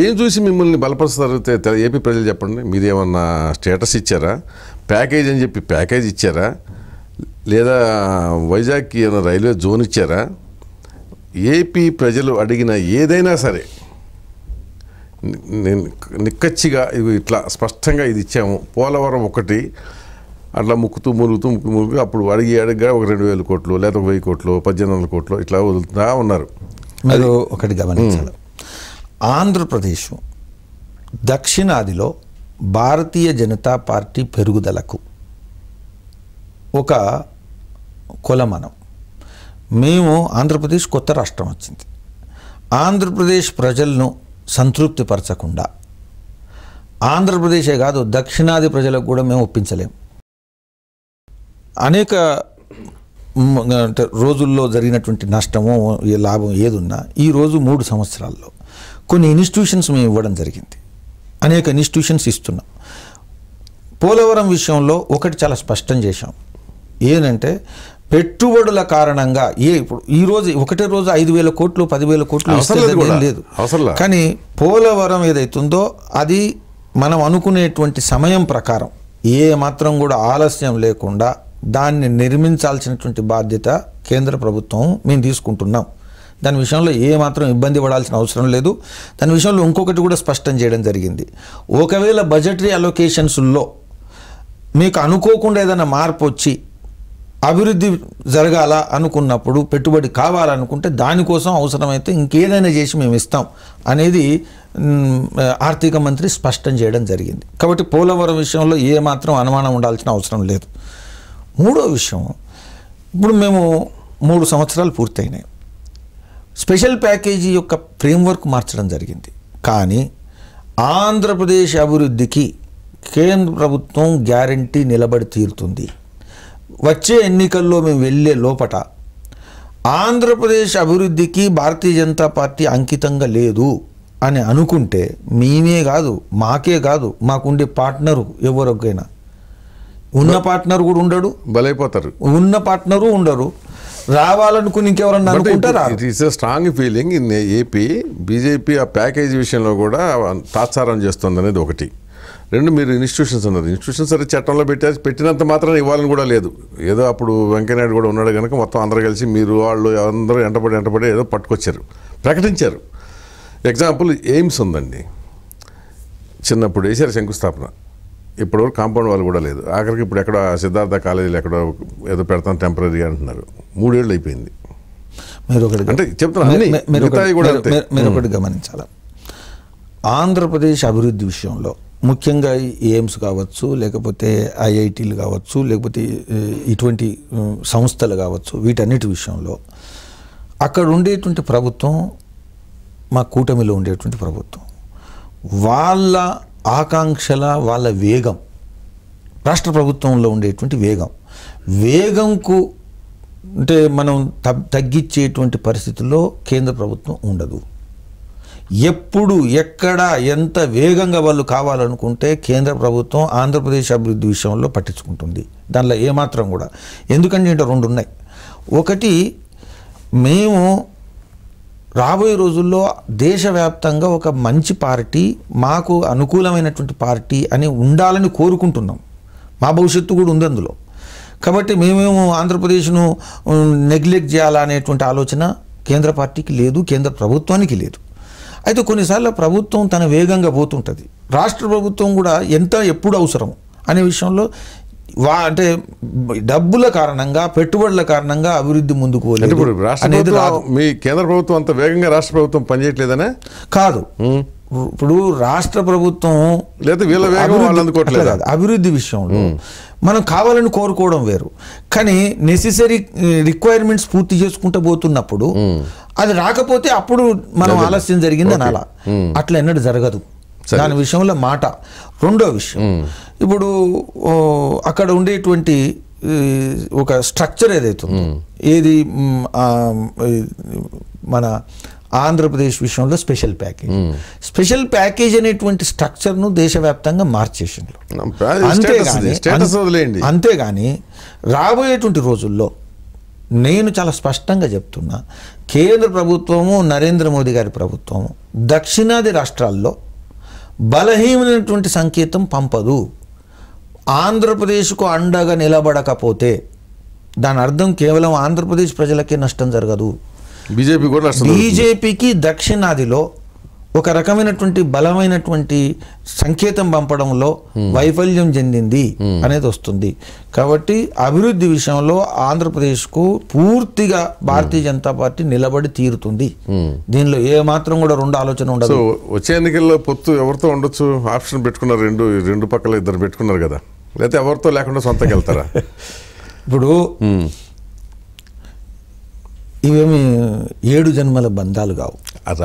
ఏం చూసి మిమ్మల్ని బలపరుస్తారు ఏపీ ప్రజలు చెప్పండి ఏమన్నా స్టేటస్ ఇచ్చారా ప్యాకేజ్ అని చెప్పి ప్యాకేజ్ ఇచ్చారా లేదా వైజాగ్కి ఏమైనా రైల్వే జోన్ ఇచ్చారా ఏపీ ప్రజలు అడిగిన ఏదైనా సరే నేను నిక్కచ్చిగా ఇది ఇట్లా స్పష్టంగా ఇది ఇచ్చాము పోలవరం ఒకటి అట్లా ముక్కుతూ మురుగుతూ ముక్కు మురుగు అప్పుడు అడిగి అడిగిగా ఒక రెండు వేల కోట్లు లేదా ఒక వెయ్యి కోట్లు పద్దెనిమిది వందల కోట్లు ఇట్లా వదులుతా ఉన్నారు మీరు ఒకటి గమనించాలి ఆంధ్రప్రదేశ్ దక్షిణాదిలో భారతీయ జనతా పార్టీ పెరుగుదలకు ఒక కులమనం మేము ఆంధ్రప్రదేశ్ కొత్త రాష్ట్రం వచ్చింది ఆంధ్రప్రదేశ్ ప్రజలను సంతృప్తిపరచకుండా ఆంధ్రప్రదేశే కాదు దక్షిణాది ప్రజలకు కూడా మేము ఒప్పించలేము అనేక రోజుల్లో జరిగినటువంటి నష్టము లాభం ఏదున్నా ఈరోజు మూడు సంవత్సరాల్లో కొన్ని ఇన్స్టిట్యూషన్స్ మేము ఇవ్వడం జరిగింది అనేక ఇన్స్టిట్యూషన్స్ ఇస్తున్నాం పోలవరం విషయంలో ఒకటి చాలా స్పష్టం చేశాం ఏంటంటే పెట్టుబడుల కారణంగా ఏ ఇప్పుడు ఈ రోజు ఒకటే రోజు ఐదు వేల కోట్లు పదివేల కోట్లు లేదు కానీ పోలవరం ఏదైతుందో అది మనం అనుకునేటువంటి సమయం ప్రకారం ఏ మాత్రం కూడా ఆలస్యం లేకుండా దాన్ని నిర్మించాల్సినటువంటి బాధ్యత కేంద్ర ప్రభుత్వం మేము తీసుకుంటున్నాం దాని విషయంలో ఏమాత్రం ఇబ్బంది పడాల్సిన అవసరం లేదు దాని విషయంలో ఇంకొకటి కూడా స్పష్టం చేయడం జరిగింది ఒకవేళ బడ్జెటరీ అలొకేషన్స్లో మీకు అనుకోకుండా ఏదైనా మార్పు వచ్చి అభివృద్ధి జరగాల అనుకున్నప్పుడు పెట్టుబడి కావాలనుకుంటే దానికోసం అవసరమైతే ఇంకేదైనా చేసి మేము ఇస్తాం అనేది ఆర్థిక మంత్రి స్పష్టం చేయడం జరిగింది కాబట్టి పోలవరం విషయంలో ఏమాత్రం అనుమానం ఉండాల్సిన అవసరం లేదు మూడో విషయం ఇప్పుడు మేము మూడు సంవత్సరాలు పూర్తయినాయి స్పెషల్ ప్యాకేజీ యొక్క ఫ్రేమ్వర్క్ మార్చడం జరిగింది కానీ ఆంధ్రప్రదేశ్ అభివృద్ధికి కేంద్ర ప్రభుత్వం గ్యారంటీ నిలబడి తీరుతుంది వచ్చే ఎన్నికల్లో మేము వెళ్ళే లోపట ఆంధ్రప్రదేశ్ అభివృద్ధికి భారతీయ జనతా పార్టీ అంకితంగా లేదు అని అనుకుంటే మేమే కాదు మాకే కాదు మాకుండే పార్ట్నరు ఎవరికైనా ఉన్న పార్ట్నర్ కూడా ఉండడు బలైపోతారు ఉన్న పార్ట్నరు ఉండరు రావాలనుకుని ఇంకెవరన్నా అనుకుంటారా it strong feeling in AP BJP ఆ ప్యాకేజ్ విషయంలో కూడా తాత్సారం చేస్తుంది అనేది ఒకటి రెండు మీరు ఇన్స్టిట్యూషన్స్ ఉన్నారు ఇన్స్టిట్యూషన్స్ సరే చట్టంలో పెట్టారు పెట్టినంత మాత్రం ఇవ్వాలని కూడా లేదు ఏదో అప్పుడు వెంకయ్యనాయుడు కూడా ఉన్నాడు కనుక మొత్తం అందరు కలిసి మీరు వాళ్ళు అందరూ ఎంటపడి ఎంటపడి ఏదో పట్టుకొచ్చారు ప్రకటించారు ఎగ్జాంపుల్ ఎయిమ్స్ ఉందండి చిన్నప్పుడు వేసారు శంకుస్థాపన ఇప్పటివరకు కాంపౌండ్ వాళ్ళు కూడా లేదు ఆఖరికి ఇప్పుడు ఎక్కడ సిద్ధార్థ కాలేజీలో ఎక్కడ ఏదో పెడతాను టెంపరీగా అంటున్నారు మూడేళ్ళు అయిపోయింది మీరు ఒకటి అంటే చెప్తున్నా మీరు ఒకటి గమనించాలా ఆంధ్రప్రదేశ్ అభివృద్ధి విషయంలో ముఖ్యంగా ఏఎమ్స్ కావచ్చు లేకపోతే ఐఐటీలు కావచ్చు లేకపోతే ఇటువంటి సంస్థలు కావచ్చు వీటన్నిటి విషయంలో అక్కడ ఉండేటువంటి ప్రభుత్వం మా కూటమిలో ఉండేటువంటి ప్రభుత్వం వాళ్ళ ఆకాంక్షల వాళ్ళ వేగం రాష్ట్ర ప్రభుత్వంలో ఉండేటువంటి వేగం వేగంకు అంటే మనం తగ్గించేటువంటి పరిస్థితుల్లో కేంద్ర ప్రభుత్వం ఉండదు ఎప్పుడు ఎక్కడ ఎంత వేగంగా వాళ్ళు కావాలనుకుంటే కేంద్ర ప్రభుత్వం ఆంధ్రప్రదేశ్ అభివృద్ధి విషయంలో పట్టించుకుంటుంది దానిలో ఏమాత్రం కూడా ఎందుకంటే రెండు ఉన్నాయి ఒకటి మేము రాబోయే రోజుల్లో దేశవ్యాప్తంగా ఒక మంచి పార్టీ మాకు అనుకూలమైనటువంటి పార్టీ అని ఉండాలని కోరుకుంటున్నాం మా భవిష్యత్తు కూడా ఉంది అందులో కాబట్టి మేమేమో ఆంధ్రప్రదేశ్ను నెగ్లెక్ట్ చేయాలనేటువంటి ఆలోచన కేంద్ర పార్టీకి లేదు కేంద్ర ప్రభుత్వానికి లేదు అయితే కొన్నిసార్లు ప్రభుత్వం తన వేగంగా పోతుంటుంది రాష్ట్ర ప్రభుత్వం కూడా ఎంత ఎప్పుడు అవసరం అనే విషయంలో వా అంటే డబ్బుల కారణంగా పెట్టుబడుల కారణంగా అభివృద్ధి ముందుకు పోలేదు అనేది మీ కేంద్ర ప్రభుత్వం అంత వేగంగా రాష్ట్ర ప్రభుత్వం పనిచేయట్లేదనే కాదు ఇప్పుడు రాష్ట్ర ప్రభుత్వం లేదా వీళ్ళ అభివృద్ధి విషయంలో మనం కావాలని కోరుకోవడం వేరు కానీ నెసెసరీ రిక్వైర్మెంట్స్ eh, పూర్తి చేసుకుంటూ పోతున్నప్పుడు అది రాకపోతే అప్పుడు మనం ఆలస్యం జరిగింది అనాల అట్లా ఎన్నడూ జరగదు దాని విషయంలో మాట రెండో విషయం ఇప్పుడు అక్కడ ఉండేటువంటి ఒక స్ట్రక్చర్ ఉందో ఏది మన ఆంధ్రప్రదేశ్ విషయంలో స్పెషల్ ప్యాకేజ్ స్పెషల్ ప్యాకేజ్ అనేటువంటి స్ట్రక్చర్ను దేశవ్యాప్తంగా మార్చేసిండ్రు అంతేగాని అంతేగాని రాబోయేటువంటి రోజుల్లో నేను చాలా స్పష్టంగా చెప్తున్నా కేంద్ర ప్రభుత్వము నరేంద్ర మోదీ గారి ప్రభుత్వము దక్షిణాది రాష్ట్రాల్లో బలహీనమైనటువంటి సంకేతం పంపదు ఆంధ్రప్రదేశ్కు అండగా నిలబడకపోతే దాని అర్థం కేవలం ఆంధ్రప్రదేశ్ ప్రజలకే నష్టం జరగదు బీజేపీ కూడా బీజేపీకి దక్షిణాదిలో ఒక రకమైనటువంటి బలమైనటువంటి సంకేతం పంపడంలో వైఫల్యం చెందింది అనేది వస్తుంది కాబట్టి అభివృద్ధి విషయంలో ఆంధ్రప్రదేశ్కు పూర్తిగా భారతీయ hmm. జనతా పార్టీ నిలబడి తీరుతుంది hmm. దీనిలో ఏ మాత్రం కూడా రెండు ఆలోచన ఉండదు వచ్చే ఎన్నికల్లో పొత్తు ఎవరితో ఉండొచ్చు ఆప్షన్ పెట్టుకున్నారు రెండు రెండు పక్కల ఇద్దరు పెట్టుకున్నారు కదా లేకపోతే ఎవరితో లేకుండా సొంతకి వెళ్తారా (laughs) ఇప్పుడు hmm. ఇవేమి ఏడు జన్మల బంధాలు కావు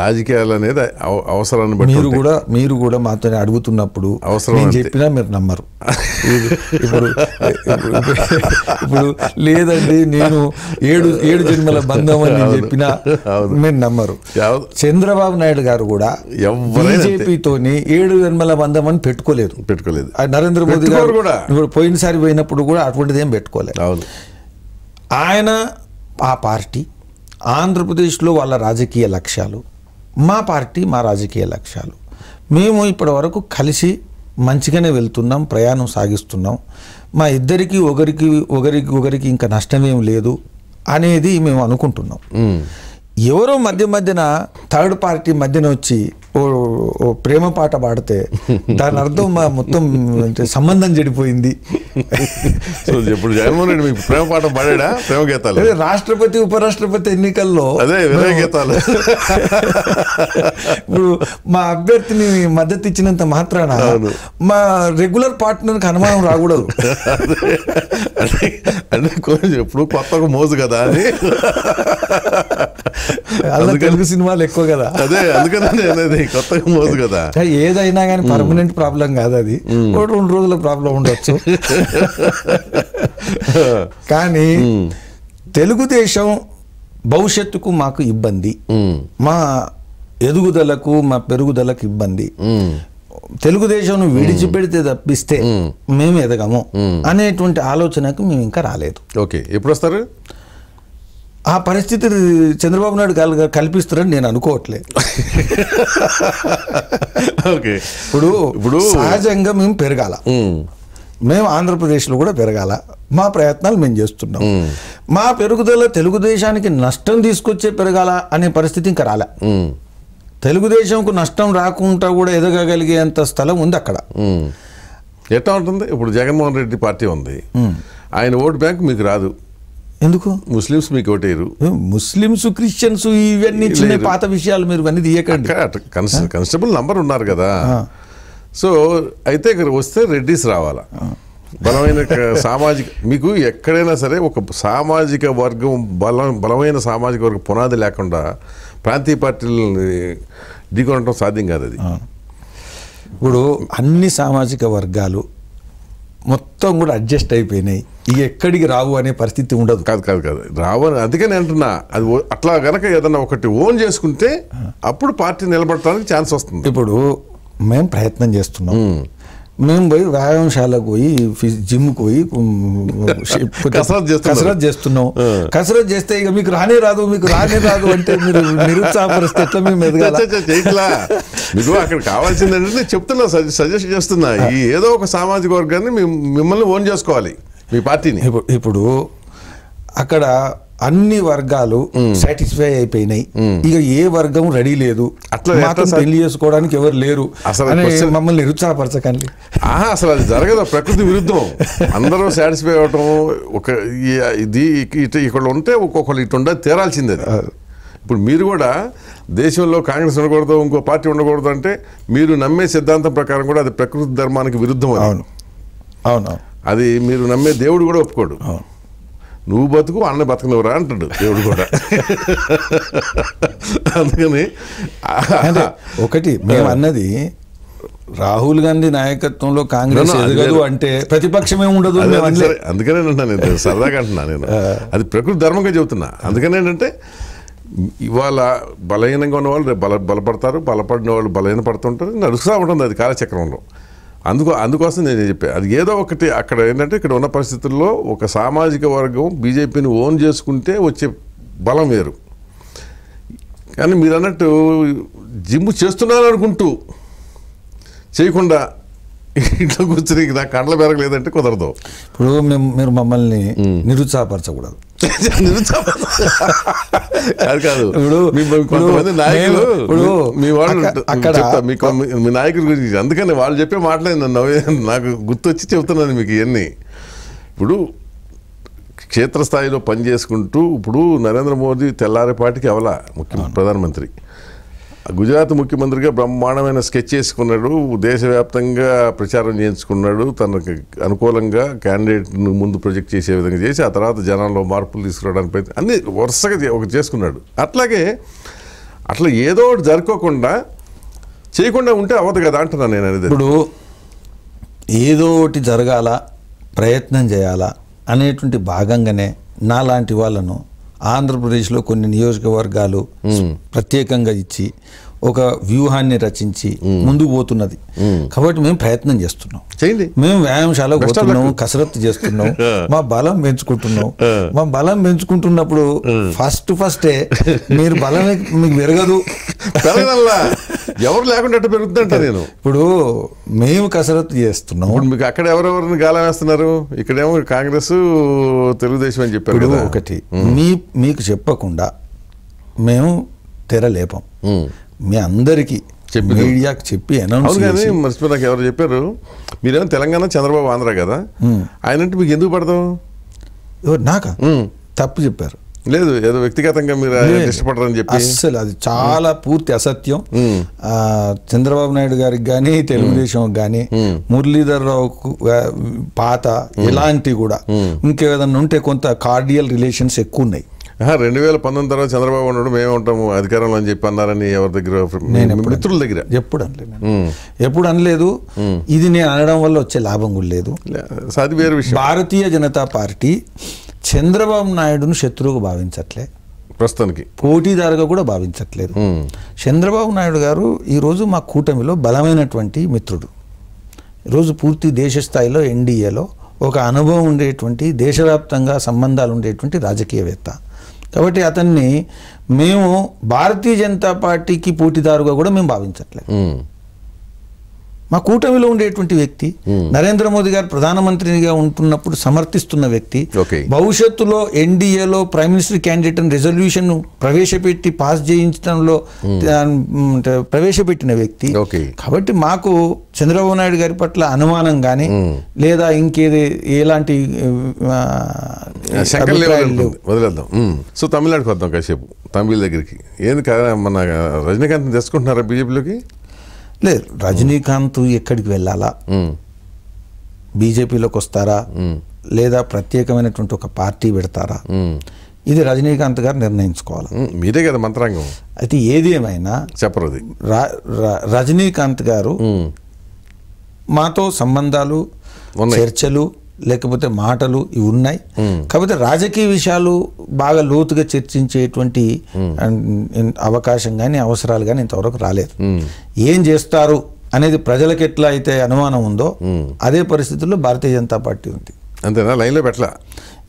రాజకీయాలు అనేది అవసరాన్ని బట్టి మీరు కూడా మీరు కూడా మాతో అడుగుతున్నప్పుడు అవసరం చెప్పినా మీరు నమ్మరు (laughs) ఇప్పుడు ఇప్పుడు లేదండి నేను ఏడు ఏడు జన్మల బంధం అని చెప్పినా మీరు నమ్మరు చంద్రబాబు నాయుడు గారు కూడా బీజేపీతోని ఏడు జన్మల బంధం అని పెట్టుకోలేదు పెట్టుకోలేదు నరేంద్ర మోదీ గారు కూడా ఇప్పుడు పోయినసారి పోయినప్పుడు కూడా అటువంటిది ఏం పెట్టుకోలేదు ఆయన ఆ పార్టీ ఆంధ్రప్రదేశ్లో వాళ్ళ రాజకీయ లక్ష్యాలు మా పార్టీ మా రాజకీయ లక్ష్యాలు మేము ఇప్పటి వరకు కలిసి మంచిగానే వెళ్తున్నాం ప్రయాణం సాగిస్తున్నాం మా ఇద్దరికి ఒకరికి ఒకరికి ఒకరికి ఇంకా నష్టమేం లేదు అనేది మేము అనుకుంటున్నాం ఎవరో మధ్య మధ్యన థర్డ్ పార్టీ మధ్యన వచ్చి ఓ ప్రేమ పాట పాడితే దాని అర్థం మా మొత్తం సంబంధం చెడిపోయింది ఇప్పుడు జగన్మోహన్ రెడ్డి ప్రేమ పాట పాడా ప్రేమ గీతాలు రాష్ట్రపతి ఉపరాష్ట్రపతి ఎన్నికల్లో అదే వినయ గీతాలు ఇప్పుడు మా అభ్యర్థిని మద్దతు ఇచ్చినంత మాత్రాన మా రెగ్యులర్ పార్ట్నర్కి అనుమానం రాకూడదు అంటే ఎప్పుడు కొత్త ఒక మోజు కదా అది అందుకని తెలుగు సినిమాలు ఎక్కువ కదా అదే అందుకని కొత్తగా మోదు కదా ఏదైనా కానీ పర్మనెంట్ ప్రాబ్లం కాదు అది రెండు రోజుల ప్రాబ్లం ఉండొచ్చు (laughs) కానీ తెలుగుదేశం భవిష్యత్తుకు మాకు ఇబ్బంది మా ఎదుగుదలకు మా పెరుగుదలకు ఇబ్బంది తెలుగుదేశం విడిచిపెడితే తప్పిస్తే మేము ఎదగము అనేటువంటి ఆలోచనకు మేము ఇంకా రాలేదు ఓకే ఎప్పుడు వస్తారు ఆ పరిస్థితి చంద్రబాబు నాయుడు కల్ కల్పిస్తారని నేను అనుకోవట్లేదు ఓకే ఇప్పుడు ఇప్పుడు సహజంగా మేము పెరగాల మేము ఆంధ్రప్రదేశ్లో కూడా పెరగాల మా ప్రయత్నాలు మేము చేస్తున్నాం మా పెరుగుదల తెలుగుదేశానికి నష్టం తీసుకొచ్చే పెరగాల అనే పరిస్థితి ఇంకా రాలే తెలుగుదేశంకు నష్టం రాకుండా కూడా ఎదగగలిగేంత స్థలం ఉంది అక్కడ ఎట్లా ఉంటుంది ఇప్పుడు జగన్మోహన్ రెడ్డి పార్టీ ఉంది ఆయన ఓటు బ్యాంక్ మీకు రాదు ఎందుకు ముస్లిమ్స్ మీకు ఒకటి ముస్లిమ్స్ క్రిస్టియన్స్ ఇవన్నీ చిన్న పాత విషయాలు మీరు అన్ని తీయకండి కానిస్టేబుల్ నంబర్ ఉన్నారు కదా సో అయితే ఇక్కడ వస్తే రెడ్డిస్ రావాలా బలమైన సామాజిక మీకు ఎక్కడైనా సరే ఒక సామాజిక వర్గం బలం బలమైన సామాజిక వర్గం పునాది లేకుండా ప్రాంతీయ పార్టీలని ఢీకొనడం సాధ్యం కాదు అది ఇప్పుడు అన్ని సామాజిక వర్గాలు మొత్తం కూడా అడ్జస్ట్ అయిపోయినాయి ఇక ఎక్కడికి రావు అనే పరిస్థితి ఉండదు కాదు కాదు కాదు రావు అని అందుకని అంటున్నా అది అట్లా కనుక ఏదన్నా ఒకటి ఓన్ చేసుకుంటే అప్పుడు పార్టీ నిలబడటానికి ఛాన్స్ వస్తుంది ఇప్పుడు మేము ప్రయత్నం చేస్తున్నాం మేము పోయి వ్యాయామశాలకు పోయి జిమ్కి పోయి కసరత్ కసరత్ చేస్తున్నాం కసరత్ చేస్తే ఇక మీకు రానే రాదు మీకు రానే రాదు అంటే మీరు నిరుత్సాహపరిస్తే మేము ఎదగాల మీకు అక్కడ కావాల్సిందంటే చెప్తున్నా సజెస్ట్ చేస్తున్నా ఈ ఏదో ఒక సామాజిక వర్గాన్ని మిమ్మల్ని ఓన్ చేసుకోవాలి మీ పార్టీని ఇప్పుడు అక్కడ అన్ని వర్గాలు సాటిస్ఫై అయిపోయినాయి ఇక ఏ వర్గం రెడీ లేదు అట్లా మాత్రం పెళ్లి చేసుకోవడానికి ఎవరు లేరు అసలు మమ్మల్ని నిరుత్సాహపరచకండి అసలు అది జరగదు ప్రకృతి విరుద్ధం అందరూ సాటిస్ఫై అవ్వటం ఒక ఇది ఇటు ఇక్కడ ఉంటే ఒక్కొక్కరు ఇటు ఉండదు తేరాల్సిందే ఇప్పుడు మీరు కూడా దేశంలో కాంగ్రెస్ ఉండకూడదు ఇంకో పార్టీ ఉండకూడదు అంటే మీరు నమ్మే సిద్ధాంతం ప్రకారం కూడా అది ప్రకృతి ధర్మానికి విరుద్ధం అవును అవును అది మీరు నమ్మే దేవుడు కూడా ఒప్పుకోడు అవును నువ్వు బతుకు అన్న బతకనివరా అంటాడు దేవుడు కూడా అందుకని ఒకటి మేము అన్నది రాహుల్ గాంధీ నాయకత్వంలో కాంగ్రెస్ అంటే ప్రతిపక్షమే ఉండదు అందుకనే అంటున్నా నేను సరదాగా అంటున్నా నేను అది ప్రకృతి ధర్మంగా చెబుతున్నా అందుకనే ఏంటంటే ఇవాళ బలహీనంగా ఉన్న వాళ్ళు బల బలపడతారు బలపడిన వాళ్ళు బలహీన పడుతుంటారు నడుస్తూ ఉంటుంది అది కాలచక్రంలో అందుకో అందుకోసం నేను చెప్పాను అది ఏదో ఒకటి అక్కడ ఏంటంటే ఇక్కడ ఉన్న పరిస్థితుల్లో ఒక సామాజిక వర్గం బీజేపీని ఓన్ చేసుకుంటే వచ్చే బలం వేరు కానీ మీరు అన్నట్టు జిమ్ చేస్తున్నారనుకుంటూ చేయకుండా ఇంట్లో కూర్చుని నా కండ్ల పెరగలేదంటే కుదరదు ఇప్పుడు మీరు మమ్మల్ని నిరుత్సాహపరచకూడదు (laughs) కొంతమంది నాయకులు మీ అక్కడ మీ నాయకుడి గురించి అందుకని వాళ్ళు చెప్పే మాట్లాడి నన్ను నాకు గుర్తొచ్చి చెప్తున్నాను మీకు ఇవన్నీ ఇప్పుడు క్షేత్రస్థాయిలో పనిచేసుకుంటూ ఇప్పుడు నరేంద్ర మోదీ తెల్లారిపాటికి అవలా ముఖ్యమంత్రి ప్రధానమంత్రి గుజరాత్ ముఖ్యమంత్రిగా బ్రహ్మాండమైన స్కెచ్ చేసుకున్నాడు దేశవ్యాప్తంగా ప్రచారం చేయించుకున్నాడు తనకు అనుకూలంగా క్యాండిడేట్ను ముందు ప్రొజెక్ట్ చేసే విధంగా చేసి ఆ తర్వాత జనాల్లో మార్పులు తీసుకురావడానికి అన్ని వరుసగా ఒక చేసుకున్నాడు అట్లాగే అట్లా ఏదో ఒకటి జరుపుకోకుండా చేయకుండా ఉంటే అవ్వదు కదా అంటున్నాను నేను అనేది ఇప్పుడు ఏదో ఒకటి జరగాల ప్రయత్నం చేయాలా అనేటువంటి భాగంగానే నాలాంటి వాళ్ళను ఆంధ్రప్రదేశ్లో కొన్ని నియోజకవర్గాలు ప్రత్యేకంగా ఇచ్చి ఒక వ్యూహాన్ని రచించి ముందుకు పోతున్నది కాబట్టి మేము ప్రయత్నం చేస్తున్నాం చేయండి మేము వ్యాయామశాలకు పోతున్నాం కసరత్తు చేస్తున్నాం (laughs) మా బలం పెంచుకుంటున్నాం మా బలం పెంచుకుంటున్నప్పుడు ఫస్ట్ ఫస్టే మీరు బలం మీకు పెరగదు ఎవరు లేకుండా పెరుగుతుందంట నేను ఇప్పుడు మేము కసరత్తు చేస్తున్నాం మీకు అక్కడ ఎవరెవరిని గాలం వేస్తున్నారు ఇక్కడేమో కాంగ్రెస్ తెలుగుదేశం అని చెప్పారు ఒకటి మీ మీకు చెప్పకుండా మేము తెర లేపం మీ అందరికీ చెప్పి మీడియాకి చెప్పి అనౌన్స్ మర్చిపోయి నాకు ఎవరు చెప్పారు మీరేమో తెలంగాణ చంద్రబాబు ఆంధ్ర కదా ఆయన అంటే మీకు ఎందుకు పడతాం ఎవరు నాకా తప్పు చెప్పారు లేదు ఏదో వ్యక్తిగతంగా మీరు ఇష్టపడరని చెప్పి అస్సలు అది చాలా పూర్తి అసత్యం చంద్రబాబు నాయుడు గారికి కానీ తెలుగుదేశం కానీ మురళీధర్ రావుకు పాత ఇలాంటివి కూడా ఇంకేదన్నా ఉంటే కొంత కార్డియల్ రిలేషన్స్ ఎక్కువ ఉన్నాయి రెండు వేల పంతొమ్మిది తర్వాత చంద్రబాబు ఉండడం మేము ఉంటాము అధికారంలో అని చెప్పి అన్నారని ఎవరి దగ్గర మిత్రుల దగ్గర ఎప్పుడు అనలేదు ఎప్పుడు అనలేదు ఇది నేను అనడం వల్ల వచ్చే లాభం కూడా లేదు వేరు విషయం భారతీయ జనతా పార్టీ చంద్రబాబు నాయుడును శత్రువుగా భావించట్లే ప్రస్తుతానికి పోటీదారుగా కూడా భావించట్లేదు చంద్రబాబు నాయుడు గారు ఈరోజు మా కూటమిలో బలమైనటువంటి మిత్రుడు ఈరోజు పూర్తి దేశ స్థాయిలో ఎన్డీఏలో ఒక అనుభవం ఉండేటువంటి దేశవ్యాప్తంగా సంబంధాలు ఉండేటువంటి రాజకీయవేత్త కాబట్టి అతన్ని మేము భారతీయ జనతా పార్టీకి పోటీదారుగా కూడా మేము భావించట్లేదు మా కూటమిలో ఉండేటువంటి వ్యక్తి hmm. నరేంద్ర మోదీ గారు ప్రధానమంత్రినిగా ఉంటున్నప్పుడు సమర్థిస్తున్న వ్యక్తి భవిష్యత్తులో ఎన్డీఏలో ప్రైమ్ మినిస్టర్ క్యాండిడేట్ అని రిజల్యూషన్ ప్రవేశపెట్టి పాస్ చేయించడంలో hmm. ప్రవేశపెట్టిన వ్యక్తి కాబట్టి మాకు చంద్రబాబు నాయుడు గారి పట్ల అనుమానం కానీ hmm. లేదా ఇంకేది ఎలాంటి సో తమిళనాడుకి వద్దాం కాసేపు తమిళ దగ్గరికి ఏంది మన రజనీకాంత్ తెచ్చుకుంటున్నారా బీజేపీలోకి లేదు రజనీకాంత్ ఎక్కడికి వెళ్ళాలా బీజేపీలోకి వస్తారా లేదా ప్రత్యేకమైనటువంటి ఒక పార్టీ పెడతారా ఇది రజనీకాంత్ గారు నిర్ణయించుకోవాలి మీదే కదా మంత్రాంగం అయితే ఏది ఏమైనా చెప్పరు రజనీకాంత్ గారు మాతో సంబంధాలు చర్చలు లేకపోతే మాటలు ఇవి ఉన్నాయి కాకపోతే రాజకీయ విషయాలు బాగా లోతుగా చర్చించేటువంటి అవకాశం కానీ అవసరాలు కానీ ఇంతవరకు రాలేదు ఏం చేస్తారు అనేది ప్రజలకు ఎట్లా అయితే అనుమానం ఉందో అదే పరిస్థితుల్లో భారతీయ జనతా పార్టీ ఉంది అంతేనా లైన్లో పెట్టలా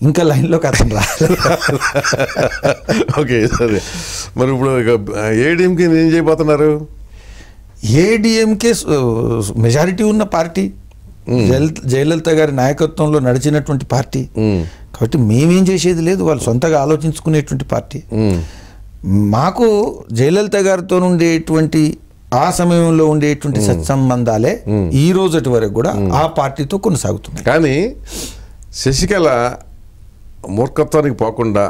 ఇంకా లైన్లోకి అతను రాలేదు (laughs) ఓకే సరే మరి ఇప్పుడు ఏడిఎంకి ఏం చేయబోతున్నారు ఏడిఎంకే మెజారిటీ ఉన్న పార్టీ జయలలిత జయలలిత గారి నాయకత్వంలో నడిచినటువంటి పార్టీ కాబట్టి మేమేం చేసేది లేదు వాళ్ళు సొంతగా ఆలోచించుకునేటువంటి పార్టీ మాకు జయలలిత గారితో ఉండేటువంటి ఆ సమయంలో ఉండేటువంటి సత్సంబంధాలే ఈ రోజటి వరకు కూడా ఆ పార్టీతో కొనసాగుతున్నాయి కానీ శశికళ మూర్ఖత్వానికి పోకుండా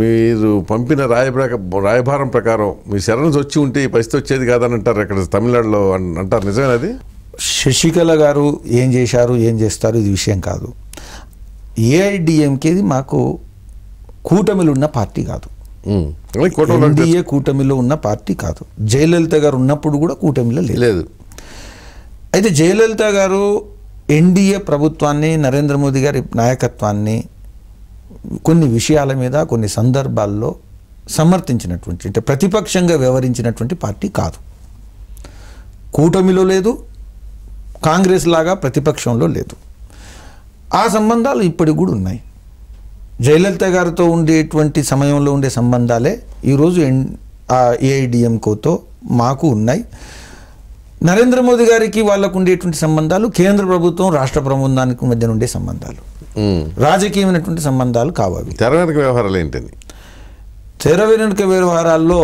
మీరు పంపిన రాయభార రాయభారం ప్రకారం మీ శరణ వచ్చి ఉంటే ఈ పరిస్థితి వచ్చేది కాదని అంటారు ఇక్కడ తమిళనాడులో అంటారు నిజమేనది శశికళ గారు ఏం చేశారు ఏం చేస్తారు ఇది విషయం కాదు ఏఐడిఎంకేది మాకు కూటమిలో ఉన్న పార్టీ కాదు ఎన్డీఏ కూటమిలో ఉన్న పార్టీ కాదు జయలలిత గారు ఉన్నప్పుడు కూడా కూటమిలో లేదు అయితే జయలలిత గారు ఎన్డీఏ ప్రభుత్వాన్ని నరేంద్ర మోదీ గారి నాయకత్వాన్ని కొన్ని విషయాల మీద కొన్ని సందర్భాల్లో సమర్థించినటువంటి అంటే ప్రతిపక్షంగా వ్యవహరించినటువంటి పార్టీ కాదు కూటమిలో లేదు కాంగ్రెస్ లాగా ప్రతిపక్షంలో లేదు ఆ సంబంధాలు ఇప్పటికి కూడా ఉన్నాయి జయలలిత గారితో ఉండేటువంటి సమయంలో ఉండే సంబంధాలే ఈరోజు ఎన్ ఏఐడిఎంకోతో మాకు ఉన్నాయి నరేంద్ర మోదీ గారికి వాళ్ళకు ఉండేటువంటి సంబంధాలు కేంద్ర ప్రభుత్వం రాష్ట్ర ప్రభుత్వానికి మధ్య ఉండే సంబంధాలు రాజకీయమైనటువంటి సంబంధాలు కావాలి తెరవేనుక వ్యవహారాలు ఏంటని తెరవేనుక వ్యవహారాల్లో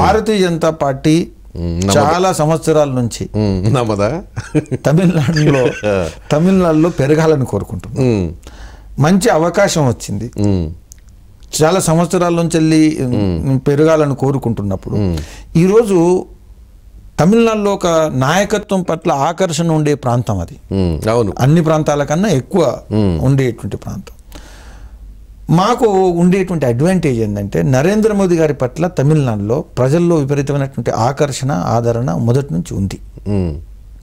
భారతీయ జనతా పార్టీ చాలా సంవత్సరాల నుంచి నమ్మదా తమిళనాడులో (laughs) తమిళనాడులో పెరగాలని కోరుకుంటున్నాం మంచి అవకాశం వచ్చింది చాలా సంవత్సరాల నుంచి వెళ్ళి పెరగాలని కోరుకుంటున్నప్పుడు ఈరోజు తమిళనాడులో ఒక నాయకత్వం పట్ల ఆకర్షణ ఉండే ప్రాంతం అది అవును అన్ని ప్రాంతాల కన్నా ఎక్కువ ఉండేటువంటి ప్రాంతం మాకు ఉండేటువంటి అడ్వాంటేజ్ ఏంటంటే నరేంద్ర మోదీ గారి పట్ల తమిళనాడులో ప్రజల్లో విపరీతమైనటువంటి ఆకర్షణ ఆదరణ మొదటి నుంచి ఉంది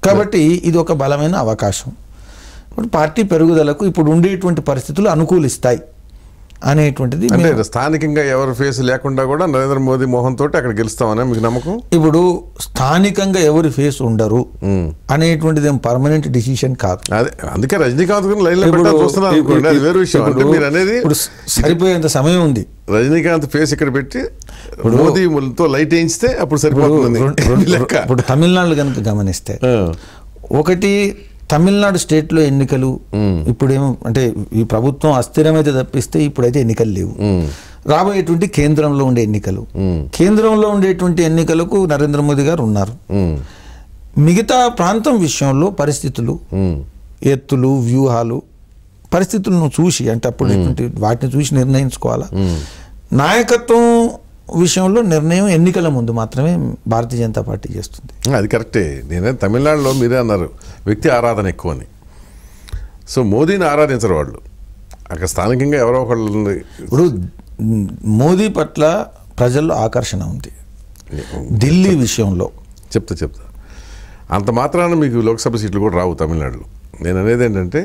కాబట్టి ఇది ఒక బలమైన అవకాశం పార్టీ పెరుగుదలకు ఇప్పుడు ఉండేటువంటి పరిస్థితులు అనుకూలిస్తాయి అనేటువంటిది స్థానికంగా ఎవరి ఫేస్ లేకుండా కూడా నరేంద్ర మోదీ మోహన్ తోటి అక్కడ గెలుస్తామనే మీకు నమ్మకం ఇప్పుడు స్థానికంగా ఎవరి ఫేస్ ఉండరు అనేటువంటిది ఏం పర్మనెంట్ డిసిషన్ కాదు అదే అందుకే రజనీకాంత్ వేరే విషయం అనేది ఇప్పుడు సరిపోయేంత సమయం ఉంది రజనీకాంత్ ఫేస్ ఇక్కడ పెట్టి మోదీ ములతో లైట్ వేయిస్తే అప్పుడు సరిపోతుంది (laughs) ఇప్పుడు తమిళనాడు కనుక గమనిస్తే ఒకటి తమిళనాడు స్టేట్లో ఎన్నికలు ఇప్పుడేమో అంటే ఈ ప్రభుత్వం అస్థిరమైతే తప్పిస్తే ఇప్పుడైతే ఎన్నికలు లేవు రాబోయేటువంటి కేంద్రంలో ఉండే ఎన్నికలు కేంద్రంలో ఉండేటువంటి ఎన్నికలకు నరేంద్ర మోదీ గారు ఉన్నారు మిగతా ప్రాంతం విషయంలో పరిస్థితులు ఎత్తులు వ్యూహాలు పరిస్థితులను చూసి అంటే అప్పుడు వాటిని చూసి నిర్ణయించుకోవాలా నాయకత్వం విషయంలో నిర్ణయం ఎన్నికల ముందు మాత్రమే భారతీయ జనతా పార్టీ చేస్తుంది అది కరెక్టే నేనే తమిళనాడులో మీరే అన్నారు వ్యక్తి ఆరాధన ఎక్కువ అని సో మోదీని ఆరాధించరు వాళ్ళు అక్కడ స్థానికంగా ఎవరో ఒకళ్ళు ఇప్పుడు మోదీ పట్ల ప్రజల్లో ఆకర్షణ ఉంది ఢిల్లీ విషయంలో చెప్తా చెప్తా అంత మాత్రాన మీకు లోక్సభ సీట్లు కూడా రావు తమిళనాడులో నేను అనేది ఏంటంటే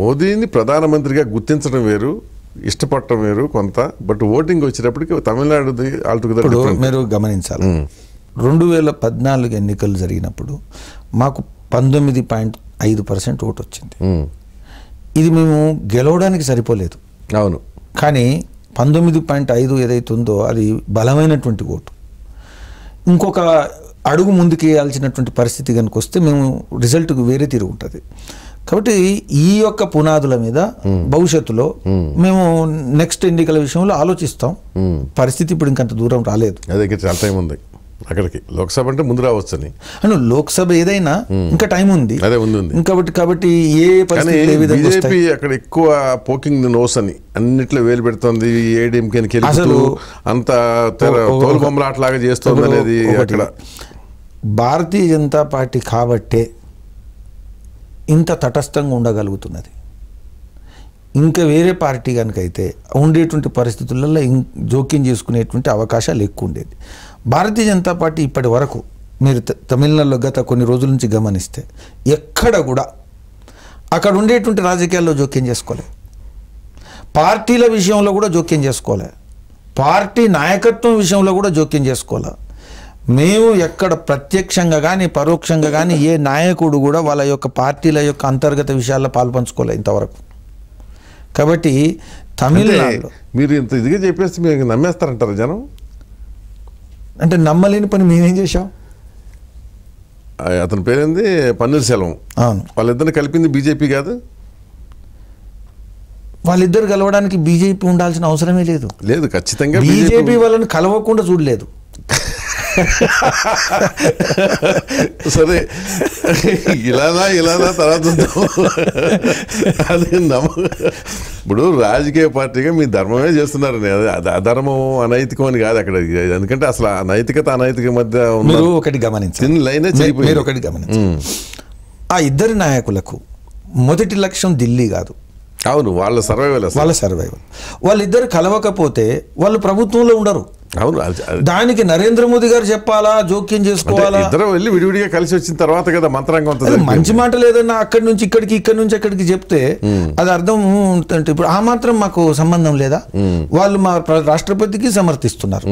మోదీని ప్రధానమంత్రిగా గుర్తించడం వేరు ఇష్టపడటం వేరు కొంత బట్ ఓటింగ్ వచ్చేటప్పటికి తమిళనాడు ఆల్టుగెదర్ మీరు గమనించాలి రెండు వేల పద్నాలుగు ఎన్నికలు జరిగినప్పుడు మాకు పంతొమ్మిది పాయింట్ ఐదు పర్సెంట్ ఓటు వచ్చింది ఇది మేము గెలవడానికి సరిపోలేదు అవును కానీ పంతొమ్మిది పాయింట్ ఐదు ఏదైతే ఉందో అది బలమైనటువంటి ఓటు ఇంకొక అడుగు వేయాల్సినటువంటి పరిస్థితి కనుక వస్తే మేము రిజల్ట్కు వేరే తీరు ఉంటుంది కాబట్టి ఈ యొక్క పునాదుల మీద భవిష్యత్తులో మేము నెక్స్ట్ ఎన్నికల విషయంలో ఆలోచిస్తాం పరిస్థితి ఇప్పుడు ఇంకంత దూరం రాలేదు చాలా టైం ఉంది అక్కడికి లోక్సభ అంటే ముందు రావచ్చని అను లోక్సభ ఏదైనా ఇంకా టైం ఉంది అదే ఉంది కాబట్టి కాబట్టి ఏ పరిస్థితి అక్కడ ఎక్కువ పోకింగ్ నోస్ అని అన్నిట్లో వేలు పెడుతుంది ఏడీఎంకే అసలు అంత తోలు బొమ్మలాట్లాగా చేస్తుంది అనేది అక్కడ భారతీయ జనతా పార్టీ కాబట్టే ఇంత తటస్థంగా ఉండగలుగుతున్నది ఇంకా వేరే పార్టీ కనుకైతే ఉండేటువంటి పరిస్థితులలో ఇం జోక్యం చేసుకునేటువంటి అవకాశాలు ఎక్కువ ఉండేది భారతీయ జనతా పార్టీ ఇప్పటి వరకు మీరు తమిళనాడులో గత కొన్ని రోజుల నుంచి గమనిస్తే ఎక్కడ కూడా అక్కడ ఉండేటువంటి రాజకీయాల్లో జోక్యం చేసుకోలే పార్టీల విషయంలో కూడా జోక్యం చేసుకోలే పార్టీ నాయకత్వం విషయంలో కూడా జోక్యం చేసుకోలే మేము ఎక్కడ ప్రత్యక్షంగా కానీ పరోక్షంగా కానీ ఏ నాయకుడు కూడా వాళ్ళ యొక్క పార్టీల యొక్క అంతర్గత విషయాల్లో పాల్పంచుకోలే ఇంతవరకు కాబట్టి తమిళనాడు మీరు ఇంత ఇదిగా చెప్పేసి మీరు నమ్మేస్తారంటారు జనం అంటే నమ్మలేని పని మేమేం చేశాం అతని పేరేంది పన్నీర్సెల్వం అవును వాళ్ళిద్దరిని కలిపింది బీజేపీ కాదు వాళ్ళిద్దరు కలవడానికి బీజేపీ ఉండాల్సిన అవసరమే లేదు లేదు ఖచ్చితంగా బీజేపీ వాళ్ళని కలవకుండా చూడలేదు సరే ఇలానా ఇలానా తర్వాత అది నమ్మ ఇప్పుడు రాజకీయ పార్టీగా మీ ధర్మమే చేస్తున్నారు అది అధర్మం అనైతికం అని కాదు అక్కడ ఎందుకంటే అసలు అనైతికత అనైతిక మధ్య ఒకటి గమనించి ఒకటి ఆ ఇద్దరు నాయకులకు మొదటి లక్ష్యం ఢిల్లీ కాదు అవును వాళ్ళ సర్వైవల్ వాళ్ళ సర్వైవల్ వాళ్ళిద్దరు కలవకపోతే వాళ్ళు ప్రభుత్వంలో ఉండరు అవును దానికి నరేంద్ర మోదీ గారు చెప్పాలా జోక్యం చేసుకోవాలా ఇద్దరు వెళ్ళి విడివిడిగా కలిసి వచ్చిన తర్వాత కదా ఉంటుంది మంచి మాట లేదన్నా అక్కడి నుంచి ఇక్కడికి ఇక్కడి నుంచి అక్కడికి చెప్తే అది అర్థం అంటే ఇప్పుడు ఆ మాత్రం మాకు సంబంధం లేదా వాళ్ళు మా రాష్ట్రపతికి సమర్థిస్తున్నారు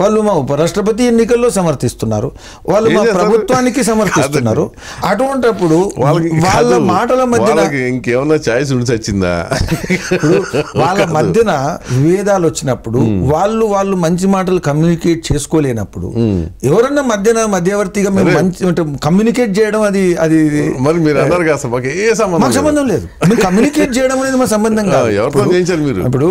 వాళ్ళు మా ఉపరాష్ట్రపతి ఎన్నికల్లో సమర్థిస్తున్నారు వాళ్ళు మా ప్రభుత్వానికి సమర్థిస్తున్నారు అటువంటిప్పుడు వాళ్ళ మాటల మధ్య ఇంకేమన్నా ఛాయిస్ వచ్చిందా వాళ్ళ మధ్యన విభేదాలు వచ్చినప్పుడు వాళ్ళు వాళ్ళు మంచి మాట మాటలు కమ్యూనికేట్ చేసుకోలేనప్పుడు ఎవరన్నా మధ్యన మధ్యవర్తిగా మేము మంచి కమ్యూనికేట్ చేయడం అది అది మరి మీరు అన్నారు మాకు సంబంధం లేదు కమ్యూనికేట్ చేయడం అనేది మా సంబంధం కాదు ఇప్పుడు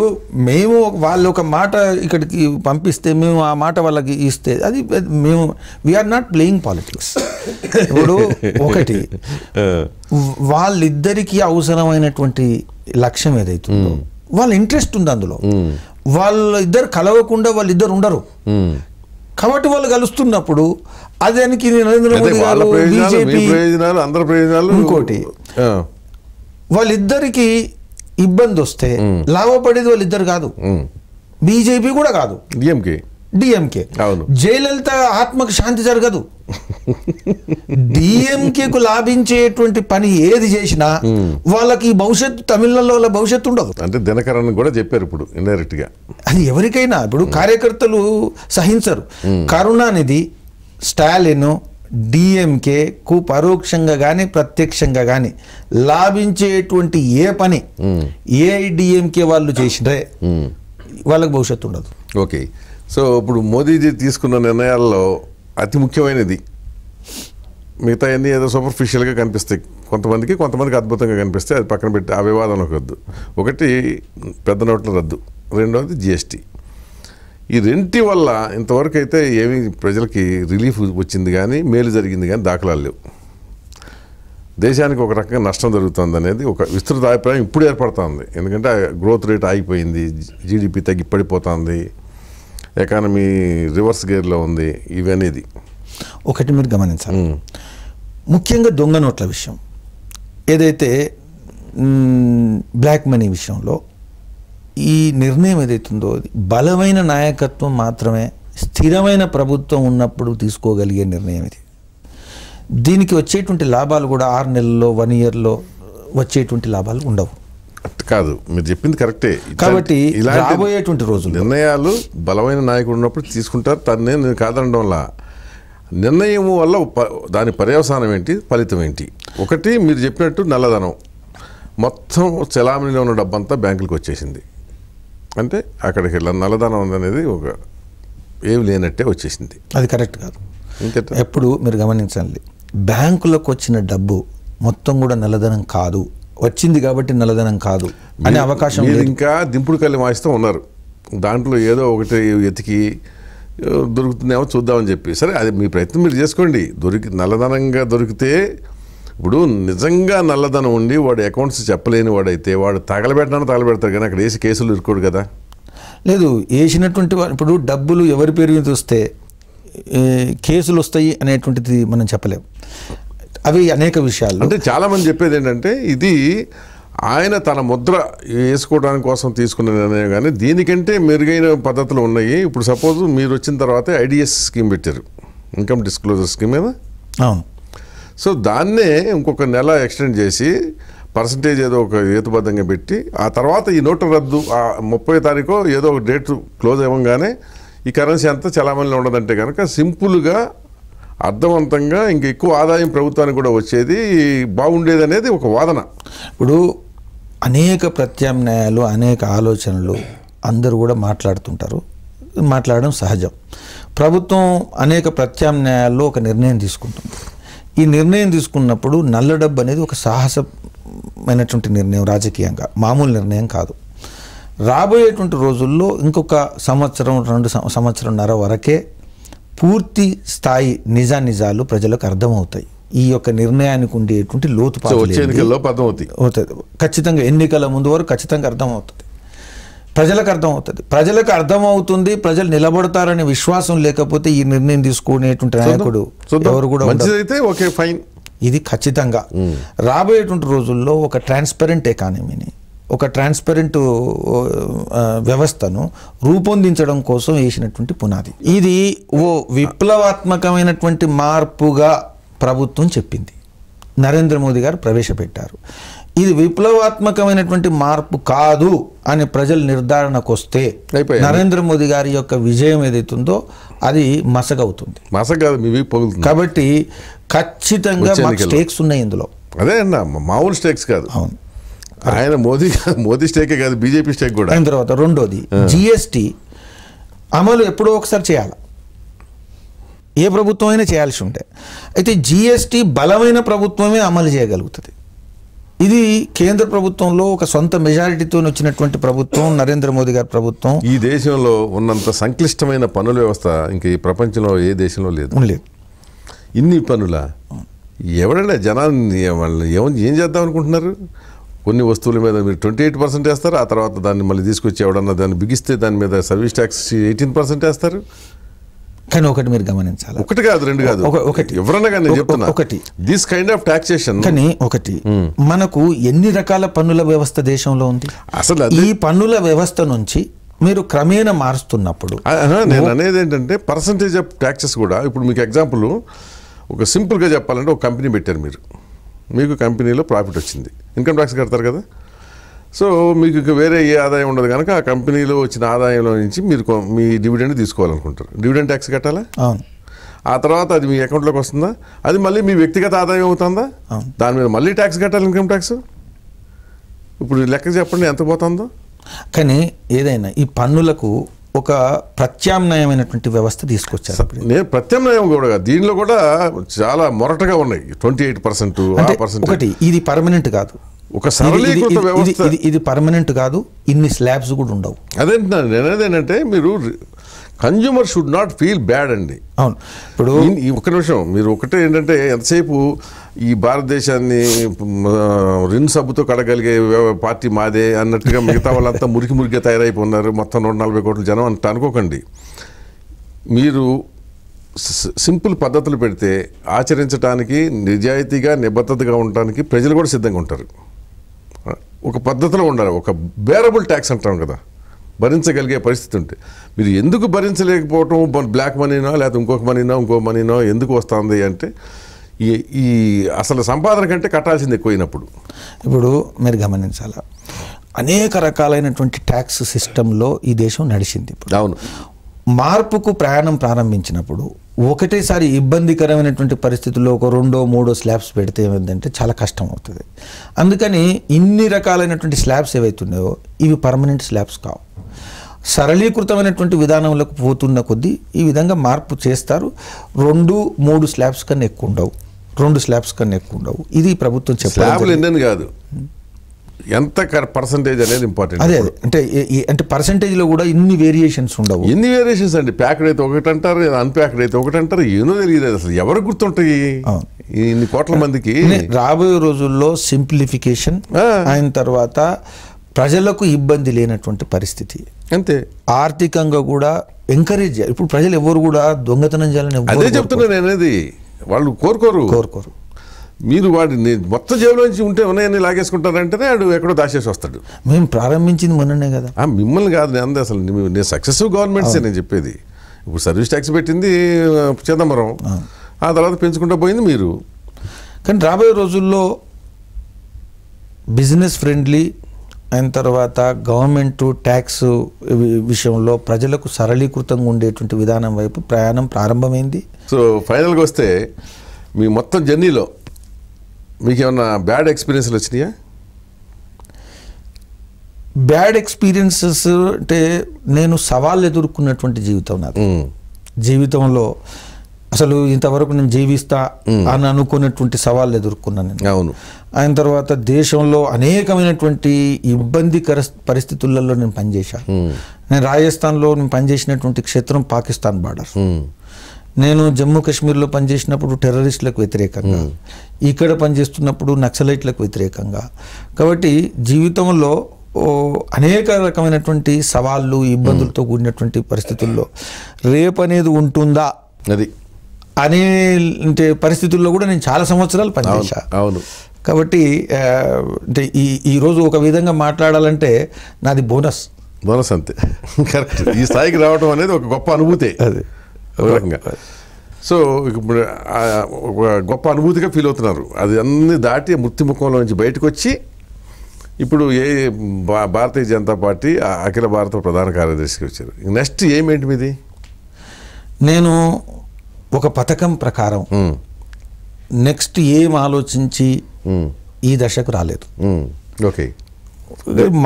మేము వాళ్ళు ఒక మాట ఇక్కడికి పంపిస్తే మేము ఆ మాట వాళ్ళకి ఇస్తే అది మేము వీఆర్ నాట్ ప్లేయింగ్ పాలిటిక్స్ ఇప్పుడు ఒకటి వాళ్ళిద్దరికీ అవసరమైనటువంటి లక్ష్యం ఏదైతుందో వాళ్ళ ఇంట్రెస్ట్ ఉంది అందులో వాళ్ళ ఇద్దరు కలవకుండా వాళ్ళిద్దరు ఉండరు కాబట్టి వాళ్ళు కలుస్తున్నప్పుడు అదానికి నరేంద్ర మోదీ గారు బీజేపీ ఇంకోటి వాళ్ళిద్దరికి ఇబ్బంది వస్తే లాభపడేది వాళ్ళిద్దరు కాదు బీజేపీ కూడా కాదు డిఎంకే డిఎంకే అవును జయలలిత ఆత్మకు శాంతి జరగదు డిఎంకేకు (laughs) లాభించేటువంటి పని ఏది చేసినా వాళ్ళకి భవిష్యత్తు తమిళనాడులో వాళ్ళ భవిష్యత్తు ఉండదు అంటే దినకరణ్ కూడా చెప్పారు ఇప్పుడు ఇండైరెక్ట్ గా అది ఎవరికైనా ఇప్పుడు కార్యకర్తలు సహించరు కరుణానిధి స్టాలిన్ కు పరోక్షంగా కానీ ప్రత్యక్షంగా కానీ లాభించేటువంటి ఏ పని ఏ డిఎంకే వాళ్ళు చేసినే వాళ్ళకి భవిష్యత్తు ఉండదు ఓకే సో ఇప్పుడు మోదీజీ తీసుకున్న నిర్ణయాల్లో అతి ముఖ్యమైనది మిగతా అన్ని ఏదో సూపర్ఫిషియల్గా కనిపిస్తాయి కొంతమందికి కొంతమందికి అద్భుతంగా కనిపిస్తే అది పక్కన పెట్టి ఆ వివాదం వద్దు ఒకటి పెద్ద నోట్ల రద్దు రెండవది జిఎస్టీ ఈ రెంటి వల్ల ఇంతవరకు అయితే ఏమీ ప్రజలకి రిలీఫ్ వచ్చింది కానీ మేలు జరిగింది కానీ దాఖలాలు లేవు దేశానికి ఒక రకంగా నష్టం జరుగుతుంది అనేది ఒక విస్తృత అభిప్రాయం ఇప్పుడు ఏర్పడుతుంది ఎందుకంటే గ్రోత్ రేట్ ఆగిపోయింది జీడిపి తగ్గి పడిపోతుంది ఎకానమీ రివర్స్ గేర్లో ఉంది ఇవనేది ఒకటి మీరు గమనించాలి ముఖ్యంగా దొంగ నోట్ల విషయం ఏదైతే బ్లాక్ మనీ విషయంలో ఈ నిర్ణయం ఏదైతుందో బలమైన నాయకత్వం మాత్రమే స్థిరమైన ప్రభుత్వం ఉన్నప్పుడు తీసుకోగలిగే నిర్ణయం ఇది దీనికి వచ్చేటువంటి లాభాలు కూడా ఆరు నెలల్లో వన్ ఇయర్లో వచ్చేటువంటి లాభాలు ఉండవు కాదు మీరు చెప్పింది కరెక్టే కాబట్టి రాబోయేటువంటి రోజులు నిర్ణయాలు బలమైన నాయకుడు ఉన్నప్పుడు తీసుకుంటారు తన్నే నేను వల్ల నిర్ణయం వల్ల దాని పర్యవసానం ఏంటి ఫలితం ఏంటి ఒకటి మీరు చెప్పినట్టు నల్లధనం మొత్తం చలామణిలో ఉన్న డబ్బంతా బ్యాంకులకు వచ్చేసింది అంటే అక్కడికి నల్లధనం అనేది ఒక ఏమి లేనట్టే వచ్చేసింది అది కరెక్ట్ కాదు ఎప్పుడు మీరు గమనించండి బ్యాంకులకు వచ్చిన డబ్బు మొత్తం కూడా నల్లధనం కాదు వచ్చింది కాబట్టి నల్లధనం కాదు అనే అవకాశం ఇంకా దింపుడు కళ్ళు వాయిస్తూ ఉన్నారు దాంట్లో ఏదో ఒకటి ఎతికి దొరుకుతుందేమో చూద్దామని చెప్పి సరే అది మీ ప్రయత్నం మీరు చేసుకోండి దొరికి నల్లధనంగా దొరికితే ఇప్పుడు నిజంగా నల్లధనం ఉండి వాడు అకౌంట్స్ చెప్పలేని వాడైతే వాడు తగలబెట్టడానికి తగలబెడతారు కానీ అక్కడ వేసి కేసులు ఇరుకోడు కదా లేదు వేసినటువంటి ఇప్పుడు డబ్బులు ఎవరి పేరు మీద వస్తే కేసులు వస్తాయి అనేటువంటిది మనం చెప్పలేము అవి అనేక విషయాలు అంటే చాలామంది చెప్పేది ఏంటంటే ఇది ఆయన తన ముద్ర వేసుకోవడానికి కోసం తీసుకున్న నిర్ణయం కానీ దీనికంటే మెరుగైన పద్ధతులు ఉన్నాయి ఇప్పుడు సపోజ్ మీరు వచ్చిన తర్వాత ఐడిఎస్ స్కీమ్ పెట్టారు ఇన్కమ్ డిస్క్లోజర్ స్కీమ్ మీద అవును సో దాన్నే ఇంకొక నెల ఎక్స్టెండ్ చేసి పర్సంటేజ్ ఏదో ఒక హేతుబద్ధంగా పెట్టి ఆ తర్వాత ఈ నోటు రద్దు ఆ ముప్పై తారీఖు ఏదో ఒక డేట్ క్లోజ్ అవ్వగానే ఈ కరెన్సీ అంతా చలామణిలో ఉండదంటే కనుక సింపుల్గా అర్థవంతంగా ఇంక ఎక్కువ ఆదాయం ప్రభుత్వానికి కూడా వచ్చేది బాగుండేది అనేది ఒక వాదన ఇప్పుడు అనేక ప్రత్యామ్నాయాలు అనేక ఆలోచనలు అందరూ కూడా మాట్లాడుతుంటారు మాట్లాడడం సహజం ప్రభుత్వం అనేక ప్రత్యామ్నాయాల్లో ఒక నిర్ణయం తీసుకుంటుంది ఈ నిర్ణయం తీసుకున్నప్పుడు నల్ల డబ్బు అనేది ఒక సాహసమైనటువంటి నిర్ణయం రాజకీయంగా మామూలు నిర్ణయం కాదు రాబోయేటువంటి రోజుల్లో ఇంకొక సంవత్సరం రెండు సంవత్సరంన్నర వరకే పూర్తి స్థాయి నిజా నిజాలు ప్రజలకు అర్థమవుతాయి ఈ యొక్క నిర్ణయానికి ఉండేటువంటి లోతు ఖచ్చితంగా ఎన్నికల ముందు వరకు ఖచ్చితంగా అర్థమవుతుంది ప్రజలకు అర్థమవుతుంది ప్రజలకు అర్థమవుతుంది ప్రజలు నిలబడతారనే విశ్వాసం లేకపోతే ఈ నిర్ణయం తీసుకునేటువంటి నాయకుడు ఎవరు కూడా ఓకే ఇది ఖచ్చితంగా రాబోయేటువంటి రోజుల్లో ఒక ట్రాన్స్పరెంట్ ఎకానమీని ఒక ట్రాన్స్పరెంట్ వ్యవస్థను రూపొందించడం కోసం వేసినటువంటి పునాది ఇది ఓ విప్లవాత్మకమైనటువంటి మార్పుగా ప్రభుత్వం చెప్పింది నరేంద్ర మోదీ గారు ప్రవేశపెట్టారు ఇది విప్లవాత్మకమైనటువంటి మార్పు కాదు అని ప్రజలు నిర్ధారణకు వస్తే నరేంద్ర మోదీ గారి యొక్క విజయం ఏదైతుందో అది మసగవుతుంది కాబట్టి ఖచ్చితంగా స్టేక్స్ ఉన్నాయి ఇందులో అదే అన్న మామూలు స్టేక్స్ కాదు అవును ఆయన మోదీ (laughs) మోదీ స్టేకే కాదు బీజేపీ స్టేక్ కూడా ఆయన తర్వాత రెండోది జిఎస్టి అమలు ఎప్పుడో ఒకసారి చేయాలి ఏ ప్రభుత్వం అయినా చేయాల్సి ఉంటే అయితే జిఎస్టి బలమైన ప్రభుత్వమే అమలు చేయగలుగుతుంది ఇది కేంద్ర ప్రభుత్వంలో ఒక సొంత మెజారిటీతో వచ్చినటువంటి ప్రభుత్వం నరేంద్ర మోదీ గారి ప్రభుత్వం ఈ దేశంలో ఉన్నంత సంక్లిష్టమైన పనుల వ్యవస్థ ఇంక ఈ ప్రపంచంలో ఏ దేశంలో లేదు లేదు ఇన్ని పనుల ఎవడ జనాన్ని వాళ్ళు ఏం చేద్దాం అనుకుంటున్నారు కొన్ని వస్తువుల మీద మీరు ట్వంటీ ఎయిట్ పర్సెంట్ వేస్తారు ఆ తర్వాత దాన్ని మళ్ళీ తీసుకొచ్చి ఎవడన్నా దాన్ని బిగిస్తే దాని మీద సర్వీస్ ట్యాక్స్ ఎయిటీన్ పర్సెంట్ వేస్తారు కానీ ఒకటి మీరు గమనించాలి ఒకటి కాదు రెండు కాదు ఒకటి ఎవరన్నా కానీ చెప్తున్నా ఒకటి దిస్ కైండ్ ఆఫ్ టాక్సేషన్ కానీ ఒకటి hmm. మనకు ఎన్ని రకాల పన్నుల వ్యవస్థ దేశంలో ఉంది అసలు ఈ పన్నుల వ్యవస్థ నుంచి మీరు క్రమేణా మారుస్తున్నప్పుడు నేను అనేది ఏంటంటే పర్సంటేజ్ ఆఫ్ ట్యాక్సెస్ కూడా ఇప్పుడు మీకు ఎగ్జాంపుల్ ఒక సింపుల్గా చెప్పాలంటే ఒక కంపెనీ పెట్టారు మీరు మీకు కంపెనీలో ప్రాఫిట్ వచ్చింది ఇన్కమ్ ట్యాక్స్ కడతారు కదా సో మీకు ఇంకా వేరే ఏ ఆదాయం ఉండదు కనుక ఆ కంపెనీలో వచ్చిన ఆదాయంలో నుంచి మీరు మీ డివిడెండ్ తీసుకోవాలనుకుంటారు డివిడెండ్ ట్యాక్స్ కట్టాలా ఆ తర్వాత అది మీ అకౌంట్లోకి వస్తుందా అది మళ్ళీ మీ వ్యక్తిగత ఆదాయం అవుతుందా దాని మీద మళ్ళీ ట్యాక్స్ కట్టాలి ఇన్కమ్ ట్యాక్స్ ఇప్పుడు లెక్క చెప్పండి ఎంత పోతుందో కానీ ఏదైనా ఈ పన్నులకు ఒక ప్రత్యామ్నాయమైనటువంటి వ్యవస్థ తీసుకొచ్చారు నేను ప్రత్యామ్నాయం కూడా దీనిలో కూడా చాలా మొరటగా ఉన్నాయి ట్వంటీ ఎయిట్ పర్సెంట్ ఒకటి ఇది పర్మనెంట్ కాదు ఒక ఇది ఇది పర్మనెంట్ కాదు ఇన్ని స్లాబ్స్ కూడా ఉండవు అదేంటున్నాను ఏంటంటే మీరు consumer should not feel bad అండి అవును ఇప్పుడు ఒక నిమిషం మీరు ఒకటే ఏంటంటే ఎంతసేపు ఈ భారతదేశాన్ని రిన్ సబ్బుతో కడగలిగే పార్టీ మాదే అన్నట్టుగా మిగతా వాళ్ళంతా మురికి మురికిగా తయారైపోయినారు మొత్తం నూట నలభై కోట్ల జనం అంట అనుకోకండి మీరు సింపుల్ పద్ధతులు పెడితే ఆచరించడానికి నిజాయితీగా నిబద్ధతగా ఉండడానికి ప్రజలు కూడా సిద్ధంగా ఉంటారు ఒక పద్ధతిలో ఉండాలి ఒక బేరబుల్ ట్యాక్స్ అంటాం కదా భరించగలిగే పరిస్థితి ఉంటే మీరు ఎందుకు భరించలేకపోవటం బ్లాక్ మనీనో లేకపోతే ఇంకొక మనీనో ఇంకో మనీనో ఎందుకు వస్తుంది అంటే ఈ ఈ అసలు సంపాదన కంటే కట్టాల్సింది ఎక్కువైనప్పుడు ఇప్పుడు మీరు గమనించాల అనేక రకాలైనటువంటి ట్యాక్స్ సిస్టంలో ఈ దేశం నడిచింది ఇప్పుడు అవును మార్పుకు ప్రయాణం ప్రారంభించినప్పుడు ఒకటేసారి ఇబ్బందికరమైనటువంటి పరిస్థితుల్లో ఒక రెండో మూడో స్లాబ్స్ పెడితే ఏమైందంటే చాలా కష్టం అవుతుంది అందుకని ఇన్ని రకాలైనటువంటి స్లాబ్స్ ఏవైతున్నాయో ఇవి పర్మనెంట్ స్లాబ్స్ కావు సరళీకృతమైనటువంటి విధానంలోకి పోతున్న కొద్దీ ఈ విధంగా మార్పు చేస్తారు రెండు మూడు స్లాబ్స్ కన్నా ఎక్కువ ఉండవు రెండు స్లాబ్స్ కన్నా ఎక్కువ ఉండవు ఇది ప్రభుత్వం స్లాబ్లు కాదు ఎంత పర్సంటేజ్ అనేది ఇంపార్టెంట్ అదే అంటే అంటే లో కూడా ఇన్ని వేరియేషన్స్ ఉండవు ఎన్ని వేరియేషన్స్ అండి ప్యాక్డ్ అయితే ఒకటి అంటారు అన్ప్యాక్డ్ అయితే ఒకటి అంటారు ఏదో తెలియదు అసలు ఎవరు గుర్తుంటాయి ఇన్ని కోట్ల మందికి రాబోయే రోజుల్లో సింప్లిఫికేషన్ అయిన తర్వాత ప్రజలకు ఇబ్బంది లేనటువంటి పరిస్థితి అంతే ఆర్థికంగా కూడా ఎంకరేజ్ ఇప్పుడు ప్రజలు ఎవరు కూడా దొంగతనం చేయాలని అదే చెప్తున్నాను అనేది వాళ్ళు కోరుకోరు కోరుకోరు మీరు వాడిని మొత్తం జేబులోంచి ఉంటే ఉన్నాయని లాగేసుకుంటారంటేనే వాడు ఎక్కడో దాచేసి వస్తాడు మేము ప్రారంభించింది మొన్ననే కదా మిమ్మల్ని కాదు నేను అందే అసలు నేను సక్సెస్ఫుల్ గవర్నమెంట్సే నేను చెప్పేది ఇప్పుడు సర్వీస్ ట్యాక్స్ పెట్టింది చిదంబరం ఆ తర్వాత పెంచుకుంటూ పోయింది మీరు కానీ రాబోయే రోజుల్లో బిజినెస్ ఫ్రెండ్లీ అయిన తర్వాత గవర్నమెంట్ ట్యాక్స్ విషయంలో ప్రజలకు సరళీకృతంగా ఉండేటువంటి విధానం వైపు ప్రయాణం ప్రారంభమైంది సో ఫైనల్గా వస్తే మీ మొత్తం జర్నీలో మీకు ఏమన్నా బ్యాడ్ ఎక్స్పీరియన్స్లు వచ్చినాయా బ్యాడ్ ఎక్స్పీరియన్సెస్ అంటే నేను సవాళ్ళు ఎదుర్కొన్నటువంటి జీవితం నాకు జీవితంలో అసలు ఇంతవరకు నేను జీవిస్తా అని అనుకున్నటువంటి సవాళ్ళు ఎదుర్కొన్నాను నేను అవును ఆయన తర్వాత దేశంలో అనేకమైనటువంటి ఇబ్బందికర పరిస్థితులలో నేను పనిచేశాను నేను రాజస్థాన్లో నేను పనిచేసినటువంటి క్షేత్రం పాకిస్తాన్ బార్డర్ నేను జమ్మూ కాశ్మీర్లో పనిచేసినప్పుడు టెర్రరిస్టులకు వ్యతిరేకంగా ఇక్కడ పనిచేస్తున్నప్పుడు నక్సలైట్లకు వ్యతిరేకంగా కాబట్టి జీవితంలో అనేక రకమైనటువంటి సవాళ్ళు ఇబ్బందులతో కూడినటువంటి పరిస్థితుల్లో రేపు అనేది ఉంటుందా అది అనే అంటే పరిస్థితుల్లో కూడా నేను చాలా సంవత్సరాలు పనిచేశా అవును కాబట్టి అంటే ఈ ఈరోజు ఒక విధంగా మాట్లాడాలంటే నాది బోనస్ బోనస్ అంతే (laughs) కరెక్ట్ ఈ స్థాయికి రావడం అనేది ఒక గొప్ప అనుభూతి అది సో ఇప్పుడు ఒక గొప్ప అనుభూతిగా ఫీల్ అవుతున్నారు అది అన్ని దాటి మృత్యుముఖంలో నుంచి బయటకు వచ్చి ఇప్పుడు ఏ భారతీయ జనతా పార్టీ అఖిల భారత ప్రధాన కార్యదర్శికి వచ్చారు నెక్స్ట్ ఏమేంటి మీది నేను ఒక పథకం ప్రకారం నెక్స్ట్ ఏం ఆలోచించి ఈ దశకు రాలేదు ఓకే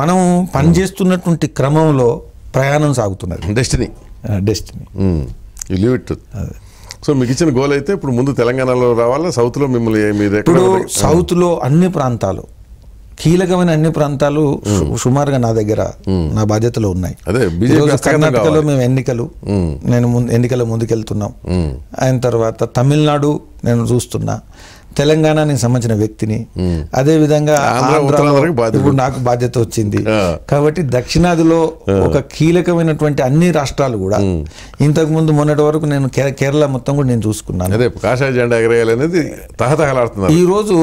మనం పనిచేస్తున్నటువంటి క్రమంలో ప్రయాణం సాగుతున్నది destiny destiny you leave it so మీకు ఇచ్చిన గోల్ అయితే ఇప్పుడు ముందు తెలంగాణలో రావాలా సౌత్లో మిమ్మల్ని మీరు ఇప్పుడు సౌత్లో అన్ని ప్రాంతాలు కీలకమైన అన్ని ప్రాంతాలు hmm. సుమారుగా నా దగ్గర hmm. నా బాధ్యతలో ఉన్నాయి కర్ణాటకలో మేము ఎన్నికలు hmm. నేను ఎన్నికల ముందుకెళ్తున్నాం ఆయన తర్వాత తమిళనాడు నేను చూస్తున్నా తెలంగాణకి సంబంధించిన వ్యక్తిని విధంగా ఇప్పుడు నాకు బాధ్యత వచ్చింది కాబట్టి దక్షిణాదిలో ఒక కీలకమైనటువంటి అన్ని రాష్ట్రాలు కూడా ఇంతకు ముందు మొన్నటి వరకు నేను కేరళ మొత్తం కూడా నేను చూసుకున్నాను ఈ రోజు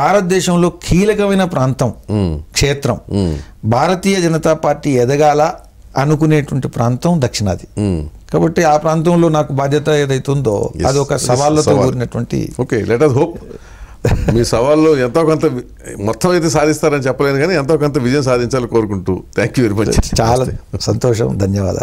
భారతదేశంలో కీలకమైన ప్రాంతం క్షేత్రం భారతీయ జనతా పార్టీ ఎదగాల అనుకునేటువంటి ప్రాంతం దక్షిణాది కాబట్టి ఆ ప్రాంతంలో నాకు బాధ్యత ఏదైతుందో అది ఒక సవాళ్ళతో కూడినటువంటి ఓకే లెట్ అస్ హోప్ మీ సవాళ్ళు ఎంతో కొంత మొత్తం అయితే సాధిస్తారని చెప్పలేను కానీ ఎంతో కొంత విజయం సాధించాలని కోరుకుంటూ థ్యాంక్ యూ వెరీ మచ్ చాలా సంతోషం ధన్యవాదాలు